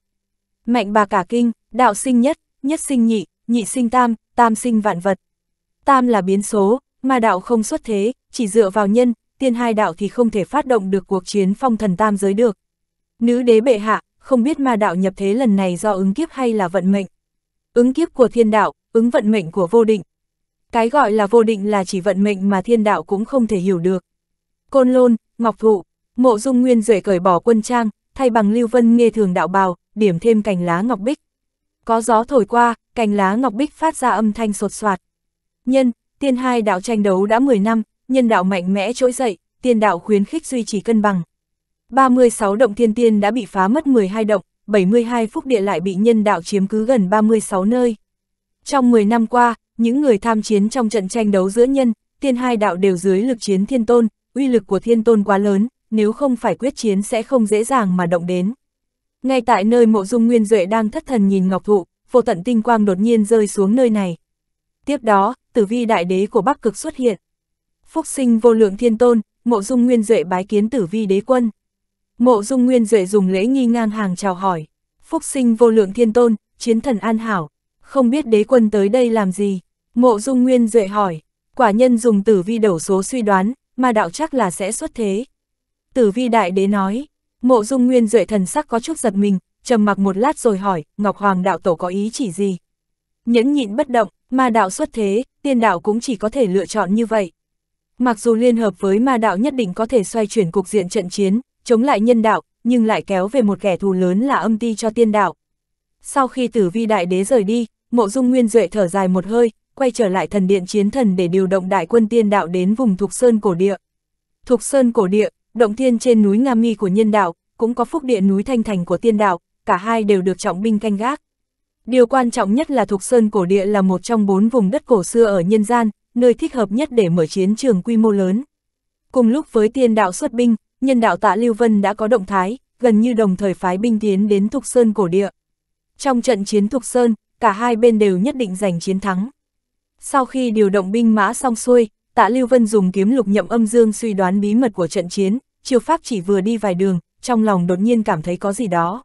Mạnh bà cả kinh, đạo sinh nhất, nhất sinh nhị, nhị sinh tam, tam sinh vạn vật. Tam là biến số, mà đạo không xuất thế, chỉ dựa vào nhân, tiên hai đạo thì không thể phát động được cuộc chiến phong thần tam giới được. Nữ đế bệ hạ, không biết ma đạo nhập thế lần này do ứng kiếp hay là vận mệnh. Ứng kiếp của thiên đạo, ứng vận mệnh của vô định. Cái gọi là vô định là chỉ vận mệnh mà thiên đạo cũng không thể hiểu được. Côn lôn, ngọc thụ, Mộ Dung Nguyên Duệ cởi bỏ quân trang, thay bằng Lưu Vân nghe thường đạo bào, điểm thêm cành lá ngọc bích. Có gió thổi qua, cành lá ngọc bích phát ra âm thanh sột soạt. Nhân, tiên hai đạo tranh đấu đã 10 năm, nhân đạo mạnh mẽ trỗi dậy, tiên đạo khuyến khích duy trì cân bằng. 36 động thiên tiên đã bị phá mất 12 động, 72 phúc địa lại bị nhân đạo chiếm cứ gần 36 nơi. Trong 10 năm qua, những người tham chiến trong trận tranh đấu giữa nhân, tiên hai đạo đều dưới lực chiến thiên tôn, uy lực của thiên tôn quá lớn, nếu không phải quyết chiến sẽ không dễ dàng mà động đến. Ngay tại nơi mộ dung nguyên duệ đang thất thần nhìn ngọc thụ, vô tận tinh quang đột nhiên rơi xuống nơi này. Tiếp đó, tử vi đại đế của Bắc Cực xuất hiện. Phúc sinh vô lượng thiên tôn, mộ dung nguyên duệ bái kiến tử vi đế quân. Mộ dung nguyên duệ dùng lễ nghi ngang hàng chào hỏi. Phúc sinh vô lượng thiên tôn, chiến thần an hảo, không biết đế quân tới đây làm gì. Mộ dung nguyên duệ hỏi, quả nhân dùng tử vi đầu số suy đoán, mà đạo chắc là sẽ xuất thế. Tử vi đại đế nói, mộ dung nguyên duệ thần sắc có chút giật mình, trầm mặc một lát rồi hỏi, Ngọc Hoàng đạo tổ có ý chỉ gì? Nhẫn nhịn bất động, ma đạo xuất thế, tiên đạo cũng chỉ có thể lựa chọn như vậy. Mặc dù liên hợp với ma đạo nhất định có thể xoay chuyển cục diện trận chiến, chống lại nhân đạo, nhưng lại kéo về một kẻ thù lớn là âm ti cho tiên đạo. Sau khi tử vi đại đế rời đi, mộ dung nguyên duệ thở dài một hơi, quay trở lại thần điện chiến thần để điều động đại quân tiên đạo đến vùng Thục Sơn Cổ Địa. Thục Sơn Cổ Địa, Động thiên trên núi Nga Mi của nhân đạo, cũng có phúc địa núi Thanh Thành của tiên đạo, cả hai đều được trọng binh canh gác. Điều quan trọng nhất là Thục Sơn Cổ Địa là một trong bốn vùng đất cổ xưa ở nhân gian, nơi thích hợp nhất để mở chiến trường quy mô lớn. Cùng lúc với tiên đạo xuất binh, nhân đạo tạ Lưu Vân đã có động thái, gần như đồng thời phái binh tiến đến Thục Sơn Cổ Địa. Trong trận chiến Thục Sơn, cả hai bên đều nhất định giành chiến thắng. Sau khi điều động binh mã xong xuôi, Tạ Lưu Vân dùng kiếm lục nhậm âm dương suy đoán bí mật của trận chiến, chiêu pháp chỉ vừa đi vài đường, trong lòng đột nhiên cảm thấy có gì đó.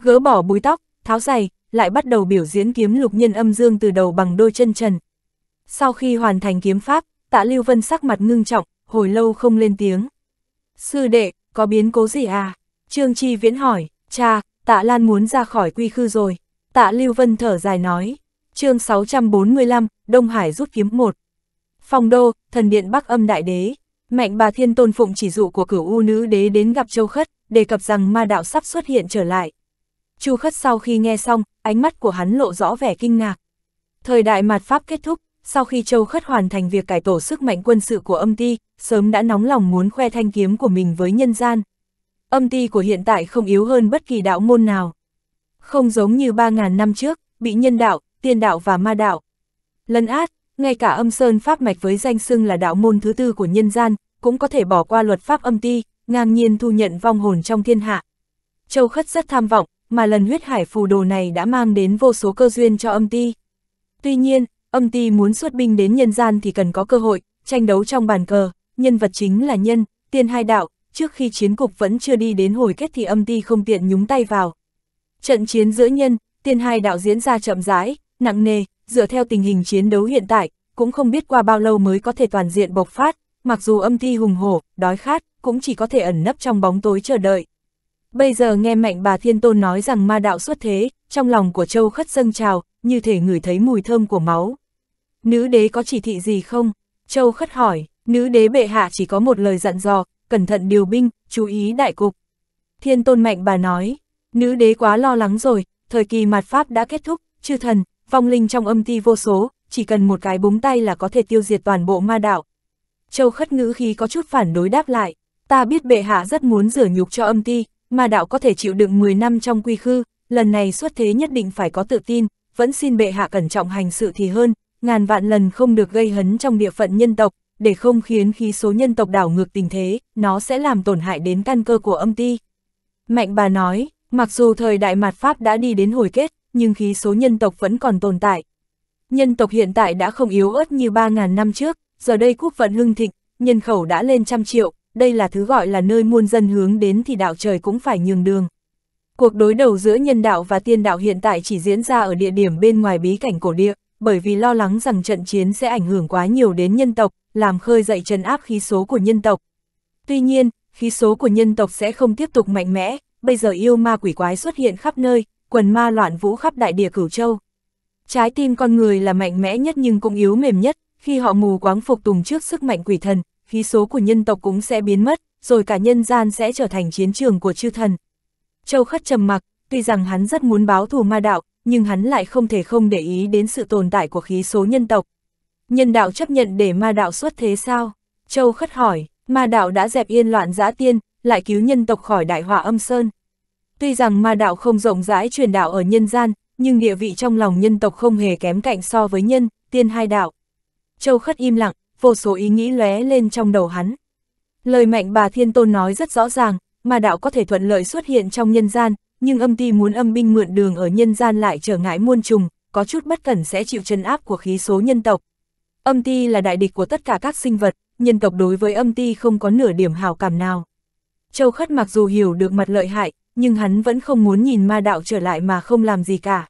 Gỡ bỏ búi tóc, tháo giày, lại bắt đầu biểu diễn kiếm lục nhân âm dương từ đầu bằng đôi chân trần. Sau khi hoàn thành kiếm pháp, Tạ Lưu Vân sắc mặt ngưng trọng, hồi lâu không lên tiếng. Sư đệ, có biến cố gì à? Trương Chi Viễn hỏi, cha, Tạ Lan muốn ra khỏi quy khư rồi. Tạ Lưu Vân thở dài nói, chương 645, Đông Hải rút kiếm một Phong đô, thần điện Bắc Âm Đại Đế, Mạnh bà thiên tôn phụng chỉ dụ của cửu u nữ đế đến gặp Châu Khất, đề cập rằng ma đạo sắp xuất hiện trở lại. Chu Khất sau khi nghe xong, ánh mắt của hắn lộ rõ vẻ kinh ngạc. Thời đại mạt Pháp kết thúc, sau khi Châu Khất hoàn thành việc cải tổ sức mạnh quân sự của âm ti, sớm đã nóng lòng muốn khoe thanh kiếm của mình với nhân gian. Âm ti của hiện tại không yếu hơn bất kỳ đạo môn nào. Không giống như 3.000 năm trước, bị nhân đạo, tiên đạo và ma đạo. Lân át, ngay cả âm sơn pháp mạch với danh xưng là đạo môn thứ tư của nhân gian, cũng có thể bỏ qua luật pháp âm ti, ngang nhiên thu nhận vong hồn trong thiên hạ. Châu Khất rất tham vọng, mà lần huyết hải phù đồ này đã mang đến vô số cơ duyên cho âm ti. Tuy nhiên, âm ti muốn xuất binh đến nhân gian thì cần có cơ hội, tranh đấu trong bàn cờ, nhân vật chính là nhân, tiên hai đạo, trước khi chiến cục vẫn chưa đi đến hồi kết thì âm ti không tiện nhúng tay vào. Trận chiến giữa nhân, tiên hai đạo diễn ra chậm rãi, nặng nề, dựa theo tình hình chiến đấu hiện tại, cũng không biết qua bao lâu mới có thể toàn diện bộc phát, mặc dù âm thi hùng hổ, đói khát, cũng chỉ có thể ẩn nấp trong bóng tối chờ đợi. Bây giờ nghe mạnh bà Thiên Tôn nói rằng ma đạo xuất thế, trong lòng của châu khất dâng trào, như thể ngửi thấy mùi thơm của máu. Nữ đế có chỉ thị gì không? Châu khất hỏi, nữ đế bệ hạ chỉ có một lời dặn dò, cẩn thận điều binh, chú ý đại cục. Thiên Tôn mạnh bà nói, nữ đế quá lo lắng rồi, thời kỳ mạt Pháp đã kết thúc, chư thần, Phong linh trong âm ti vô số, chỉ cần một cái búng tay là có thể tiêu diệt toàn bộ ma đạo. Châu khất ngữ khi có chút phản đối đáp lại, ta biết bệ hạ rất muốn rửa nhục cho âm ti, ma đạo có thể chịu đựng 10 năm trong quy khư, lần này xuất thế nhất định phải có tự tin, vẫn xin bệ hạ cẩn trọng hành sự thì hơn, ngàn vạn lần không được gây hấn trong địa phận nhân tộc, để không khiến khí số nhân tộc đảo ngược tình thế, nó sẽ làm tổn hại đến căn cơ của âm ti. Mạnh bà nói, mặc dù thời đại mạt Pháp đã đi đến hồi kết, nhưng khí số nhân tộc vẫn còn tồn tại. Nhân tộc hiện tại đã không yếu ớt như 3.000 năm trước, giờ đây quốc vận hưng thịnh, nhân khẩu đã lên trăm triệu, đây là thứ gọi là nơi muôn dân hướng đến thì đạo trời cũng phải nhường đường. Cuộc đối đầu giữa nhân đạo và tiên đạo hiện tại chỉ diễn ra ở địa điểm bên ngoài bí cảnh cổ địa, bởi vì lo lắng rằng trận chiến sẽ ảnh hưởng quá nhiều đến nhân tộc, làm khơi dậy trần áp khí số của nhân tộc. Tuy nhiên, khí số của nhân tộc sẽ không tiếp tục mạnh mẽ, bây giờ yêu ma quỷ quái xuất hiện khắp nơi, quần ma loạn vũ khắp đại địa cửu châu. Trái tim con người là mạnh mẽ nhất nhưng cũng yếu mềm nhất, khi họ mù quáng phục tùng trước sức mạnh quỷ thần, khí số của nhân tộc cũng sẽ biến mất, rồi cả nhân gian sẽ trở thành chiến trường của chư thần. Châu khất trầm mặc, tuy rằng hắn rất muốn báo thù ma đạo, nhưng hắn lại không thể không để ý đến sự tồn tại của khí số nhân tộc. Nhân đạo chấp nhận để ma đạo xuất thế sao? Châu khất hỏi, ma đạo đã dẹp yên loạn giã tiên, lại cứu nhân tộc khỏi đại họa âm sơn. Tuy rằng ma đạo không rộng rãi truyền đạo ở nhân gian, nhưng địa vị trong lòng nhân tộc không hề kém cạnh so với nhân, tiên hai đạo. Châu Khất im lặng, vô số ý nghĩ lóe lên trong đầu hắn. Lời mạnh bà Thiên Tôn nói rất rõ ràng, ma đạo có thể thuận lợi xuất hiện trong nhân gian, nhưng âm ti muốn âm binh mượn đường ở nhân gian lại trở ngại muôn trùng, có chút bất cẩn sẽ chịu chân áp của khí số nhân tộc. Âm ti là đại địch của tất cả các sinh vật, nhân tộc đối với âm ti không có nửa điểm hào cảm nào. Châu Khất mặc dù hiểu được mặt lợi hại, nhưng hắn vẫn không muốn nhìn ma đạo trở lại mà không làm gì cả.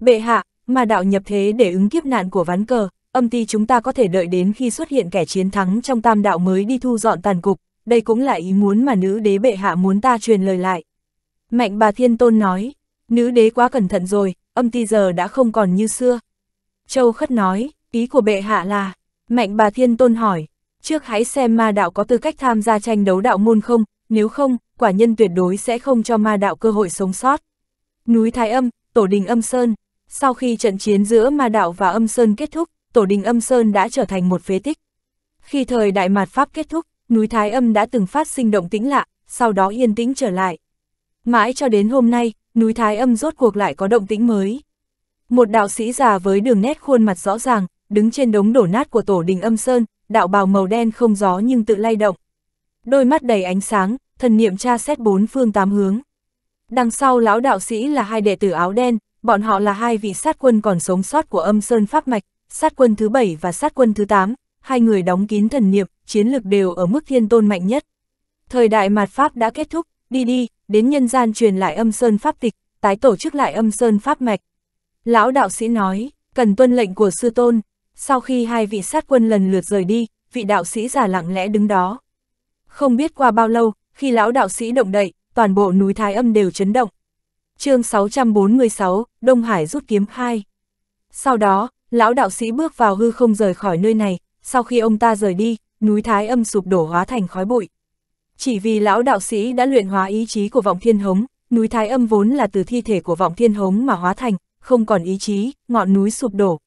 Bệ hạ, ma đạo nhập thế để ứng kiếp nạn của ván cờ, âm ti chúng ta có thể đợi đến khi xuất hiện kẻ chiến thắng trong tam đạo mới đi thu dọn tàn cục, đây cũng là ý muốn mà nữ đế bệ hạ muốn ta truyền lời lại. Mạnh bà thiên tôn nói, nữ đế quá cẩn thận rồi, âm ti giờ đã không còn như xưa. Châu khất nói, ý của bệ hạ là, mạnh bà thiên tôn hỏi, trước hãy xem ma đạo có tư cách tham gia tranh đấu đạo môn không, nếu không, quả nhân tuyệt đối sẽ không cho ma đạo cơ hội sống sót. Núi Thái Âm, Tổ đình Âm Sơn Sau khi trận chiến giữa ma đạo và Âm Sơn kết thúc, Tổ đình Âm Sơn đã trở thành một phế tích. Khi thời Đại Mạt Pháp kết thúc, núi Thái Âm đã từng phát sinh động tĩnh lạ, sau đó yên tĩnh trở lại. Mãi cho đến hôm nay, núi Thái Âm rốt cuộc lại có động tĩnh mới. Một đạo sĩ già với đường nét khuôn mặt rõ ràng, đứng trên đống đổ nát của tổ đình Âm Sơn, đạo bào màu đen không gió nhưng tự lay động. Đôi mắt đầy ánh sáng, thần niệm tra xét bốn phương tám hướng. Đằng sau lão đạo sĩ là hai đệ tử áo đen, bọn họ là hai vị sát quân còn sống sót của âm sơn pháp mạch, sát quân thứ bảy và sát quân thứ tám, hai người đóng kín thần niệm, chiến lực đều ở mức thiên tôn mạnh nhất. Thời đại mạt Pháp đã kết thúc, đi đi, đến nhân gian truyền lại âm sơn pháp tịch, tái tổ chức lại âm sơn pháp mạch. Lão đạo sĩ nói, cần tuân lệnh của sư tôn, sau khi hai vị sát quân lần lượt rời đi, vị đạo sĩ giả lặng lẽ đứng đó. Không biết qua bao lâu, khi lão đạo sĩ động đậy, toàn bộ núi Thái Âm đều chấn động. chương 646, Đông Hải rút kiếm 2. Sau đó, lão đạo sĩ bước vào hư không rời khỏi nơi này, sau khi ông ta rời đi, núi Thái Âm sụp đổ hóa thành khói bụi. Chỉ vì lão đạo sĩ đã luyện hóa ý chí của vọng thiên hống, núi Thái Âm vốn là từ thi thể của vọng thiên hống mà hóa thành, không còn ý chí, ngọn núi sụp đổ.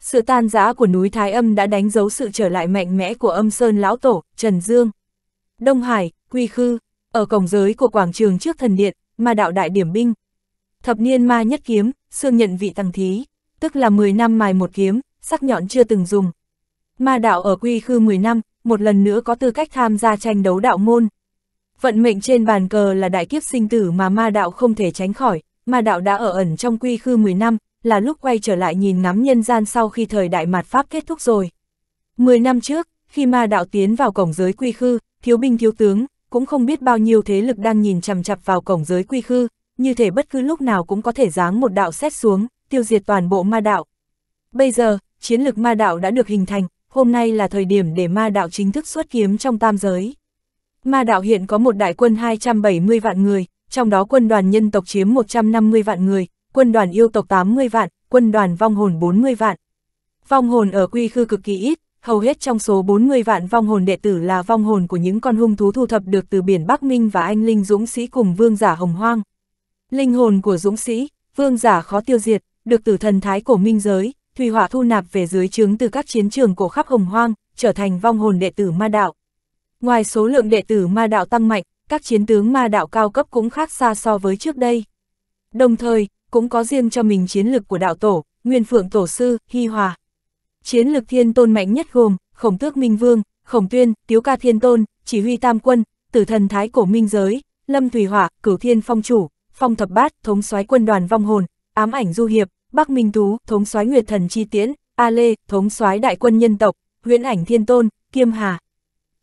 Sự tan rã của núi Thái Âm đã đánh dấu sự trở lại mạnh mẽ của âm sơn lão tổ, Trần Dương. Đông Hải, quy khư, ở cổng giới của quảng trường trước thần điện, ma đạo đại điểm binh. Thập niên ma nhất kiếm, xương nhận vị tăng thí, tức là 10 năm mài một kiếm, sắc nhọn chưa từng dùng. Ma đạo ở quy khư 10 năm, một lần nữa có tư cách tham gia tranh đấu đạo môn. Vận mệnh trên bàn cờ là đại kiếp sinh tử mà ma đạo không thể tránh khỏi, ma đạo đã ở ẩn trong quy khư 10 năm, là lúc quay trở lại nhìn ngắm nhân gian sau khi thời đại mạt Pháp kết thúc rồi. 10 năm trước, khi ma đạo tiến vào cổng giới quy khư, thiếu binh thiếu tướng, cũng không biết bao nhiêu thế lực đang nhìn chằm chặp vào cổng giới quy khư, như thể bất cứ lúc nào cũng có thể giáng một đạo xét xuống, tiêu diệt toàn bộ ma đạo. Bây giờ, chiến lực ma đạo đã được hình thành, hôm nay là thời điểm để ma đạo chính thức xuất kiếm trong tam giới. Ma đạo hiện có một đại quân 270 vạn người, trong đó quân đoàn nhân tộc chiếm 150 vạn người, quân đoàn yêu tộc 80 vạn, quân đoàn vong hồn 40 vạn. Vong hồn ở quy khư cực kỳ ít, hầu hết trong số 40 vạn vong hồn đệ tử là vong hồn của những con hung thú thu thập được từ biển Bắc Minh và anh Linh Dũng Sĩ cùng vương giả Hồng Hoang. Linh hồn của Dũng Sĩ, vương giả khó tiêu diệt, được từ thần thái cổ minh giới, thủy Hỏa thu nạp về dưới trướng từ các chiến trường cổ khắp Hồng Hoang, trở thành vong hồn đệ tử ma đạo. Ngoài số lượng đệ tử ma đạo tăng mạnh, các chiến tướng ma đạo cao cấp cũng khác xa so với trước đây. Đồng thời, cũng có riêng cho mình chiến lực của đạo tổ, Nguyên Phượng Tổ Sư, Hy Hòa. Chiến lực thiên tôn mạnh nhất gồm, khổng tước minh vương, khổng tuyên, tiếu ca thiên tôn, chỉ huy tam quân, tử thần thái cổ minh giới, lâm thủy hỏa, cửu thiên phong chủ, phong thập bát, thống soái quân đoàn vong hồn, ám ảnh du hiệp, bắc minh tú, thống soái nguyệt thần chi tiễn, a lê, thống soái đại quân nhân tộc, huyễn ảnh thiên tôn, kiêm hà.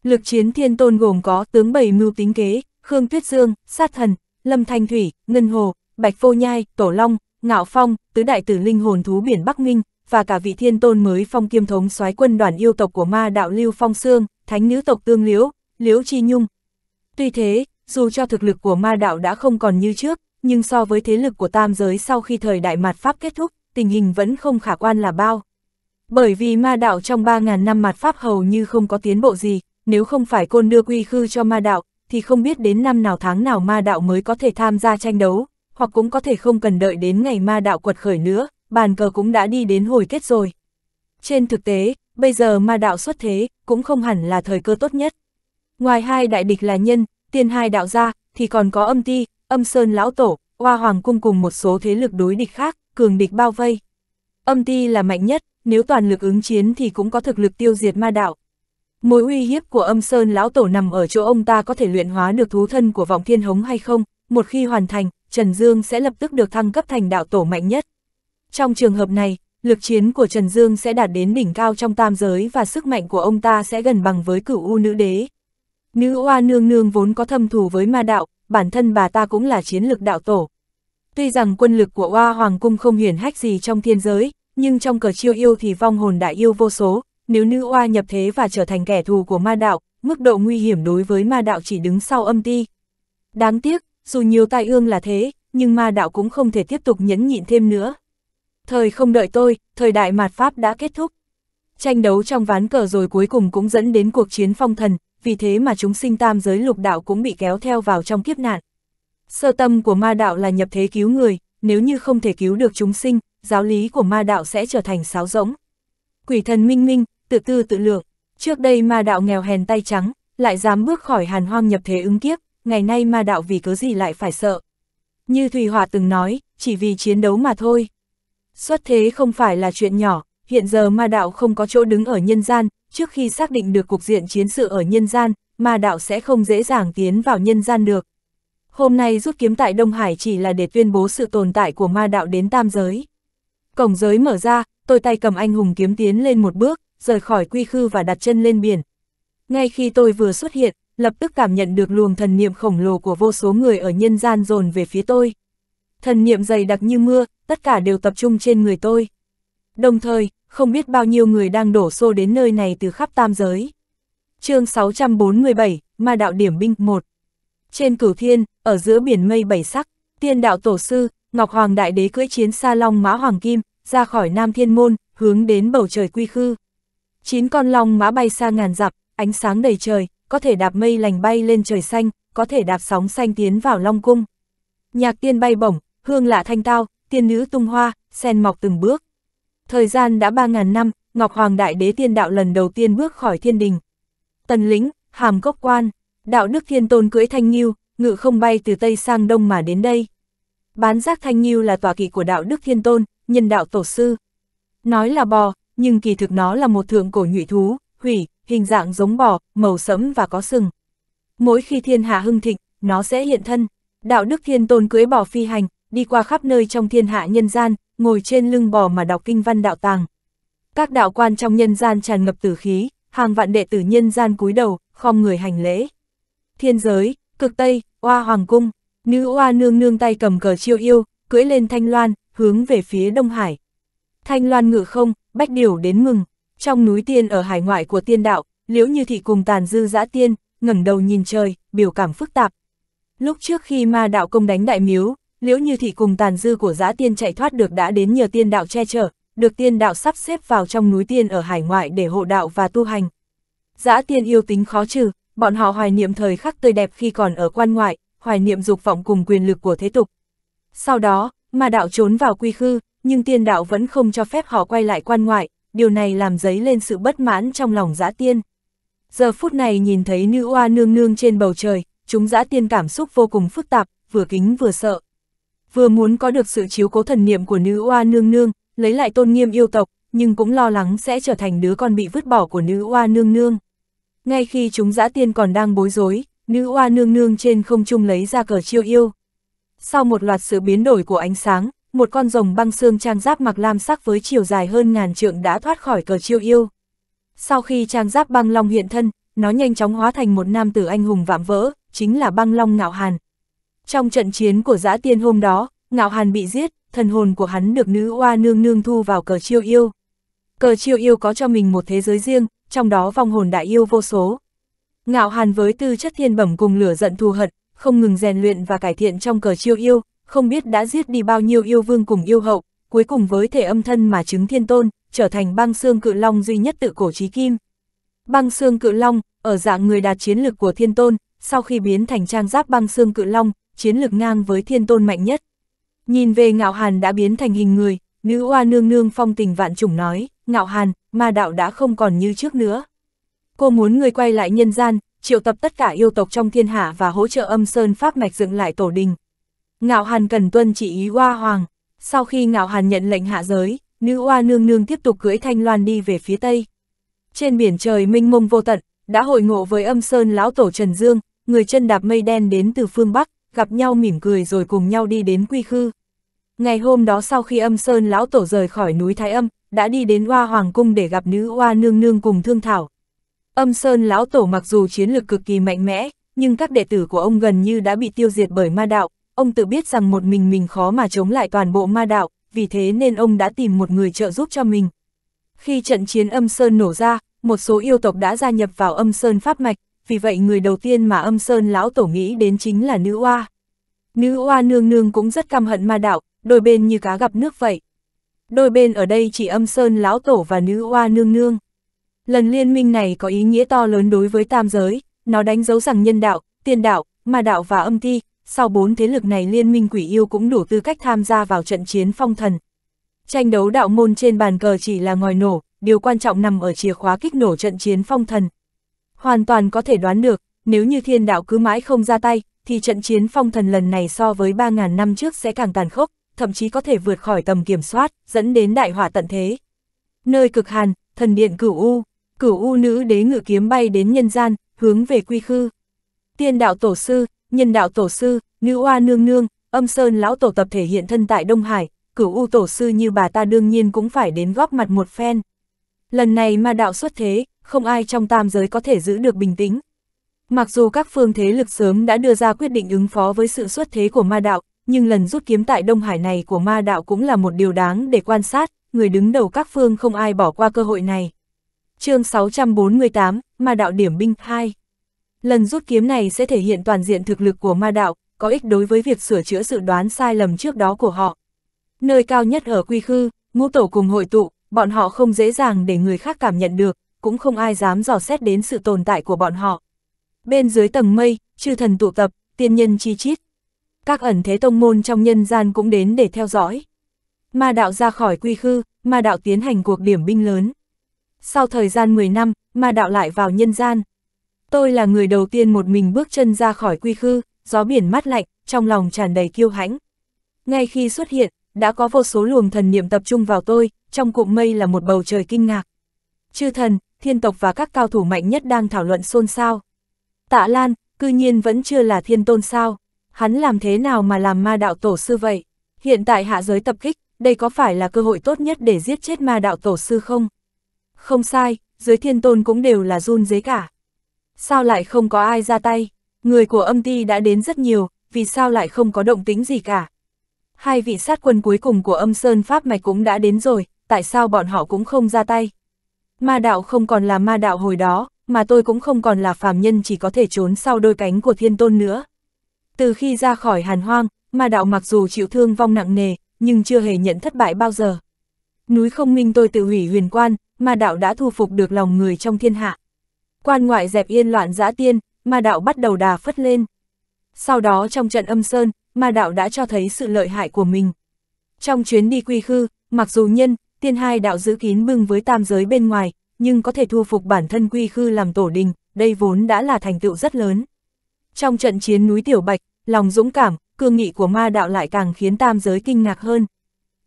Lực chiến thiên tôn gồm có tướng bảy mưu tính kế, khương tuyết dương, sát thần, lâm thanh thủy, ngân hồ, bạch phô nhai, tổ long, ngạo phong, tứ đại tử linh hồn thú biển bắc minh, và cả vị thiên tôn mới phong kiêm thống soái quân đoàn yêu tộc của ma đạo Lưu Phong xương thánh nữ tộc Tương Liễu, Liễu Chi Nhung. Tuy thế, dù cho thực lực của ma đạo đã không còn như trước, nhưng so với thế lực của tam giới sau khi thời đại mạt Pháp kết thúc, tình hình vẫn không khả quan là bao. Bởi vì ma đạo trong 3.000 năm mạt Pháp hầu như không có tiến bộ gì, nếu không phải côn đưa quy khư cho ma đạo, thì không biết đến năm nào tháng nào ma đạo mới có thể tham gia tranh đấu, hoặc cũng có thể không cần đợi đến ngày ma đạo quật khởi nữa, bàn cờ cũng đã đi đến hồi kết rồi. Trên thực tế, bây giờ ma đạo xuất thế, cũng không hẳn là thời cơ tốt nhất. Ngoài hai đại địch là nhân, tiên hai đạo gia, thì còn có âm ti, âm sơn lão tổ, hoa hoàng cung cùng một số thế lực đối địch khác, cường địch bao vây. Âm ti là mạnh nhất, nếu toàn lực ứng chiến thì cũng có thực lực tiêu diệt ma đạo. Mối uy hiếp của âm sơn lão tổ nằm ở chỗ ông ta có thể luyện hóa được thú thân của vọng thiên hống hay không, một khi hoàn thành, Trần Dương sẽ lập tức được thăng cấp thành đạo tổ mạnh nhất. Trong trường hợp này, lực chiến của Trần Dương sẽ đạt đến đỉnh cao trong tam giới và sức mạnh của ông ta sẽ gần bằng với cửu u nữ đế. Nữ oa nương nương vốn có thâm thù với ma đạo, bản thân bà ta cũng là chiến lực đạo tổ. Tuy rằng quân lực của oa hoàng cung không hiển hách gì trong thiên giới, nhưng trong cờ chiêu yêu thì vong hồn đại yêu vô số, nếu nữ oa nhập thế và trở thành kẻ thù của ma đạo, mức độ nguy hiểm đối với ma đạo chỉ đứng sau âm ti. Đáng tiếc, dù nhiều tai ương là thế, nhưng ma đạo cũng không thể tiếp tục nhẫn nhịn thêm nữa, Thời không đợi tôi, thời đại mạt Pháp đã kết thúc. Tranh đấu trong ván cờ rồi cuối cùng cũng dẫn đến cuộc chiến phong thần, vì thế mà chúng sinh tam giới lục đạo cũng bị kéo theo vào trong kiếp nạn. Sơ tâm của ma đạo là nhập thế cứu người, nếu như không thể cứu được chúng sinh, giáo lý của ma đạo sẽ trở thành sáo rỗng. Quỷ thần minh minh, tự tư tự lượng, trước đây ma đạo nghèo hèn tay trắng, lại dám bước khỏi hàn hoang nhập thế ứng kiếp, ngày nay ma đạo vì cớ gì lại phải sợ. Như Thùy Hòa từng nói, chỉ vì chiến đấu mà thôi. Xuất thế không phải là chuyện nhỏ, hiện giờ ma đạo không có chỗ đứng ở nhân gian, trước khi xác định được cục diện chiến sự ở nhân gian, ma đạo sẽ không dễ dàng tiến vào nhân gian được. Hôm nay rút kiếm tại Đông Hải chỉ là để tuyên bố sự tồn tại của ma đạo đến tam giới. Cổng giới mở ra, tôi tay cầm anh hùng kiếm tiến lên một bước, rời khỏi quy khư và đặt chân lên biển. Ngay khi tôi vừa xuất hiện, lập tức cảm nhận được luồng thần niệm khổng lồ của vô số người ở nhân gian dồn về phía tôi thần niệm dày đặc như mưa, tất cả đều tập trung trên người tôi. Đồng thời, không biết bao nhiêu người đang đổ xô đến nơi này từ khắp tam giới. chương 647, Ma Đạo Điểm Binh 1 Trên cửu thiên, ở giữa biển mây bảy sắc, tiên đạo tổ sư, Ngọc Hoàng Đại Đế cưỡi chiến sa long mã hoàng kim, ra khỏi Nam Thiên Môn, hướng đến bầu trời quy khư. Chín con long mã bay xa ngàn dặm, ánh sáng đầy trời, có thể đạp mây lành bay lên trời xanh, có thể đạp sóng xanh tiến vào long cung. Nhạc tiên bay bổng, hương lạ thanh tao, tiên nữ tung hoa, sen mọc từng bước. Thời gian đã 3.000 năm, Ngọc Hoàng Đại Đế tiên đạo lần đầu tiên bước khỏi thiên đình. Tần lĩnh hàm cốc quan, đạo đức thiên tôn cưỡi thanh nghiêu, ngự không bay từ Tây sang Đông mà đến đây. Bán giác thanh nghiêu là tòa kỵ của đạo đức thiên tôn, nhân đạo tổ sư. Nói là bò, nhưng kỳ thực nó là một thượng cổ nhụy thú, hủy, hình dạng giống bò, màu sẫm và có sừng. Mỗi khi thiên hạ hưng thịnh, nó sẽ hiện thân. Đạo đức thiên tôn cưới bò phi hành, đi qua khắp nơi trong thiên hạ nhân gian, ngồi trên lưng bò mà đọc kinh văn đạo tàng. Các đạo quan trong nhân gian tràn ngập tử khí, hàng vạn đệ tử nhân gian cúi đầu, khom người hành lễ. Thiên giới, cực Tây, oa hoàng cung, nữ oa nương nương tay cầm cờ chiêu yêu, cưỡi lên thanh loan, hướng về phía Đông Hải. Thanh loan ngự không, bách điều đến mừng. Trong núi tiên ở hải ngoại của tiên đạo, liễu như thị cùng tàn dư dã tiên, ngẩng đầu nhìn trời, biểu cảm phức tạp. Lúc trước khi ma đạo công đánh đại miếu, liễu như thị cùng tàn dư của giã tiên chạy thoát được đã đến nhờ tiên đạo che chở, được tiên đạo sắp xếp vào trong núi tiên ở hải ngoại để hộ đạo và tu hành. Giã tiên yêu tính khó trừ, bọn họ hoài niệm thời khắc tươi đẹp khi còn ở quan ngoại, hoài niệm dục vọng cùng quyền lực của thế tục. Sau đó, mà đạo trốn vào quy khư, nhưng tiên đạo vẫn không cho phép họ quay lại quan ngoại, điều này làm dấy lên sự bất mãn trong lòng giã tiên. Giờ phút này nhìn thấy nữ oa nương nương trên bầu trời, chúng giã tiên cảm xúc vô cùng phức tạp, vừa kính vừa sợ vừa muốn có được sự chiếu cố thần niệm của nữ oa nương nương, lấy lại tôn nghiêm yêu tộc, nhưng cũng lo lắng sẽ trở thành đứa con bị vứt bỏ của nữ oa nương nương. Ngay khi chúng dã tiên còn đang bối rối, nữ oa nương nương trên không trung lấy ra cờ chiêu yêu. Sau một loạt sự biến đổi của ánh sáng, một con rồng băng xương trang giáp mặc lam sắc với chiều dài hơn ngàn trượng đã thoát khỏi cờ chiêu yêu. Sau khi trang giáp băng long hiện thân, nó nhanh chóng hóa thành một nam tử anh hùng vạm vỡ, chính là băng long ngạo hàn, trong trận chiến của giã tiên hôm đó, Ngạo Hàn bị giết, thần hồn của hắn được nữ oa nương nương thu vào cờ chiêu yêu. Cờ chiêu yêu có cho mình một thế giới riêng, trong đó vong hồn đại yêu vô số. Ngạo Hàn với tư chất thiên bẩm cùng lửa giận thù hận, không ngừng rèn luyện và cải thiện trong cờ chiêu yêu, không biết đã giết đi bao nhiêu yêu vương cùng yêu hậu, cuối cùng với thể âm thân mà chứng thiên tôn, trở thành băng xương cự long duy nhất tự cổ trí kim. Băng xương cự long, ở dạng người đạt chiến lực của thiên tôn, sau khi biến thành trang giáp băng xương cự long, chiến lực ngang với thiên tôn mạnh nhất. Nhìn về ngạo hàn đã biến thành hình người, nữ hoa nương nương phong tình vạn trùng nói, ngạo hàn, ma đạo đã không còn như trước nữa. Cô muốn người quay lại nhân gian, triệu tập tất cả yêu tộc trong thiên hạ và hỗ trợ âm sơn pháp mạch dựng lại tổ đình. Ngạo hàn cần tuân chỉ ý hoa hoàng, sau khi ngạo hàn nhận lệnh hạ giới, nữ hoa nương nương tiếp tục cưỡi thanh loan đi về phía tây. Trên biển trời minh mông vô tận, đã hội ngộ với âm sơn lão tổ Trần Dương, người chân đạp mây đen đến từ phương Bắc, gặp nhau mỉm cười rồi cùng nhau đi đến quy khư. Ngày hôm đó sau khi âm sơn lão tổ rời khỏi núi Thái Âm, đã đi đến Hoa Hoàng Cung để gặp nữ Hoa Nương Nương cùng thương thảo. Âm sơn lão tổ mặc dù chiến lược cực kỳ mạnh mẽ, nhưng các đệ tử của ông gần như đã bị tiêu diệt bởi ma đạo, ông tự biết rằng một mình mình khó mà chống lại toàn bộ ma đạo, vì thế nên ông đã tìm một người trợ giúp cho mình. Khi trận chiến âm sơn nổ ra, một số yêu tộc đã gia nhập vào âm sơn pháp mạch, vì vậy người đầu tiên mà âm sơn lão tổ nghĩ đến chính là nữ oa. Nữ oa nương nương cũng rất căm hận ma đạo, đôi bên như cá gặp nước vậy. Đôi bên ở đây chỉ âm sơn lão tổ và nữ oa nương nương. Lần liên minh này có ý nghĩa to lớn đối với tam giới, nó đánh dấu rằng nhân đạo, tiên đạo, ma đạo và âm ti, sau bốn thế lực này liên minh quỷ yêu cũng đủ tư cách tham gia vào trận chiến phong thần. Tranh đấu đạo môn trên bàn cờ chỉ là ngòi nổ, điều quan trọng nằm ở chìa khóa kích nổ trận chiến phong thần, hoàn toàn có thể đoán được, nếu như thiên đạo cứ mãi không ra tay, thì trận chiến phong thần lần này so với 3.000 năm trước sẽ càng tàn khốc, thậm chí có thể vượt khỏi tầm kiểm soát, dẫn đến đại hỏa tận thế. Nơi cực hàn, thần điện cửu U, cửu U nữ đế ngự kiếm bay đến nhân gian, hướng về quy khư. Tiên đạo tổ sư, nhân đạo tổ sư, nữ oa nương nương, âm sơn lão tổ tập thể hiện thân tại Đông Hải, cửu U tổ sư như bà ta đương nhiên cũng phải đến góp mặt một phen. Lần này ma đạo xuất thế, không ai trong tam giới có thể giữ được bình tĩnh. Mặc dù các phương thế lực sớm đã đưa ra quyết định ứng phó với sự xuất thế của ma đạo, nhưng lần rút kiếm tại Đông Hải này của ma đạo cũng là một điều đáng để quan sát, người đứng đầu các phương không ai bỏ qua cơ hội này. chương 648, Ma Đạo Điểm Binh 2 Lần rút kiếm này sẽ thể hiện toàn diện thực lực của ma đạo, có ích đối với việc sửa chữa sự đoán sai lầm trước đó của họ. Nơi cao nhất ở Quy Khư, ngũ tổ cùng hội tụ, bọn họ không dễ dàng để người khác cảm nhận được, cũng không ai dám dò xét đến sự tồn tại của bọn họ. Bên dưới tầng mây, chư thần tụ tập, tiên nhân chi chít. Các ẩn thế tông môn trong nhân gian cũng đến để theo dõi. Ma đạo ra khỏi quy khư, ma đạo tiến hành cuộc điểm binh lớn. Sau thời gian 10 năm, ma đạo lại vào nhân gian. Tôi là người đầu tiên một mình bước chân ra khỏi quy khư, gió biển mát lạnh, trong lòng tràn đầy kiêu hãnh. Ngay khi xuất hiện, đã có vô số luồng thần niệm tập trung vào tôi, trong cụm mây là một bầu trời kinh ngạc. Chư thần, thiên tộc và các cao thủ mạnh nhất đang thảo luận xôn xao. Tạ Lan, cư nhiên vẫn chưa là thiên tôn sao, hắn làm thế nào mà làm ma đạo tổ sư vậy? Hiện tại hạ giới tập kích, đây có phải là cơ hội tốt nhất để giết chết ma đạo tổ sư không? Không sai, dưới thiên tôn cũng đều là run dế cả. Sao lại không có ai ra tay? Người của âm ti đã đến rất nhiều, vì sao lại không có động tính gì cả? hai vị sát quân cuối cùng của âm Sơn Pháp Mạch cũng đã đến rồi, tại sao bọn họ cũng không ra tay? Ma đạo không còn là ma đạo hồi đó, mà tôi cũng không còn là phàm nhân chỉ có thể trốn sau đôi cánh của thiên tôn nữa. Từ khi ra khỏi hàn hoang, ma đạo mặc dù chịu thương vong nặng nề, nhưng chưa hề nhận thất bại bao giờ. Núi không minh tôi tự hủy huyền quan, ma đạo đã thu phục được lòng người trong thiên hạ. Quan ngoại dẹp yên loạn dã tiên, ma đạo bắt đầu đà phất lên. Sau đó trong trận âm sơn, ma đạo đã cho thấy sự lợi hại của mình. Trong chuyến đi quy khư, mặc dù nhân, tiên hai đạo giữ kín bưng với tam giới bên ngoài, nhưng có thể thu phục bản thân quy khư làm tổ đình, đây vốn đã là thành tựu rất lớn. Trong trận chiến núi Tiểu Bạch, lòng dũng cảm, cương nghị của ma đạo lại càng khiến tam giới kinh ngạc hơn.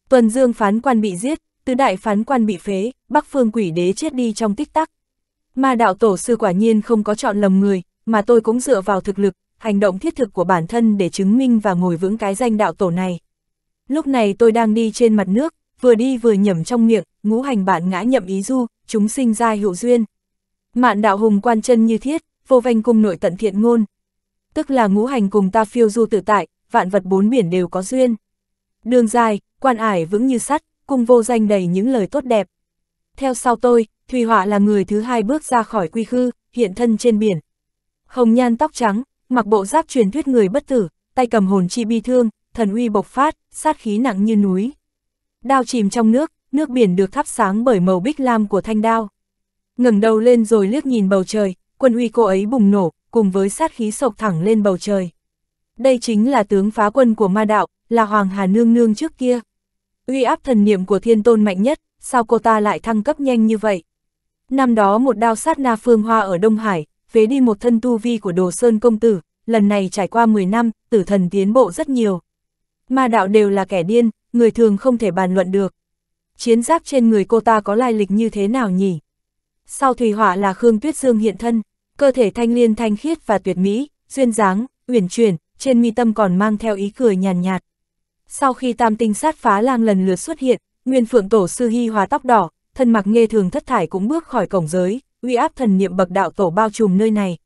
Tuần Dương phán quan bị giết, tứ đại phán quan bị phế, bắc phương quỷ đế chết đi trong tích tắc. Ma đạo tổ sư quả nhiên không có chọn lầm người, mà tôi cũng dựa vào thực lực, hành động thiết thực của bản thân để chứng minh và ngồi vững cái danh đạo tổ này. Lúc này tôi đang đi trên mặt nước, vừa đi vừa nhẩm trong miệng, ngũ hành bản ngã nhậm ý du, chúng sinh ra hữu duyên. Mạn đạo hùng quan chân như thiết, vô vanh cung nội tận thiện ngôn. Tức là ngũ hành cùng ta phiêu du tự tại, vạn vật bốn biển đều có duyên. Đường dài, quan ải vững như sắt, cùng vô danh đầy những lời tốt đẹp. Theo sau tôi, Thùy Họa là người thứ hai bước ra khỏi quy khư, hiện thân trên biển. Hồng nhan tóc trắng, mặc bộ giáp truyền thuyết người bất tử, tay cầm hồn chi bi thương, thần uy bộc phát, sát khí nặng như núi. Đao chìm trong nước, nước biển được thắp sáng bởi màu bích lam của thanh đao. ngẩng đầu lên rồi liếc nhìn bầu trời, quân uy cô ấy bùng nổ, cùng với sát khí sộc thẳng lên bầu trời. Đây chính là tướng phá quân của ma đạo, là Hoàng Hà Nương Nương trước kia. Uy áp thần niệm của thiên tôn mạnh nhất, sao cô ta lại thăng cấp nhanh như vậy? Năm đó một đao sát na phương hoa ở Đông Hải, phế đi một thân tu vi của đồ sơn công tử, lần này trải qua 10 năm, tử thần tiến bộ rất nhiều. Ma đạo đều là kẻ điên, người thường không thể bàn luận được. Chiến giáp trên người cô ta có lai lịch như thế nào nhỉ? Sau thủy họa là Khương Tuyết Dương hiện thân, cơ thể thanh liên thanh khiết và tuyệt mỹ, duyên dáng, uyển chuyển, trên mi tâm còn mang theo ý cười nhàn nhạt, nhạt. Sau khi tam tinh sát phá lang lần lượt xuất hiện, Nguyên Phượng Tổ Sư Hy hòa tóc đỏ, thân mặc nghe thường thất thải cũng bước khỏi cổng giới, uy áp thần niệm bậc đạo tổ bao trùm nơi này.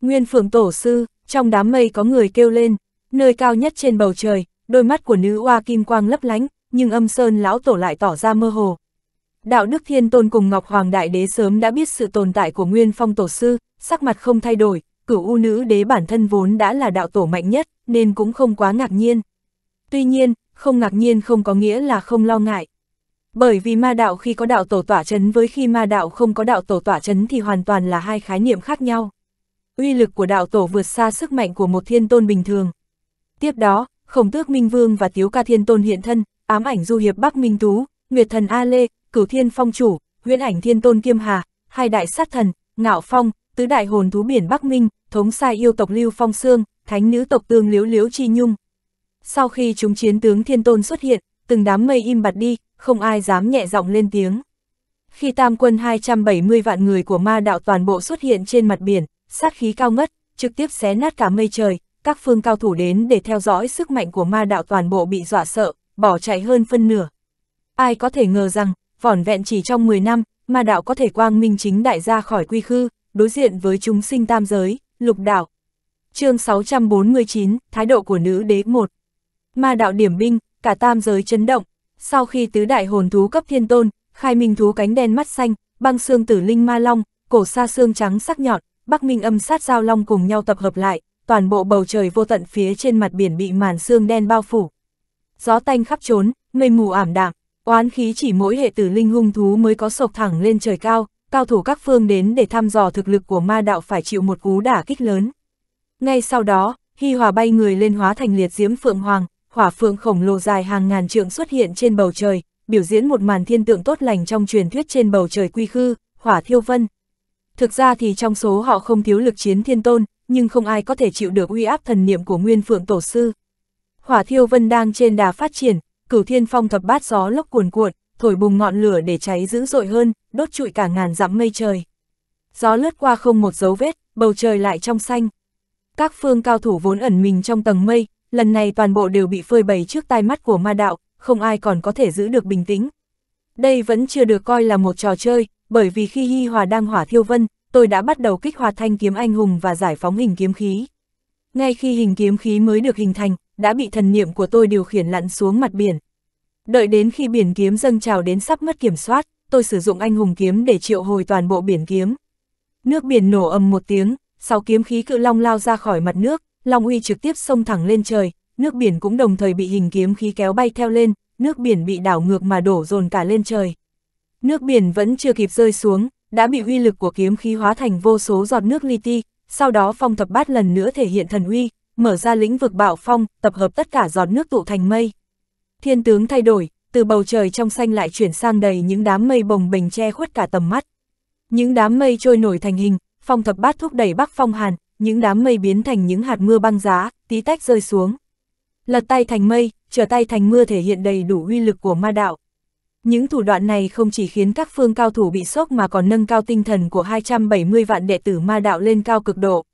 Nguyên phượng tổ sư, trong đám mây có người kêu lên, nơi cao nhất trên bầu trời, đôi mắt của nữ oa kim quang lấp lánh, nhưng âm sơn lão tổ lại tỏ ra mơ hồ. Đạo đức thiên tôn cùng Ngọc Hoàng Đại Đế sớm đã biết sự tồn tại của Nguyên Phong Tổ Sư, sắc mặt không thay đổi, cửu u nữ đế bản thân vốn đã là đạo tổ mạnh nhất, nên cũng không quá ngạc nhiên. Tuy nhiên, không ngạc nhiên không có nghĩa là không lo ngại. Bởi vì ma đạo khi có đạo tổ tỏa chấn với khi ma đạo không có đạo tổ tỏa chấn thì hoàn toàn là hai khái niệm khác nhau. Uy lực của đạo tổ vượt xa sức mạnh của một thiên tôn bình thường. Tiếp đó, Khổng Tước Minh Vương và Tiếu Ca Thiên Tôn hiện thân, ám ảnh du hiệp Bắc Minh Tú, Nguyệt Thần A Lê, Cửu Thiên Phong Chủ, Huyễn Ảnh Thiên Tôn Kiêm Hà, hai đại sát thần, Ngạo Phong, tứ đại hồn thú biển Bắc Minh, thống sai yêu tộc Lưu Phong Sương, thánh nữ tộc Tương Liễu Liễu Chi Nhung. Sau khi chúng chiến tướng Thiên Tôn xuất hiện, từng đám mây im bặt đi, không ai dám nhẹ giọng lên tiếng. Khi tam quân 270 vạn người của ma đạo toàn bộ xuất hiện trên mặt biển, sát khí cao ngất, trực tiếp xé nát cả mây trời, các phương cao thủ đến để theo dõi sức mạnh của ma đạo toàn bộ bị dọa sợ, bỏ chạy hơn phân nửa. Ai có thể ngờ rằng, vỏn vẹn chỉ trong 10 năm, ma đạo có thể quang minh chính đại ra khỏi quy khư, đối diện với chúng sinh tam giới, lục đạo. chương 649, Thái độ của nữ đế 1 Ma đạo điểm binh, cả tam giới chấn động, sau khi tứ đại hồn thú cấp thiên tôn, khai minh thú cánh đen mắt xanh, băng xương tử linh ma long, cổ sa xương trắng sắc nhọn, bắc minh âm sát giao long cùng nhau tập hợp lại, toàn bộ bầu trời vô tận phía trên mặt biển bị màn xương đen bao phủ. Gió tanh khắp trốn, mây mù ảm đạm, oán khí chỉ mỗi hệ tử linh hung thú mới có sộc thẳng lên trời cao, cao thủ các phương đến để thăm dò thực lực của ma đạo phải chịu một cú đả kích lớn. Ngay sau đó, Hi Hòa bay người lên hóa thành liệt diễm phượng hoàng, hỏa phượng khổng lồ dài hàng ngàn trượng xuất hiện trên bầu trời, biểu diễn một màn thiên tượng tốt lành trong truyền thuyết trên bầu trời quy khư, hỏa thiêu vân. Thực ra thì trong số họ không thiếu lực chiến thiên tôn, nhưng không ai có thể chịu được uy áp thần niệm của nguyên phượng tổ sư. Hỏa thiêu vân đang trên đà phát triển, cửu thiên phong thập bát gió lốc cuồn cuộn, thổi bùng ngọn lửa để cháy dữ dội hơn, đốt trụi cả ngàn dặm mây trời. Gió lướt qua không một dấu vết, bầu trời lại trong xanh. Các phương cao thủ vốn ẩn mình trong tầng mây, lần này toàn bộ đều bị phơi bày trước tai mắt của ma đạo, không ai còn có thể giữ được bình tĩnh. Đây vẫn chưa được coi là một trò chơi, bởi vì khi Hi Hòa đang hỏa thiêu vân, tôi đã bắt đầu kích hoạt thanh kiếm anh hùng và giải phóng hình kiếm khí. Ngay khi hình kiếm khí mới được hình thành, đã bị thần niệm của tôi điều khiển lặn xuống mặt biển. Đợi đến khi biển kiếm dâng trào đến sắp mất kiểm soát, tôi sử dụng anh hùng kiếm để triệu hồi toàn bộ biển kiếm. Nước biển nổ ầm một tiếng, sau kiếm khí cự long lao ra khỏi mặt nước, Long uy trực tiếp xông thẳng lên trời, nước biển cũng đồng thời bị hình kiếm khí kéo bay theo lên, nước biển bị đảo ngược mà đổ dồn cả lên trời. Nước biển vẫn chưa kịp rơi xuống, đã bị uy lực của kiếm khí hóa thành vô số giọt nước li ti, sau đó phong thập bát lần nữa thể hiện thần uy, mở ra lĩnh vực bạo phong, tập hợp tất cả giọt nước tụ thành mây. Thiên tướng thay đổi, từ bầu trời trong xanh lại chuyển sang đầy những đám mây bồng bềnh che khuất cả tầm mắt. Những đám mây trôi nổi thành hình, phong thập bát thúc đẩy bắc phong hàn, những đám mây biến thành những hạt mưa băng giá, tí tách rơi xuống. Lật tay thành mây, trở tay thành mưa thể hiện đầy đủ uy lực của ma đạo. Những thủ đoạn này không chỉ khiến các phương cao thủ bị sốc mà còn nâng cao tinh thần của 270 vạn đệ tử ma đạo lên cao cực độ.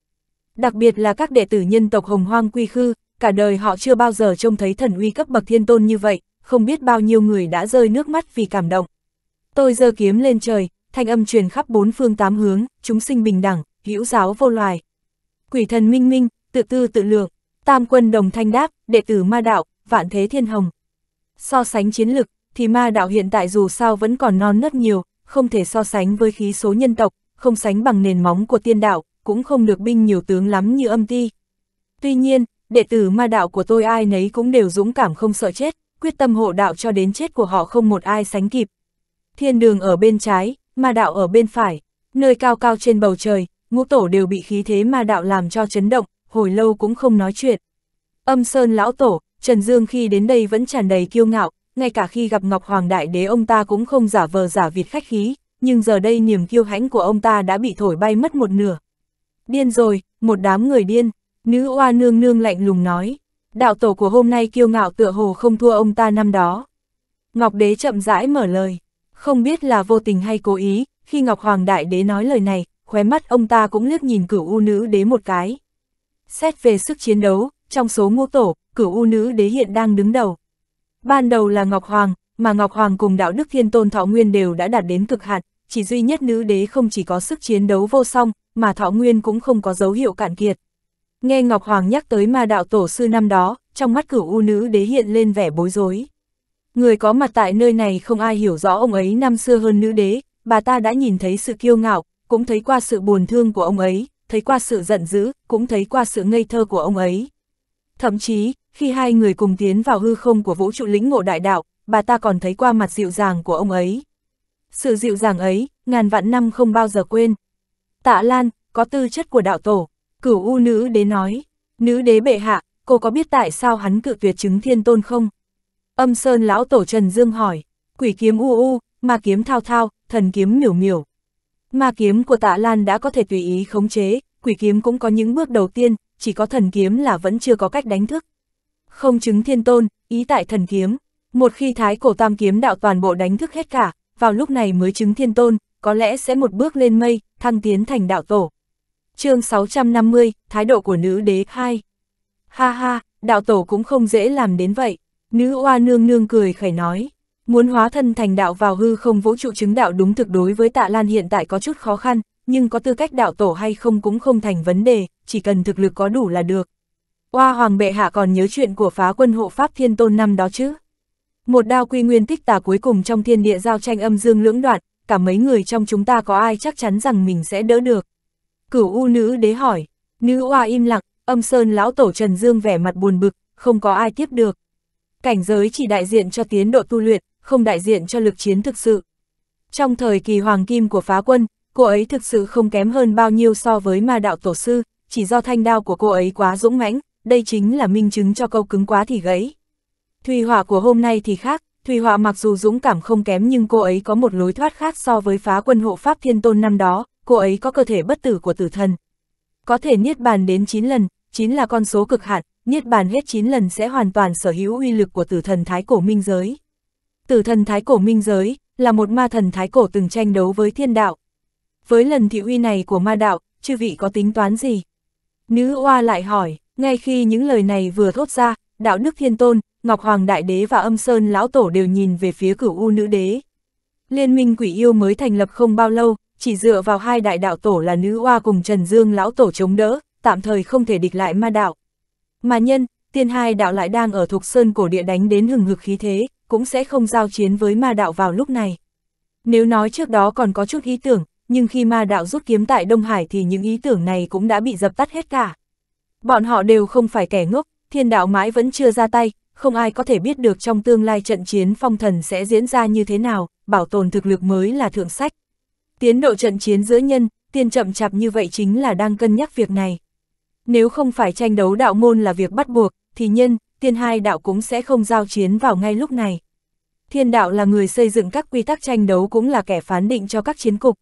Đặc biệt là các đệ tử nhân tộc Hồng Hoang Quy Khư, cả đời họ chưa bao giờ trông thấy thần uy cấp bậc thiên tôn như vậy, không biết bao nhiêu người đã rơi nước mắt vì cảm động. Tôi giơ kiếm lên trời, thanh âm truyền khắp bốn phương tám hướng, chúng sinh bình đẳng, hữu giáo vô loài quỷ thần minh minh, tự tư tự lượng, tam quân đồng thanh đáp, đệ tử ma đạo, vạn thế thiên hồng. So sánh chiến lực, thì ma đạo hiện tại dù sao vẫn còn non nớt nhiều, không thể so sánh với khí số nhân tộc, không sánh bằng nền móng của tiên đạo, cũng không được binh nhiều tướng lắm như âm ti. Tuy nhiên, đệ tử ma đạo của tôi ai nấy cũng đều dũng cảm không sợ chết, quyết tâm hộ đạo cho đến chết của họ không một ai sánh kịp. Thiên đường ở bên trái, ma đạo ở bên phải, nơi cao cao trên bầu trời, ngũ tổ đều bị khí thế ma đạo làm cho chấn động, hồi lâu cũng không nói chuyện. Âm Sơn lão tổ, Trần Dương khi đến đây vẫn tràn đầy kiêu ngạo, ngay cả khi gặp Ngọc Hoàng Đại Đế ông ta cũng không giả vờ giả Việt khách khí, nhưng giờ đây niềm kiêu hãnh của ông ta đã bị thổi bay mất một nửa. Điên rồi, một đám người điên, nữ oa nương nương lạnh lùng nói, đạo tổ của hôm nay kiêu ngạo tựa hồ không thua ông ta năm đó. Ngọc Đế chậm rãi mở lời, không biết là vô tình hay cố ý, khi Ngọc Hoàng Đại Đế nói lời này, khóe mắt ông ta cũng liếc nhìn cửu u nữ đế một cái. Xét về sức chiến đấu, trong số ngũ tổ, cửu u nữ đế hiện đang đứng đầu. Ban đầu là Ngọc Hoàng, mà Ngọc Hoàng cùng đạo đức thiên tôn thọ nguyên đều đã đạt đến cực hạn, chỉ duy nhất nữ đế không chỉ có sức chiến đấu vô song, mà thọ nguyên cũng không có dấu hiệu cạn kiệt. Nghe Ngọc Hoàng nhắc tới ma đạo tổ sư năm đó, trong mắt cửu u nữ đế hiện lên vẻ bối rối. Người có mặt tại nơi này không ai hiểu rõ ông ấy năm xưa hơn nữ đế, bà ta đã nhìn thấy sự kiêu ngạo, cũng thấy qua sự buồn thương của ông ấy, thấy qua sự giận dữ, cũng thấy qua sự ngây thơ của ông ấy. Thậm chí, khi hai người cùng tiến vào hư không của vũ trụ lĩnh ngộ đại đạo, bà ta còn thấy qua mặt dịu dàng của ông ấy. Sự dịu dàng ấy, ngàn vạn năm không bao giờ quên. Tạ Lan, có tư chất của đạo tổ, cửu u nữ đế nói, nữ đế bệ hạ, cô có biết tại sao hắn cự tuyệt chứng thiên tôn không? Âm Sơn lão tổ Trần Dương hỏi, quỷ kiếm u u, ma kiếm thao thao, thần kiếm miểu miểu. Ma kiếm của tạ Lan đã có thể tùy ý khống chế, quỷ kiếm cũng có những bước đầu tiên, chỉ có thần kiếm là vẫn chưa có cách đánh thức. Không chứng thiên tôn, ý tại thần kiếm. Một khi thái cổ tam kiếm đạo toàn bộ đánh thức hết cả, vào lúc này mới chứng thiên tôn, có lẽ sẽ một bước lên mây, thăng tiến thành đạo tổ. chương 650, thái độ của nữ đế 2. Ha ha, đạo tổ cũng không dễ làm đến vậy. Nữ oa nương nương cười khẩy nói. Muốn hóa thân thành đạo vào hư không vũ trụ chứng đạo đúng thực đối với tạ Lan hiện tại có chút khó khăn, nhưng có tư cách đạo tổ hay không cũng không thành vấn đề, chỉ cần thực lực có đủ là được. Hoa Hoàng Bệ Hạ còn nhớ chuyện của phá quân hộ Pháp Thiên Tôn năm đó chứ? Một đao quy nguyên tích tà cuối cùng trong thiên địa giao tranh âm dương lưỡng đoạn, cả mấy người trong chúng ta có ai chắc chắn rằng mình sẽ đỡ được. Cửu U nữ đế hỏi, nữ hoa im lặng, âm sơn lão tổ Trần Dương vẻ mặt buồn bực, không có ai tiếp được. Cảnh giới chỉ đại diện cho tiến độ tu luyện, không đại diện cho lực chiến thực sự. Trong thời kỳ hoàng kim của phá quân, cô ấy thực sự không kém hơn bao nhiêu so với ma đạo tổ sư, chỉ do thanh đao của cô ấy quá dũng mãnh, đây chính là minh chứng cho câu cứng quá thì gãy. Thùy họa của hôm nay thì khác, Thùy họa mặc dù dũng cảm không kém nhưng cô ấy có một lối thoát khác so với phá quân hộ pháp thiên tôn năm đó, cô ấy có cơ thể bất tử của tử thần. Có thể niết bàn đến 9 lần, 9 là con số cực hạn, niết bàn hết 9 lần sẽ hoàn toàn sở hữu uy lực của tử thần thái cổ minh giới. Tử thần thái cổ minh giới, là một ma thần thái cổ từng tranh đấu với thiên đạo. Với lần thị uy này của ma đạo, chư vị có tính toán gì? Nữ oa lại hỏi, ngay khi những lời này vừa thốt ra, đạo đức thiên tôn, Ngọc Hoàng Đại Đế và âm sơn lão tổ đều nhìn về phía cửu u nữ đế. Liên minh quỷ yêu mới thành lập không bao lâu, chỉ dựa vào hai đại đạo tổ là nữ oa cùng Trần Dương lão tổ chống đỡ, tạm thời không thể địch lại ma đạo. Mà nhân, tiên hai đạo lại đang ở thuộc sơn cổ địa đánh đến hừng hực khí thế, cũng sẽ không giao chiến với ma đạo vào lúc này. Nếu nói trước đó còn có chút ý tưởng, nhưng khi ma đạo rút kiếm tại Đông Hải thì những ý tưởng này cũng đã bị dập tắt hết cả. Bọn họ đều không phải kẻ ngốc, thiên đạo mãi vẫn chưa ra tay, không ai có thể biết được trong tương lai trận chiến phong thần sẽ diễn ra như thế nào, bảo tồn thực lực mới là thượng sách. Tiến độ trận chiến giữa nhân, tiên chậm chạp như vậy chính là đang cân nhắc việc này. Nếu không phải tranh đấu đạo môn là việc bắt buộc, thì nhân, tiên hai đạo cũng sẽ không giao chiến vào ngay lúc này. Thiên đạo là người xây dựng các quy tắc tranh đấu cũng là kẻ phán định cho các chiến cục.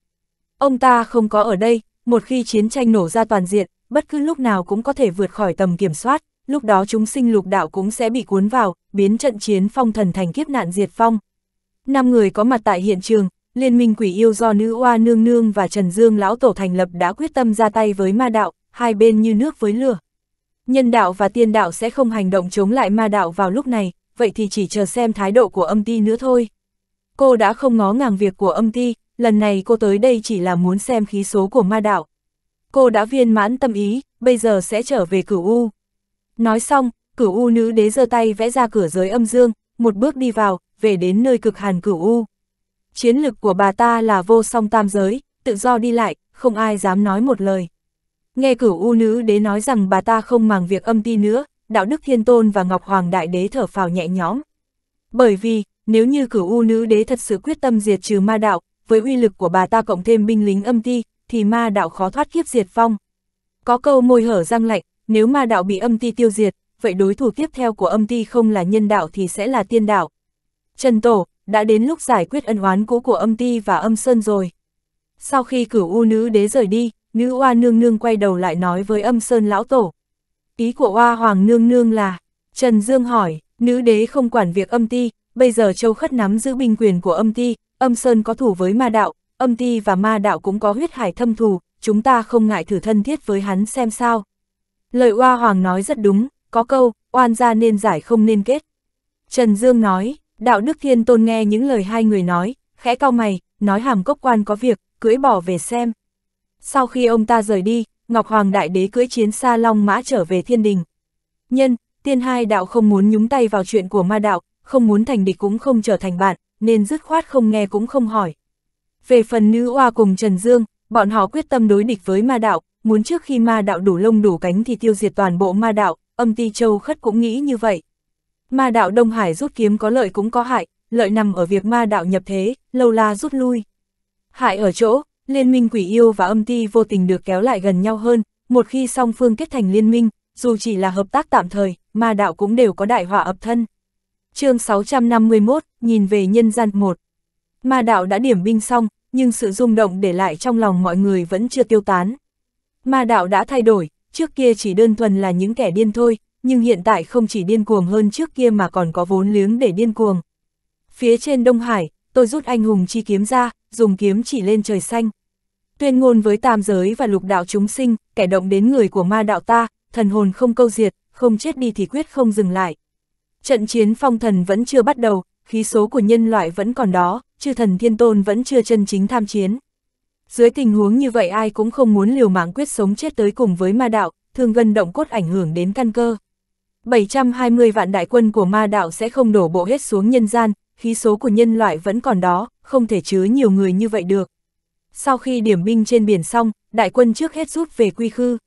Ông ta không có ở đây, một khi chiến tranh nổ ra toàn diện, bất cứ lúc nào cũng có thể vượt khỏi tầm kiểm soát, lúc đó chúng sinh lục đạo cũng sẽ bị cuốn vào, biến trận chiến phong thần thành kiếp nạn diệt phong. Năm người có mặt tại hiện trường, Liên minh quỷ yêu do nữ oa nương nương và Trần Dương lão tổ thành lập đã quyết tâm ra tay với ma đạo, hai bên như nước với lửa nhân đạo và tiên đạo sẽ không hành động chống lại ma đạo vào lúc này, vậy thì chỉ chờ xem thái độ của âm ti nữa thôi. Cô đã không ngó ngàng việc của âm ti, lần này cô tới đây chỉ là muốn xem khí số của ma đạo. Cô đã viên mãn tâm ý, bây giờ sẽ trở về cửu U. Nói xong, cửu U nữ đế giơ tay vẽ ra cửa giới âm dương, một bước đi vào, về đến nơi cực hàn cửu U. Chiến lực của bà ta là vô song tam giới, tự do đi lại, không ai dám nói một lời. Nghe cửu u nữ đế nói rằng bà ta không màng việc âm ti nữa, đạo đức thiên tôn và ngọc hoàng đại đế thở phào nhẹ nhõm. Bởi vì, nếu như cửu u nữ đế thật sự quyết tâm diệt trừ ma đạo, với uy lực của bà ta cộng thêm binh lính âm ti, thì ma đạo khó thoát kiếp diệt phong. Có câu môi hở răng lạnh, nếu ma đạo bị âm ti tiêu diệt, vậy đối thủ tiếp theo của âm ti không là nhân đạo thì sẽ là tiên đạo. Trần Tổ, đã đến lúc giải quyết ân oán cũ của âm ti và âm sơn rồi. Sau khi cửu u nữ đế rời đi, nữ oa nương nương quay đầu lại nói với âm sơn lão tổ. Ý của oa hoàng nương nương là, Trần Dương hỏi, nữ đế không quản việc âm ti, bây giờ châu khất nắm giữ binh quyền của âm ti, âm sơn có thủ với ma đạo, âm ti và ma đạo cũng có huyết hải thâm thù, chúng ta không ngại thử thân thiết với hắn xem sao. Lời oa hoàng nói rất đúng, có câu, oan gia nên giải không nên kết. Trần Dương nói, đạo đức thiên tôn nghe những lời hai người nói, khẽ cao mày, nói hàm cốc quan có việc, cưỡi bỏ về xem. Sau khi ông ta rời đi, Ngọc Hoàng Đại Đế cưỡi chiến xa long mã trở về thiên đình. Nhân, tiên hai đạo không muốn nhúng tay vào chuyện của ma đạo, không muốn thành địch cũng không trở thành bạn, nên dứt khoát không nghe cũng không hỏi. Về phần nữ oa cùng Trần Dương, bọn họ quyết tâm đối địch với ma đạo, muốn trước khi ma đạo đủ lông đủ cánh thì tiêu diệt toàn bộ ma đạo, âm ti châu khất cũng nghĩ như vậy. Ma đạo Đông Hải rút kiếm có lợi cũng có hại, lợi nằm ở việc ma đạo nhập thế, lâu la rút lui. Hại ở chỗ, Liên minh quỷ yêu và âm ti vô tình được kéo lại gần nhau hơn, một khi song phương kết thành liên minh, dù chỉ là hợp tác tạm thời, ma đạo cũng đều có đại họa ập thân. chương 651, nhìn về nhân gian 1 Ma đạo đã điểm binh xong, nhưng sự rung động để lại trong lòng mọi người vẫn chưa tiêu tán. Ma đạo đã thay đổi, trước kia chỉ đơn thuần là những kẻ điên thôi, nhưng hiện tại không chỉ điên cuồng hơn trước kia mà còn có vốn liếng để điên cuồng. Phía trên Đông Hải, tôi rút anh hùng chi kiếm ra, dùng kiếm chỉ lên trời xanh tuyên ngôn với tam giới và lục đạo chúng sinh, kẻ động đến người của ma đạo ta, thần hồn không câu diệt, không chết đi thì quyết không dừng lại. Trận chiến phong thần vẫn chưa bắt đầu, khí số của nhân loại vẫn còn đó, chư thần thiên tôn vẫn chưa chân chính tham chiến. Dưới tình huống như vậy ai cũng không muốn liều mạng quyết sống chết tới cùng với ma đạo, thường gần động cốt ảnh hưởng đến căn cơ. 720 vạn đại quân của ma đạo sẽ không đổ bộ hết xuống nhân gian, khí số của nhân loại vẫn còn đó, không thể chứa nhiều người như vậy được sau khi điểm binh trên biển xong, đại quân trước hết rút về quy khư.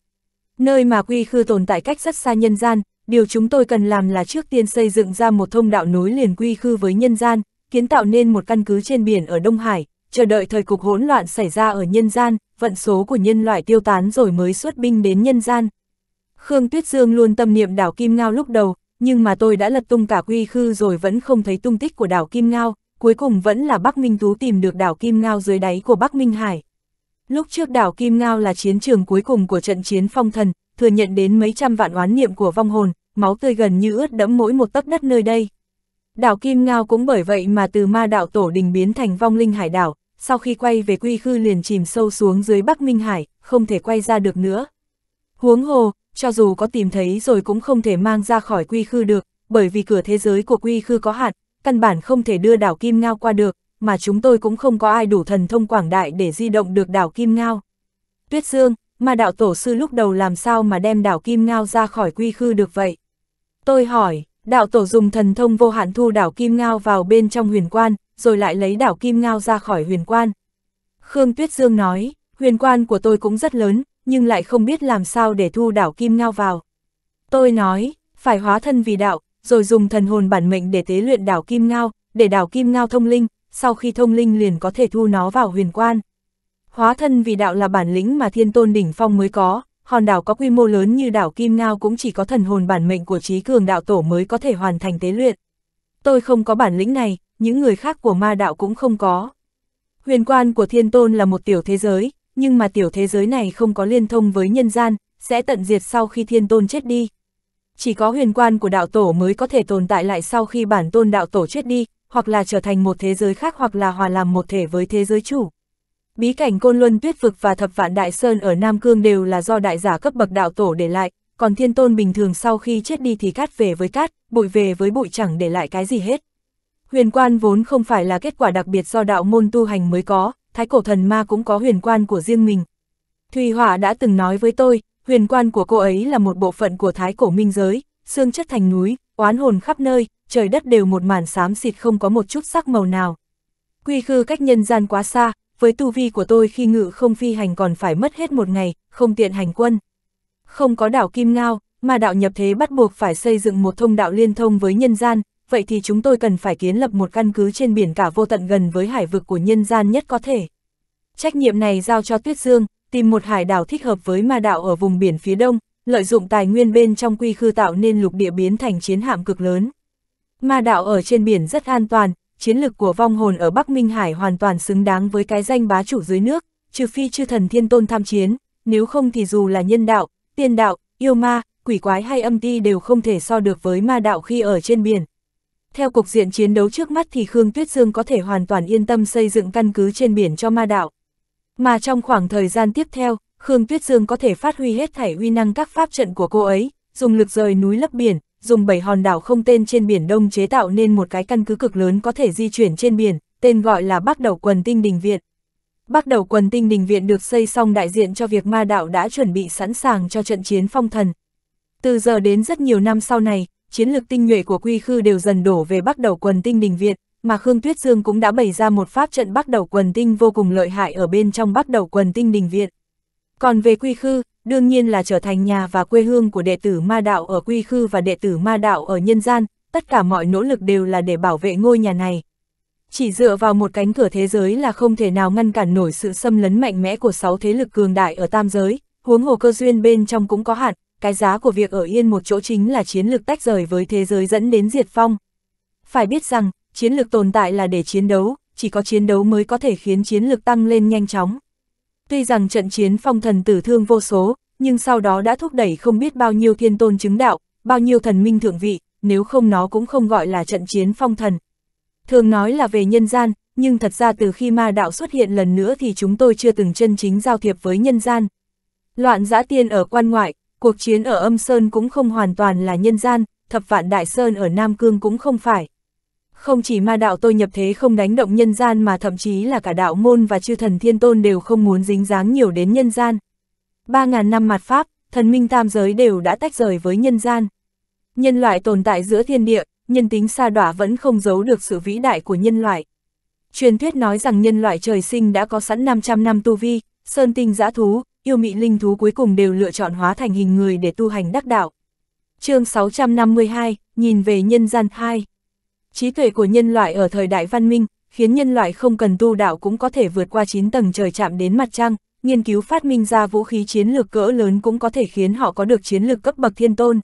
Nơi mà quy khư tồn tại cách rất xa nhân gian, điều chúng tôi cần làm là trước tiên xây dựng ra một thông đạo nối liền quy khư với nhân gian, kiến tạo nên một căn cứ trên biển ở Đông Hải, chờ đợi thời cục hỗn loạn xảy ra ở nhân gian, vận số của nhân loại tiêu tán rồi mới xuất binh đến nhân gian. Khương Tuyết Dương luôn tâm niệm đảo Kim Ngao lúc đầu, nhưng mà tôi đã lật tung cả quy khư rồi vẫn không thấy tung tích của đảo Kim Ngao, cuối cùng vẫn là Bắc Minh Tú tìm được đảo Kim Ngao dưới đáy của Bắc Minh Hải. Lúc trước đảo Kim Ngao là chiến trường cuối cùng của trận chiến phong thần, thừa nhận đến mấy trăm vạn oán niệm của vong hồn, máu tươi gần như ướt đẫm mỗi một tấc đất nơi đây. Đảo Kim Ngao cũng bởi vậy mà từ ma đạo tổ đình biến thành vong linh hải đảo, sau khi quay về quy khư liền chìm sâu xuống dưới Bắc Minh Hải, không thể quay ra được nữa. Huống hồ, cho dù có tìm thấy rồi cũng không thể mang ra khỏi quy khư được, bởi vì cửa thế giới của quy khư có hạn, căn bản không thể đưa đảo Kim Ngao qua được, mà chúng tôi cũng không có ai đủ thần thông quảng đại để di động được đảo Kim Ngao. Tuyết Dương, mà đạo tổ sư lúc đầu làm sao mà đem đảo Kim Ngao ra khỏi quy khư được vậy? Tôi hỏi, đạo tổ dùng thần thông vô hạn thu đảo Kim Ngao vào bên trong huyền quan, rồi lại lấy đảo Kim Ngao ra khỏi huyền quan. Khương Tuyết Dương nói, huyền quan của tôi cũng rất lớn, nhưng lại không biết làm sao để thu đảo Kim Ngao vào. Tôi nói, phải hóa thân vì đạo, rồi dùng thần hồn bản mệnh để tế luyện đảo kim ngao, để đảo kim ngao thông linh, sau khi thông linh liền có thể thu nó vào huyền quan. Hóa thân vì đạo là bản lĩnh mà thiên tôn đỉnh phong mới có, hòn đảo có quy mô lớn như đảo Kim Ngao cũng chỉ có thần hồn bản mệnh của trí cường đạo tổ mới có thể hoàn thành tế luyện. Tôi không có bản lĩnh này, những người khác của ma đạo cũng không có. Huyền quan của thiên tôn là một tiểu thế giới, nhưng mà tiểu thế giới này không có liên thông với nhân gian, sẽ tận diệt sau khi thiên tôn chết đi, chỉ có huyền quan của đạo tổ mới có thể tồn tại lại sau khi bản tôn đạo tổ chết đi, hoặc là trở thành một thế giới khác hoặc là hòa làm một thể với thế giới chủ. Bí cảnh Côn Luân Tuyết Vực và Thập Vạn Đại Sơn ở Nam Cương đều là do đại giả cấp bậc đạo tổ để lại, còn thiên tôn bình thường sau khi chết đi thì cát về với cát, bụi về với bụi chẳng để lại cái gì hết. Huyền quan vốn không phải là kết quả đặc biệt do đạo môn tu hành mới có, thái cổ thần ma cũng có huyền quan của riêng mình. Thùy Hỏa đã từng nói với tôi, huyền quan của cô ấy là một bộ phận của thái cổ minh giới, xương chất thành núi, oán hồn khắp nơi, trời đất đều một màn xám xịt không có một chút sắc màu nào. Quy khư cách nhân gian quá xa, với tu vi của tôi khi ngự không phi hành còn phải mất hết một ngày, không tiện hành quân. Không có đảo Kim Ngao, mà đạo nhập thế bắt buộc phải xây dựng một thông đạo liên thông với nhân gian, vậy thì chúng tôi cần phải kiến lập một căn cứ trên biển cả vô tận gần với hải vực của nhân gian nhất có thể. Trách nhiệm này giao cho Tuyết Dương, tìm một hải đảo thích hợp với ma đạo ở vùng biển phía đông, lợi dụng tài nguyên bên trong quy khư tạo nên lục địa biến thành chiến hạm cực lớn. Ma đạo ở trên biển rất an toàn, chiến lực của vong hồn ở Bắc Minh Hải hoàn toàn xứng đáng với cái danh bá chủ dưới nước, trừ phi chư thần thiên tôn tham chiến, nếu không thì dù là nhân đạo, tiên đạo, yêu ma, quỷ quái hay âm ti đều không thể so được với ma đạo khi ở trên biển. Theo cục diện chiến đấu trước mắt thì Khương Tuyết Dương có thể hoàn toàn yên tâm xây dựng căn cứ trên biển cho ma đạo. Mà trong khoảng thời gian tiếp theo, Khương Tuyết Dương có thể phát huy hết thảy uy năng các pháp trận của cô ấy, dùng lực rời núi lấp biển, dùng bảy hòn đảo không tên trên biển Đông chế tạo nên một cái căn cứ cực lớn có thể di chuyển trên biển, tên gọi là Bắc Đầu Quần Tinh Đình Viện. Bắc Đầu Quần Tinh Đình Viện được xây xong đại diện cho việc ma đạo đã chuẩn bị sẵn sàng cho trận chiến phong thần. Từ giờ đến rất nhiều năm sau này, chiến lược tinh nhuệ của quy khư đều dần đổ về Bắc Đầu Quần Tinh Đình Viện, mà Khương Tuyết Dương cũng đã bày ra một pháp trận bắt đầu quần tinh vô cùng lợi hại ở bên trong bắt đầu quần tinh đình viện. Còn về quy khư, đương nhiên là trở thành nhà và quê hương của đệ tử ma đạo ở quy khư và đệ tử ma đạo ở nhân gian, tất cả mọi nỗ lực đều là để bảo vệ ngôi nhà này. Chỉ dựa vào một cánh cửa thế giới là không thể nào ngăn cản nổi sự xâm lấn mạnh mẽ của sáu thế lực cường đại ở tam giới, huống hồ cơ duyên bên trong cũng có hạn, cái giá của việc ở yên một chỗ chính là chiến lược tách rời với thế giới dẫn đến diệt phong. Phải biết rằng, chiến lược tồn tại là để chiến đấu, chỉ có chiến đấu mới có thể khiến chiến lược tăng lên nhanh chóng. Tuy rằng trận chiến phong thần tử thương vô số, nhưng sau đó đã thúc đẩy không biết bao nhiêu thiên tôn chứng đạo, bao nhiêu thần minh thượng vị, nếu không nó cũng không gọi là trận chiến phong thần. Thường nói là về nhân gian, nhưng thật ra từ khi ma đạo xuất hiện lần nữa thì chúng tôi chưa từng chân chính giao thiệp với nhân gian. Loạn giã tiên ở quan ngoại, cuộc chiến ở âm sơn cũng không hoàn toàn là nhân gian, thập vạn đại sơn ở Nam Cương cũng không phải. Không chỉ ma đạo tôi nhập thế không đánh động nhân gian mà thậm chí là cả đạo môn và chư thần thiên tôn đều không muốn dính dáng nhiều đến nhân gian. Ba ngàn năm mặt Pháp, thần minh tam giới đều đã tách rời với nhân gian. Nhân loại tồn tại giữa thiên địa, nhân tính xa đỏa vẫn không giấu được sự vĩ đại của nhân loại. Truyền thuyết nói rằng nhân loại trời sinh đã có sẵn 500 năm tu vi, sơn tinh giã thú, yêu mị linh thú cuối cùng đều lựa chọn hóa thành hình người để tu hành đắc đạo. chương 652, nhìn về nhân gian 2 Trí tuệ của nhân loại ở thời đại văn minh, khiến nhân loại không cần tu đạo cũng có thể vượt qua 9 tầng trời chạm đến mặt trăng, nghiên cứu phát minh ra vũ khí chiến lược cỡ lớn cũng có thể khiến họ có được chiến lược cấp bậc thiên tôn.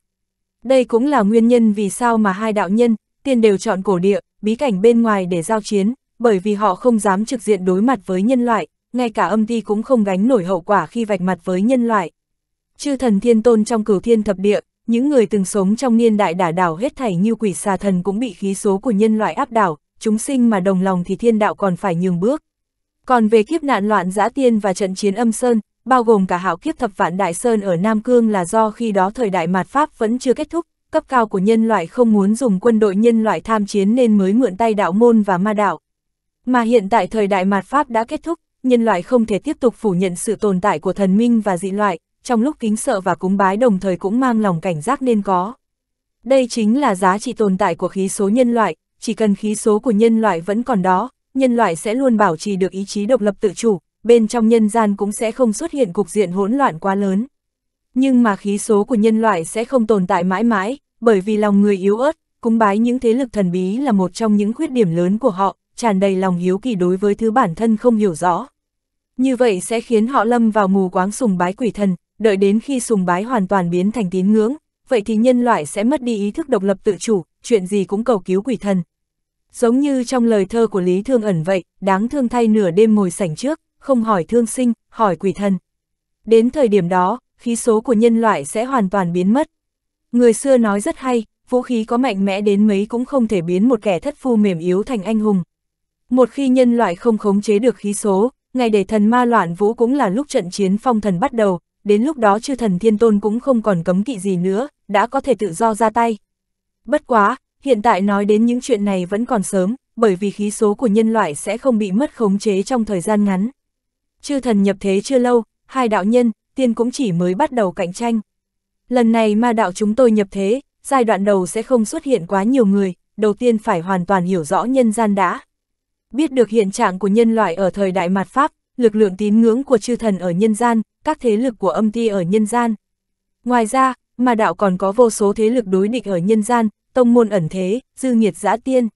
Đây cũng là nguyên nhân vì sao mà hai đạo nhân, tiên đều chọn cổ địa, bí cảnh bên ngoài để giao chiến, bởi vì họ không dám trực diện đối mặt với nhân loại, ngay cả âm ti cũng không gánh nổi hậu quả khi vạch mặt với nhân loại. Chư thần thiên tôn trong cửu thiên thập địa, những người từng sống trong niên đại đả đảo hết thảy như quỷ xà thần cũng bị khí số của nhân loại áp đảo, chúng sinh mà đồng lòng thì thiên đạo còn phải nhường bước. Còn về kiếp nạn loạn giã tiên và trận chiến âm sơn, bao gồm cả hạo kiếp thập vạn đại sơn ở Nam Cương là do khi đó thời đại mạt Pháp vẫn chưa kết thúc, cấp cao của nhân loại không muốn dùng quân đội nhân loại tham chiến nên mới mượn tay đạo môn và ma đạo. Mà hiện tại thời đại mạt Pháp đã kết thúc, nhân loại không thể tiếp tục phủ nhận sự tồn tại của thần minh và dị loại, trong lúc kính sợ và cúng bái đồng thời cũng mang lòng cảnh giác nên có. Đây chính là giá trị tồn tại của khí số nhân loại, chỉ cần khí số của nhân loại vẫn còn đó, nhân loại sẽ luôn bảo trì được ý chí độc lập tự chủ, bên trong nhân gian cũng sẽ không xuất hiện cục diện hỗn loạn quá lớn. Nhưng mà khí số của nhân loại sẽ không tồn tại mãi mãi, bởi vì lòng người yếu ớt, cúng bái những thế lực thần bí là một trong những khuyết điểm lớn của họ, tràn đầy lòng hiếu kỳ đối với thứ bản thân không hiểu rõ. Như vậy sẽ khiến họ lâm vào mù quáng sùng bái quỷ thần, đợi đến khi sùng bái hoàn toàn biến thành tín ngưỡng, vậy thì nhân loại sẽ mất đi ý thức độc lập tự chủ, chuyện gì cũng cầu cứu quỷ thần. Giống như trong lời thơ của Lý Thương ẩn vậy, đáng thương thay nửa đêm ngồi sảnh trước, không hỏi thương sinh, hỏi quỷ thần. Đến thời điểm đó, khí số của nhân loại sẽ hoàn toàn biến mất. Người xưa nói rất hay, vũ khí có mạnh mẽ đến mấy cũng không thể biến một kẻ thất phu mềm yếu thành anh hùng. Một khi nhân loại không khống chế được khí số, ngày để thần ma loạn vũ cũng là lúc trận chiến phong thần bắt đầu, đến lúc đó chư thần thiên tôn cũng không còn cấm kỵ gì nữa, đã có thể tự do ra tay. Bất quá, hiện tại nói đến những chuyện này vẫn còn sớm, bởi vì khí số của nhân loại sẽ không bị mất khống chế trong thời gian ngắn. Chư thần nhập thế chưa lâu, hai đạo nhân, tiên cũng chỉ mới bắt đầu cạnh tranh. Lần này ma đạo chúng tôi nhập thế, giai đoạn đầu sẽ không xuất hiện quá nhiều người, đầu tiên phải hoàn toàn hiểu rõ nhân gian đã. Biết được hiện trạng của nhân loại ở thời đại mạt Pháp, lực lượng tín ngưỡng của chư thần ở nhân gian, các thế lực của âm ti ở nhân gian. Ngoài ra, mà đạo còn có vô số thế lực đối địch ở nhân gian, tông môn ẩn thế, dư nghiệt giã tiên.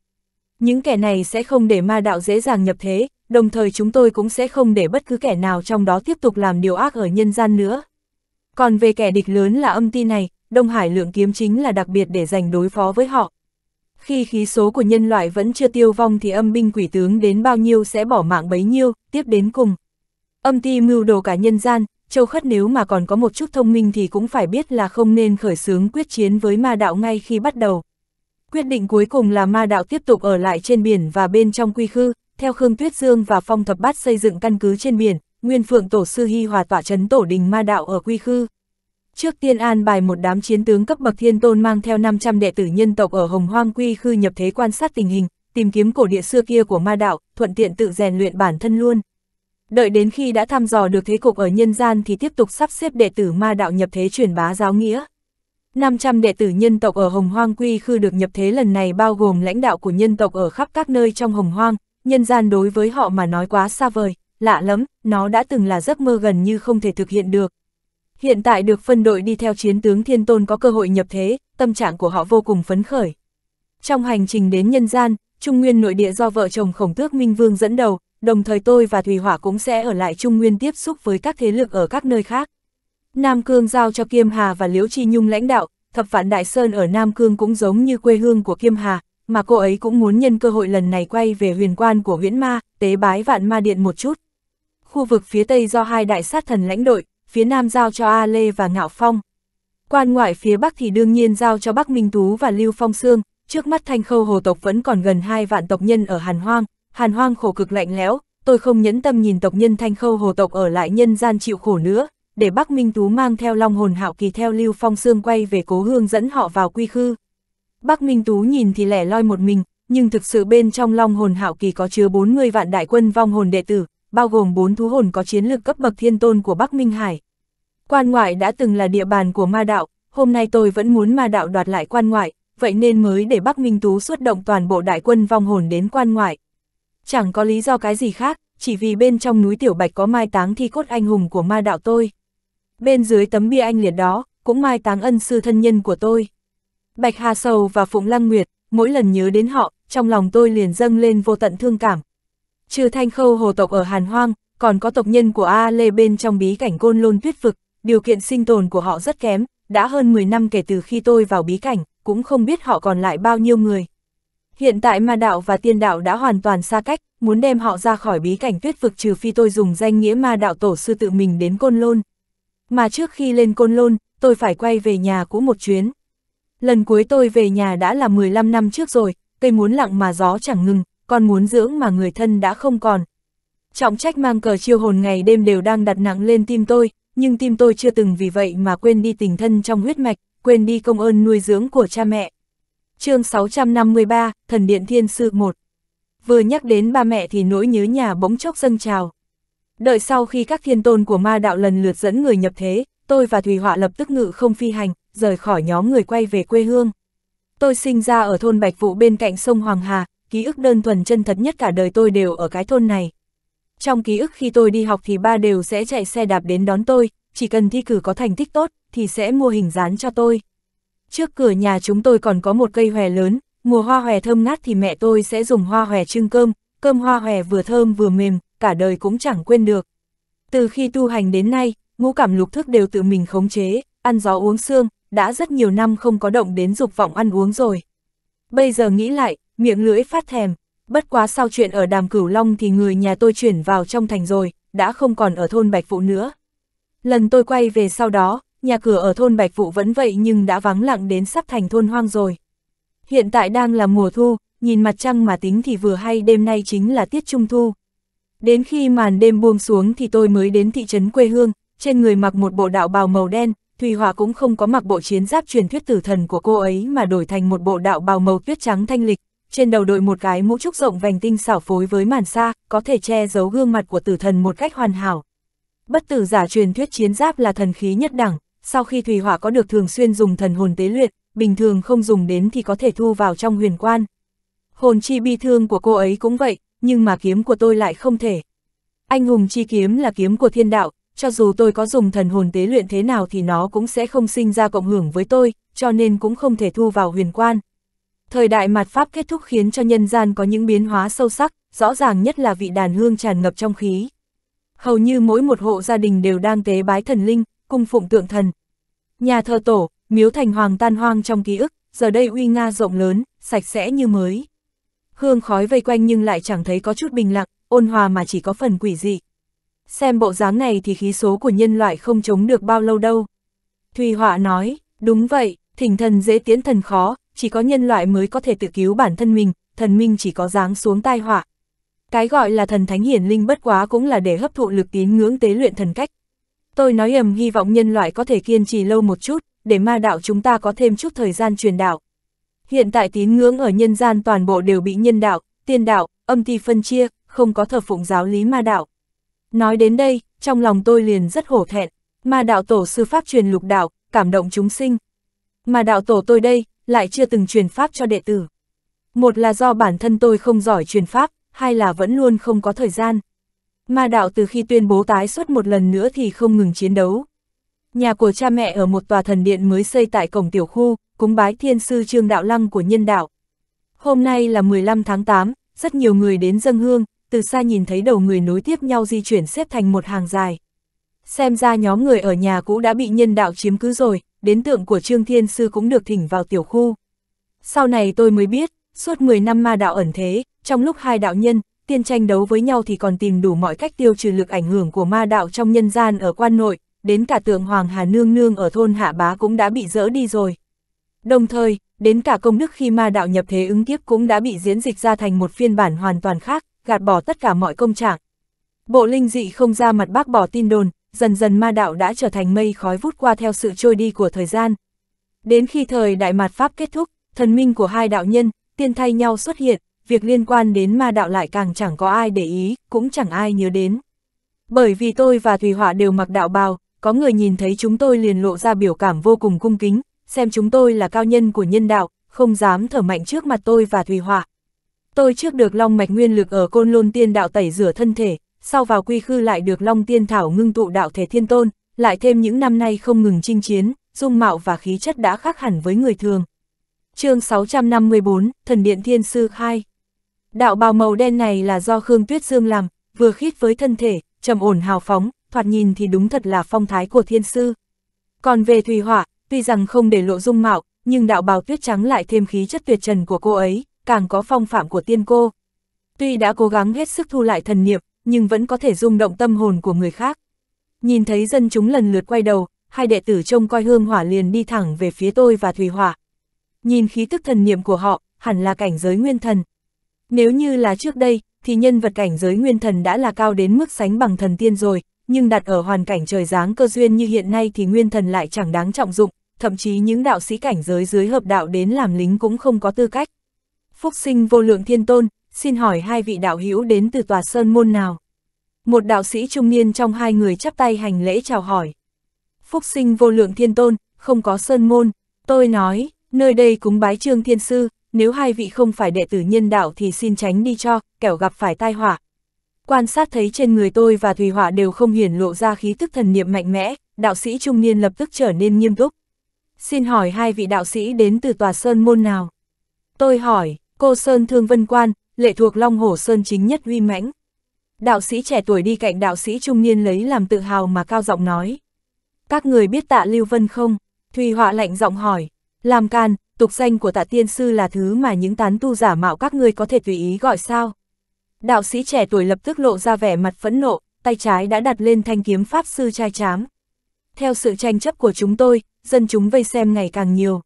Những kẻ này sẽ không để ma đạo dễ dàng nhập thế, đồng thời chúng tôi cũng sẽ không để bất cứ kẻ nào trong đó tiếp tục làm điều ác ở nhân gian nữa. Còn về kẻ địch lớn là âm ti này, Đông Hải lượng kiếm chính là đặc biệt để dành đối phó với họ. Khi khí số của nhân loại vẫn chưa tiêu vong thì âm binh quỷ tướng đến bao nhiêu sẽ bỏ mạng bấy nhiêu, tiếp đến cùng. Âm ti mưu đồ cả nhân gian, Châu Khất nếu mà còn có một chút thông minh thì cũng phải biết là không nên khởi xướng quyết chiến với ma đạo ngay khi bắt đầu. Quyết định cuối cùng là ma đạo tiếp tục ở lại trên biển và bên trong quy khư, theo Khương Tuyết Dương và Phong Thập Bát xây dựng căn cứ trên biển, Nguyên Phượng Tổ Sư Hy hòa tỏa chấn tổ đình ma đạo ở quy khư. Trước tiên an bài một đám chiến tướng cấp bậc thiên tôn mang theo 500 đệ tử nhân tộc ở Hồng Hoang Quy khư nhập thế quan sát tình hình, tìm kiếm cổ địa xưa kia của ma đạo, thuận tiện tự rèn luyện bản thân luôn đợi đến khi đã thăm dò được thế cục ở nhân gian thì tiếp tục sắp xếp đệ tử ma đạo nhập thế truyền bá giáo nghĩa. 500 đệ tử nhân tộc ở Hồng Hoang Quy Khư được nhập thế lần này bao gồm lãnh đạo của nhân tộc ở khắp các nơi trong Hồng Hoang, nhân gian đối với họ mà nói quá xa vời, lạ lắm, nó đã từng là giấc mơ gần như không thể thực hiện được. Hiện tại được phân đội đi theo chiến tướng Thiên Tôn có cơ hội nhập thế, tâm trạng của họ vô cùng phấn khởi. Trong hành trình đến nhân gian, Trung Nguyên nội địa do vợ chồng khổng tước Minh Vương dẫn đầu, đồng thời tôi và Thùy Hỏa cũng sẽ ở lại Trung Nguyên tiếp xúc với các thế lực ở các nơi khác. Nam Cương giao cho Kiêm Hà và Liễu Chi Nhung lãnh đạo, Thập Vạn Đại Sơn ở Nam Cương cũng giống như quê hương của Kiêm Hà, mà cô ấy cũng muốn nhân cơ hội lần này quay về huyền quan của huyễn ma, tế bái vạn ma điện một chút. Khu vực phía Tây do hai đại sát thần lãnh đội, phía Nam giao cho A Lê và Ngạo Phong. Quan ngoại phía Bắc thì đương nhiên giao cho Bắc Minh Tú và Lưu Phong Sương, trước mắt Thanh Khâu Hồ tộc vẫn còn gần hai vạn tộc nhân ở Hàn Hoang, hàn hoang khổ cực lạnh lẽo, tôi không nhẫn tâm nhìn tộc nhân thanh khâu hồ tộc ở lại nhân gian chịu khổ nữa, để Bắc Minh Tú mang theo long hồn hạo kỳ theo Lưu Phong Sương quay về cố hương dẫn họ vào quy khư. Bắc Minh Tú nhìn thì lẻ loi một mình, nhưng thực sự bên trong long hồn hạo kỳ có chứa 40 vạn đại quân vong hồn đệ tử, bao gồm bốn thú hồn có chiến lược cấp bậc thiên tôn của Bắc Minh Hải. Quan ngoại đã từng là địa bàn của ma đạo, hôm nay tôi vẫn muốn ma đạo đoạt lại quan ngoại, vậy nên mới để Bắc Minh Tú xuất động toàn bộ đại quân vong hồn đến quan ngoại. Chẳng có lý do cái gì khác, chỉ vì bên trong núi Tiểu Bạch có mai táng thi cốt anh hùng của ma đạo tôi. Bên dưới tấm bia anh liệt đó, cũng mai táng ân sư thân nhân của tôi. Bạch Hà Sầu và Phụng Lăng Nguyệt, mỗi lần nhớ đến họ, trong lòng tôi liền dâng lên vô tận thương cảm. Trừ thanh khâu hồ tộc ở Hàn Hoang, còn có tộc nhân của A Lê bên trong bí cảnh côn lôn tuyết vực, điều kiện sinh tồn của họ rất kém, đã hơn 10 năm kể từ khi tôi vào bí cảnh, cũng không biết họ còn lại bao nhiêu người. Hiện tại ma đạo và tiên đạo đã hoàn toàn xa cách, muốn đem họ ra khỏi bí cảnh tuyết vực trừ phi tôi dùng danh nghĩa ma đạo tổ sư tự mình đến Côn Lôn. Mà trước khi lên Côn Lôn, tôi phải quay về nhà cũ một chuyến. Lần cuối tôi về nhà đã là 15 năm trước rồi, cây muốn lặng mà gió chẳng ngừng, còn muốn dưỡng mà người thân đã không còn. Trọng trách mang cờ chiêu hồn ngày đêm đều đang đặt nặng lên tim tôi, nhưng tim tôi chưa từng vì vậy mà quên đi tình thân trong huyết mạch, quên đi công ơn nuôi dưỡng của cha mẹ chương 653, Thần Điện Thiên Sư 1. Vừa nhắc đến ba mẹ thì nỗi nhớ nhà bỗng chốc dâng trào. Đợi sau khi các thiên tôn của ma đạo lần lượt dẫn người nhập thế, tôi và Thùy Họa lập tức ngự không phi hành, rời khỏi nhóm người quay về quê hương. Tôi sinh ra ở thôn Bạch Vụ bên cạnh sông Hoàng Hà, ký ức đơn thuần chân thật nhất cả đời tôi đều ở cái thôn này. Trong ký ức khi tôi đi học thì ba đều sẽ chạy xe đạp đến đón tôi, chỉ cần thi cử có thành tích tốt thì sẽ mua hình dán cho tôi. Trước cửa nhà chúng tôi còn có một cây hòe lớn, mùa hoa hòe thơm ngát thì mẹ tôi sẽ dùng hoa hòe trưng cơm, cơm hoa hòe vừa thơm vừa mềm, cả đời cũng chẳng quên được. Từ khi tu hành đến nay, ngũ cảm lục thức đều tự mình khống chế, ăn gió uống xương, đã rất nhiều năm không có động đến dục vọng ăn uống rồi. Bây giờ nghĩ lại, miệng lưỡi phát thèm, bất quá sau chuyện ở đàm cửu long thì người nhà tôi chuyển vào trong thành rồi, đã không còn ở thôn Bạch Phụ nữa. Lần tôi quay về sau đó, nhà cửa ở thôn Bạch Vụ vẫn vậy nhưng đã vắng lặng đến sắp thành thôn hoang rồi. Hiện tại đang là mùa thu, nhìn mặt trăng mà tính thì vừa hay đêm nay chính là tiết trung thu. Đến khi màn đêm buông xuống thì tôi mới đến thị trấn quê hương, trên người mặc một bộ đạo bào màu đen, Thùy Hòa cũng không có mặc bộ chiến giáp truyền thuyết tử thần của cô ấy mà đổi thành một bộ đạo bào màu tuyết trắng thanh lịch, trên đầu đội một cái mũ trúc rộng vành tinh xảo phối với màn xa, có thể che giấu gương mặt của tử thần một cách hoàn hảo. Bất tử giả truyền thuyết chiến giáp là thần khí nhất đẳng, sau khi thùy hỏa có được thường xuyên dùng thần hồn tế luyện, bình thường không dùng đến thì có thể thu vào trong huyền quan. Hồn chi bi thương của cô ấy cũng vậy, nhưng mà kiếm của tôi lại không thể. Anh hùng chi kiếm là kiếm của thiên đạo, cho dù tôi có dùng thần hồn tế luyện thế nào thì nó cũng sẽ không sinh ra cộng hưởng với tôi, cho nên cũng không thể thu vào huyền quan. Thời đại mạt Pháp kết thúc khiến cho nhân gian có những biến hóa sâu sắc, rõ ràng nhất là vị đàn hương tràn ngập trong khí. Hầu như mỗi một hộ gia đình đều đang tế bái thần linh, cung phụng tượng thần. Nhà thờ tổ, miếu thành hoàng tan hoang trong ký ức, giờ đây uy nga rộng lớn, sạch sẽ như mới. Hương khói vây quanh nhưng lại chẳng thấy có chút bình lặng, ôn hòa mà chỉ có phần quỷ dị. Xem bộ dáng này thì khí số của nhân loại không chống được bao lâu đâu. Thùy Họa nói, đúng vậy, thỉnh thần dễ tiến thần khó, chỉ có nhân loại mới có thể tự cứu bản thân mình, thần minh chỉ có dáng xuống tai họa. Cái gọi là thần thánh hiển linh bất quá cũng là để hấp thụ lực tín ngưỡng tế luyện thần cách, Tôi nói ầm hy vọng nhân loại có thể kiên trì lâu một chút, để ma đạo chúng ta có thêm chút thời gian truyền đạo. Hiện tại tín ngưỡng ở nhân gian toàn bộ đều bị nhân đạo, tiên đạo, âm ti phân chia, không có thờ phụng giáo lý ma đạo. Nói đến đây, trong lòng tôi liền rất hổ thẹn, ma đạo tổ sư pháp truyền lục đạo, cảm động chúng sinh. Mà đạo tổ tôi đây, lại chưa từng truyền pháp cho đệ tử. Một là do bản thân tôi không giỏi truyền pháp, hai là vẫn luôn không có thời gian. Ma đạo từ khi tuyên bố tái xuất một lần nữa thì không ngừng chiến đấu. Nhà của cha mẹ ở một tòa thần điện mới xây tại cổng tiểu khu, cúng bái thiên sư trương đạo lăng của nhân đạo. Hôm nay là 15 tháng 8, rất nhiều người đến dâng hương, từ xa nhìn thấy đầu người nối tiếp nhau di chuyển xếp thành một hàng dài. Xem ra nhóm người ở nhà cũ đã bị nhân đạo chiếm cứ rồi, đến tượng của Trương Thiên Sư cũng được thỉnh vào tiểu khu. Sau này tôi mới biết, suốt 10 năm ma đạo ẩn thế, trong lúc hai đạo nhân, tiên tranh đấu với nhau thì còn tìm đủ mọi cách tiêu trừ lực ảnh hưởng của ma đạo trong nhân gian ở quan nội, đến cả tượng Hoàng Hà Nương Nương ở thôn Hạ Bá cũng đã bị dỡ đi rồi. Đồng thời, đến cả công đức khi ma đạo nhập thế ứng kiếp cũng đã bị diễn dịch ra thành một phiên bản hoàn toàn khác, gạt bỏ tất cả mọi công trạng. Bộ linh dị không ra mặt bác bỏ tin đồn, dần dần ma đạo đã trở thành mây khói vút qua theo sự trôi đi của thời gian. Đến khi thời đại mạt Pháp kết thúc, thần minh của hai đạo nhân, tiên thay nhau xuất hiện, việc liên quan đến ma đạo lại càng chẳng có ai để ý, cũng chẳng ai nhớ đến. Bởi vì tôi và Thùy Họa đều mặc đạo bào, có người nhìn thấy chúng tôi liền lộ ra biểu cảm vô cùng cung kính, xem chúng tôi là cao nhân của nhân đạo, không dám thở mạnh trước mặt tôi và Thùy Họa. Tôi trước được long mạch nguyên lực ở côn lôn tiên đạo tẩy rửa thân thể, sau vào quy khư lại được long tiên thảo ngưng tụ đạo thể thiên tôn, lại thêm những năm nay không ngừng chinh chiến, dung mạo và khí chất đã khác hẳn với người thường. chương 654, Thần Điện Thiên Sư 2 Đạo bào màu đen này là do Khương Tuyết Dương làm, vừa khít với thân thể, trầm ổn hào phóng, thoạt nhìn thì đúng thật là phong thái của thiên sư. Còn về Thùy Hỏa, tuy rằng không để lộ dung mạo, nhưng đạo bào tuyết trắng lại thêm khí chất tuyệt trần của cô ấy, càng có phong phạm của tiên cô. Tuy đã cố gắng hết sức thu lại thần niệm, nhưng vẫn có thể rung động tâm hồn của người khác. Nhìn thấy dân chúng lần lượt quay đầu, hai đệ tử trông coi hương hỏa liền đi thẳng về phía tôi và Thùy Hỏa. Nhìn khí tức thần niệm của họ, hẳn là cảnh giới nguyên thần, nếu như là trước đây, thì nhân vật cảnh giới nguyên thần đã là cao đến mức sánh bằng thần tiên rồi, nhưng đặt ở hoàn cảnh trời giáng cơ duyên như hiện nay thì nguyên thần lại chẳng đáng trọng dụng, thậm chí những đạo sĩ cảnh giới dưới hợp đạo đến làm lính cũng không có tư cách. Phúc sinh vô lượng thiên tôn, xin hỏi hai vị đạo hữu đến từ tòa sơn môn nào? Một đạo sĩ trung niên trong hai người chắp tay hành lễ chào hỏi. Phúc sinh vô lượng thiên tôn, không có sơn môn, tôi nói, nơi đây cúng bái trương thiên sư, nếu hai vị không phải đệ tử nhân đạo thì xin tránh đi cho, kẻo gặp phải tai họa. Quan sát thấy trên người tôi và Thùy Họa đều không hiển lộ ra khí tức thần niệm mạnh mẽ, đạo sĩ trung niên lập tức trở nên nghiêm túc. Xin hỏi hai vị đạo sĩ đến từ tòa Sơn môn nào? Tôi hỏi, cô Sơn Thương Vân Quan, lệ thuộc Long Hổ Sơn chính nhất uy mãnh. Đạo sĩ trẻ tuổi đi cạnh đạo sĩ trung niên lấy làm tự hào mà cao giọng nói. Các người biết tạ Lưu Vân không? Thùy Họa lạnh giọng hỏi. Làm can, tục danh của tạ tiên sư là thứ mà những tán tu giả mạo các ngươi có thể tùy ý gọi sao. Đạo sĩ trẻ tuổi lập tức lộ ra vẻ mặt phẫn nộ, tay trái đã đặt lên thanh kiếm pháp sư trai tráng. Theo sự tranh chấp của chúng tôi, dân chúng vây xem ngày càng nhiều.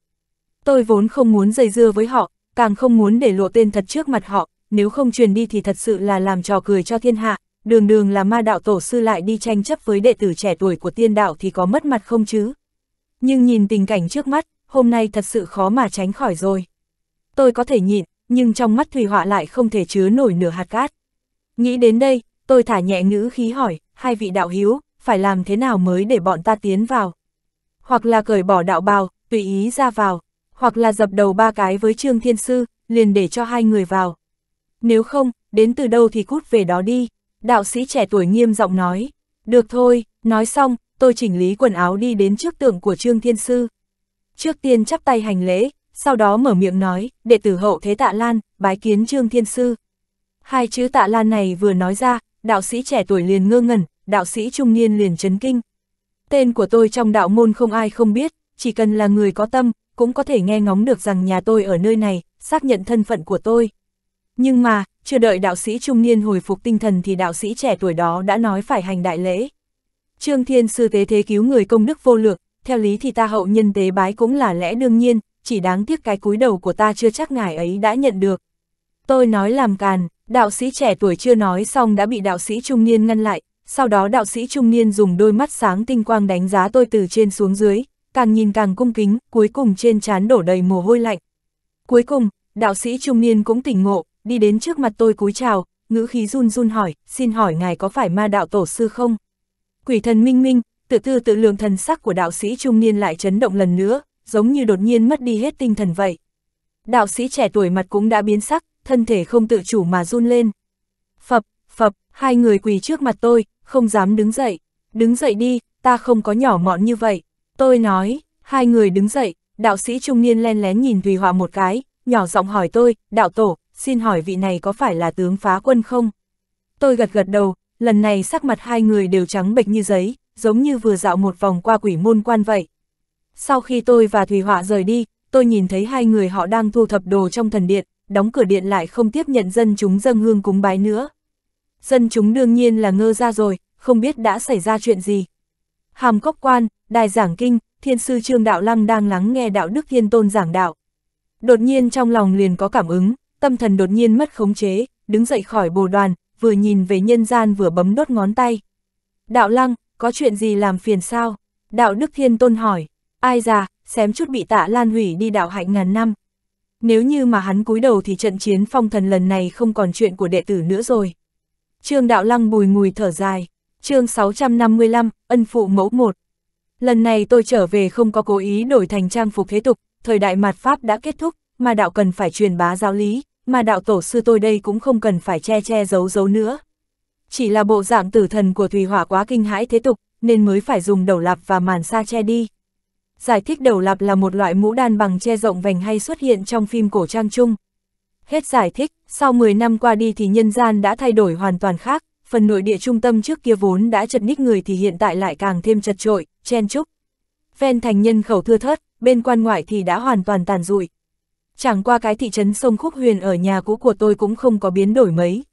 Tôi vốn không muốn dây dưa với họ, càng không muốn để lộ tên thật trước mặt họ, nếu không truyền đi thì thật sự là làm trò cười cho thiên hạ, đường đường là ma đạo tổ sư lại đi tranh chấp với đệ tử trẻ tuổi của tiên đạo thì có mất mặt không chứ? Nhưng nhìn tình cảnh trước mắt, hôm nay thật sự khó mà tránh khỏi rồi. Tôi có thể nhịn, nhưng trong mắt Thùy Họa lại không thể chứa nổi nửa hạt cát. Nghĩ đến đây, tôi thả nhẹ ngữ khí hỏi, hai vị đạo hiếu, phải làm thế nào mới để bọn ta tiến vào? Hoặc là cởi bỏ đạo bào, tùy ý ra vào, hoặc là dập đầu ba cái với Trương Thiên Sư, liền để cho hai người vào. Nếu không, đến từ đâu thì cút về đó đi, đạo sĩ trẻ tuổi nghiêm giọng nói. Được thôi, nói xong, tôi chỉnh lý quần áo đi đến trước tượng của Trương Thiên Sư trước tiên chắp tay hành lễ, sau đó mở miệng nói, đệ tử hậu thế tạ Lan, bái kiến Trương Thiên Sư. Hai chữ tạ Lan này vừa nói ra, đạo sĩ trẻ tuổi liền ngơ ngẩn, đạo sĩ trung niên liền chấn kinh. Tên của tôi trong đạo môn không ai không biết, chỉ cần là người có tâm, cũng có thể nghe ngóng được rằng nhà tôi ở nơi này, xác nhận thân phận của tôi. Nhưng mà, chưa đợi đạo sĩ trung niên hồi phục tinh thần thì đạo sĩ trẻ tuổi đó đã nói phải hành đại lễ. Trương Thiên Sư Tế Thế cứu người công đức vô lượng, theo lý thì ta hậu nhân tế bái cũng là lẽ đương nhiên, chỉ đáng tiếc cái cúi đầu của ta chưa chắc ngài ấy đã nhận được. Tôi nói làm càn, đạo sĩ trẻ tuổi chưa nói xong đã bị đạo sĩ trung niên ngăn lại, sau đó đạo sĩ trung niên dùng đôi mắt sáng tinh quang đánh giá tôi từ trên xuống dưới, càng nhìn càng cung kính, cuối cùng trên trán đổ đầy mồ hôi lạnh. Cuối cùng, đạo sĩ trung niên cũng tỉnh ngộ, đi đến trước mặt tôi cúi chào, ngữ khí run run hỏi, xin hỏi ngài có phải ma đạo tổ sư không? Quỷ thần minh minh, tự tư tự lường thần sắc của đạo sĩ trung niên lại chấn động lần nữa, giống như đột nhiên mất đi hết tinh thần vậy. Đạo sĩ trẻ tuổi mặt cũng đã biến sắc, thân thể không tự chủ mà run lên. Phập, phập, hai người quỳ trước mặt tôi, không dám đứng dậy. Đứng dậy đi, ta không có nhỏ mọn như vậy. Tôi nói, hai người đứng dậy, đạo sĩ trung niên len lén nhìn Thùy Hòa một cái, nhỏ giọng hỏi tôi, đạo tổ, xin hỏi vị này có phải là tướng phá quân không? Tôi gật gật đầu, lần này sắc mặt hai người đều trắng bệch như giấy, giống như vừa dạo một vòng qua quỷ môn quan vậy. Sau khi tôi và thủy Họa rời đi, tôi nhìn thấy hai người họ đang thu thập đồ trong thần điện, đóng cửa điện lại không tiếp nhận dân chúng dâng hương cúng bái nữa. Dân chúng đương nhiên là ngơ ra rồi, không biết đã xảy ra chuyện gì. Hàm Cốc Quan, Đài Giảng Kinh, Thiên Sư Trương Đạo Lăng đang lắng nghe Đạo Đức Thiên Tôn giảng đạo. Đột nhiên trong lòng liền có cảm ứng, tâm thần đột nhiên mất khống chế, đứng dậy khỏi bồ đoàn, vừa nhìn về nhân gian vừa bấm đốt ngón tay. Đạo Lăng, có chuyện gì làm phiền sao? Đạo Đức Thiên Tôn hỏi, ai già, xém chút bị tạ lan hủy đi đạo hạnh ngàn năm. Nếu như mà hắn cúi đầu thì trận chiến phong thần lần này không còn chuyện của đệ tử nữa rồi. Trương Đạo Lăng bùi ngùi thở dài, chương 655, ân phụ mẫu một. Lần này tôi trở về không có cố ý đổi thành trang phục thế tục, thời đại mạt Pháp đã kết thúc, mà đạo cần phải truyền bá giáo lý, mà đạo tổ sư tôi đây cũng không cần phải che che giấu giấu nữa. Chỉ là bộ dạng tử thần của Thùy Hỏa quá kinh hãi thế tục, nên mới phải dùng đầu lạp và màn sa che đi. Giải thích đầu lạp là một loại mũ đan bằng che rộng vành hay xuất hiện trong phim cổ trang trung. Hết giải thích, sau 10 năm qua đi thì nhân gian đã thay đổi hoàn toàn khác, phần nội địa trung tâm trước kia vốn đã chật ních người thì hiện tại lại càng thêm chật trội, chen chúc. Ven thành nhân khẩu thưa thớt, bên quan ngoại thì đã hoàn toàn tàn rụi. Chẳng qua cái thị trấn sông Khúc Huyền ở nhà cũ của tôi cũng không có biến đổi mấy,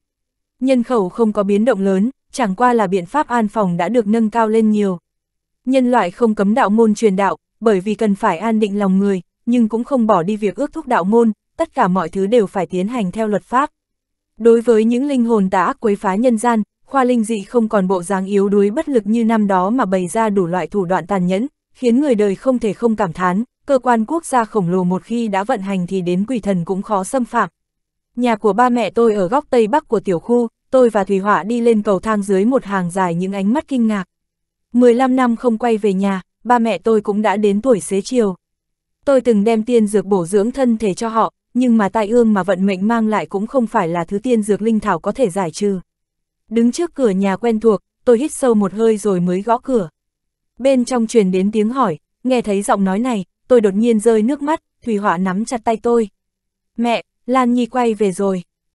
Nhân khẩu không có biến động lớn, chẳng qua là biện pháp an phòng đã được nâng cao lên nhiều. Nhân loại không cấm đạo môn truyền đạo, bởi vì cần phải an định lòng người, nhưng cũng không bỏ đi việc ước thúc đạo môn, tất cả mọi thứ đều phải tiến hành theo luật pháp. Đối với những linh hồn tà ác quấy phá nhân gian, khoa linh dị không còn bộ dáng yếu đuối bất lực như năm đó mà bày ra đủ loại thủ đoạn tàn nhẫn, khiến người đời không thể không cảm thán, cơ quan quốc gia khổng lồ một khi đã vận hành thì đến quỷ thần cũng khó xâm phạm. Nhà của ba mẹ tôi ở góc tây bắc của tiểu khu, tôi và Thủy Họa đi lên cầu thang dưới một hàng dài những ánh mắt kinh ngạc. 15 năm không quay về nhà, ba mẹ tôi cũng đã đến tuổi xế chiều. Tôi từng đem tiên dược bổ dưỡng thân thể cho họ, nhưng mà tai ương mà vận mệnh mang lại cũng không phải là thứ tiên dược linh thảo có thể giải trừ. Đứng trước cửa nhà quen thuộc, tôi hít sâu một hơi rồi mới gõ cửa. Bên trong truyền đến tiếng hỏi, nghe thấy giọng nói này, tôi đột nhiên rơi nước mắt, Thủy Họa nắm chặt tay tôi. Mẹ, Lan Nhi quay về rồi.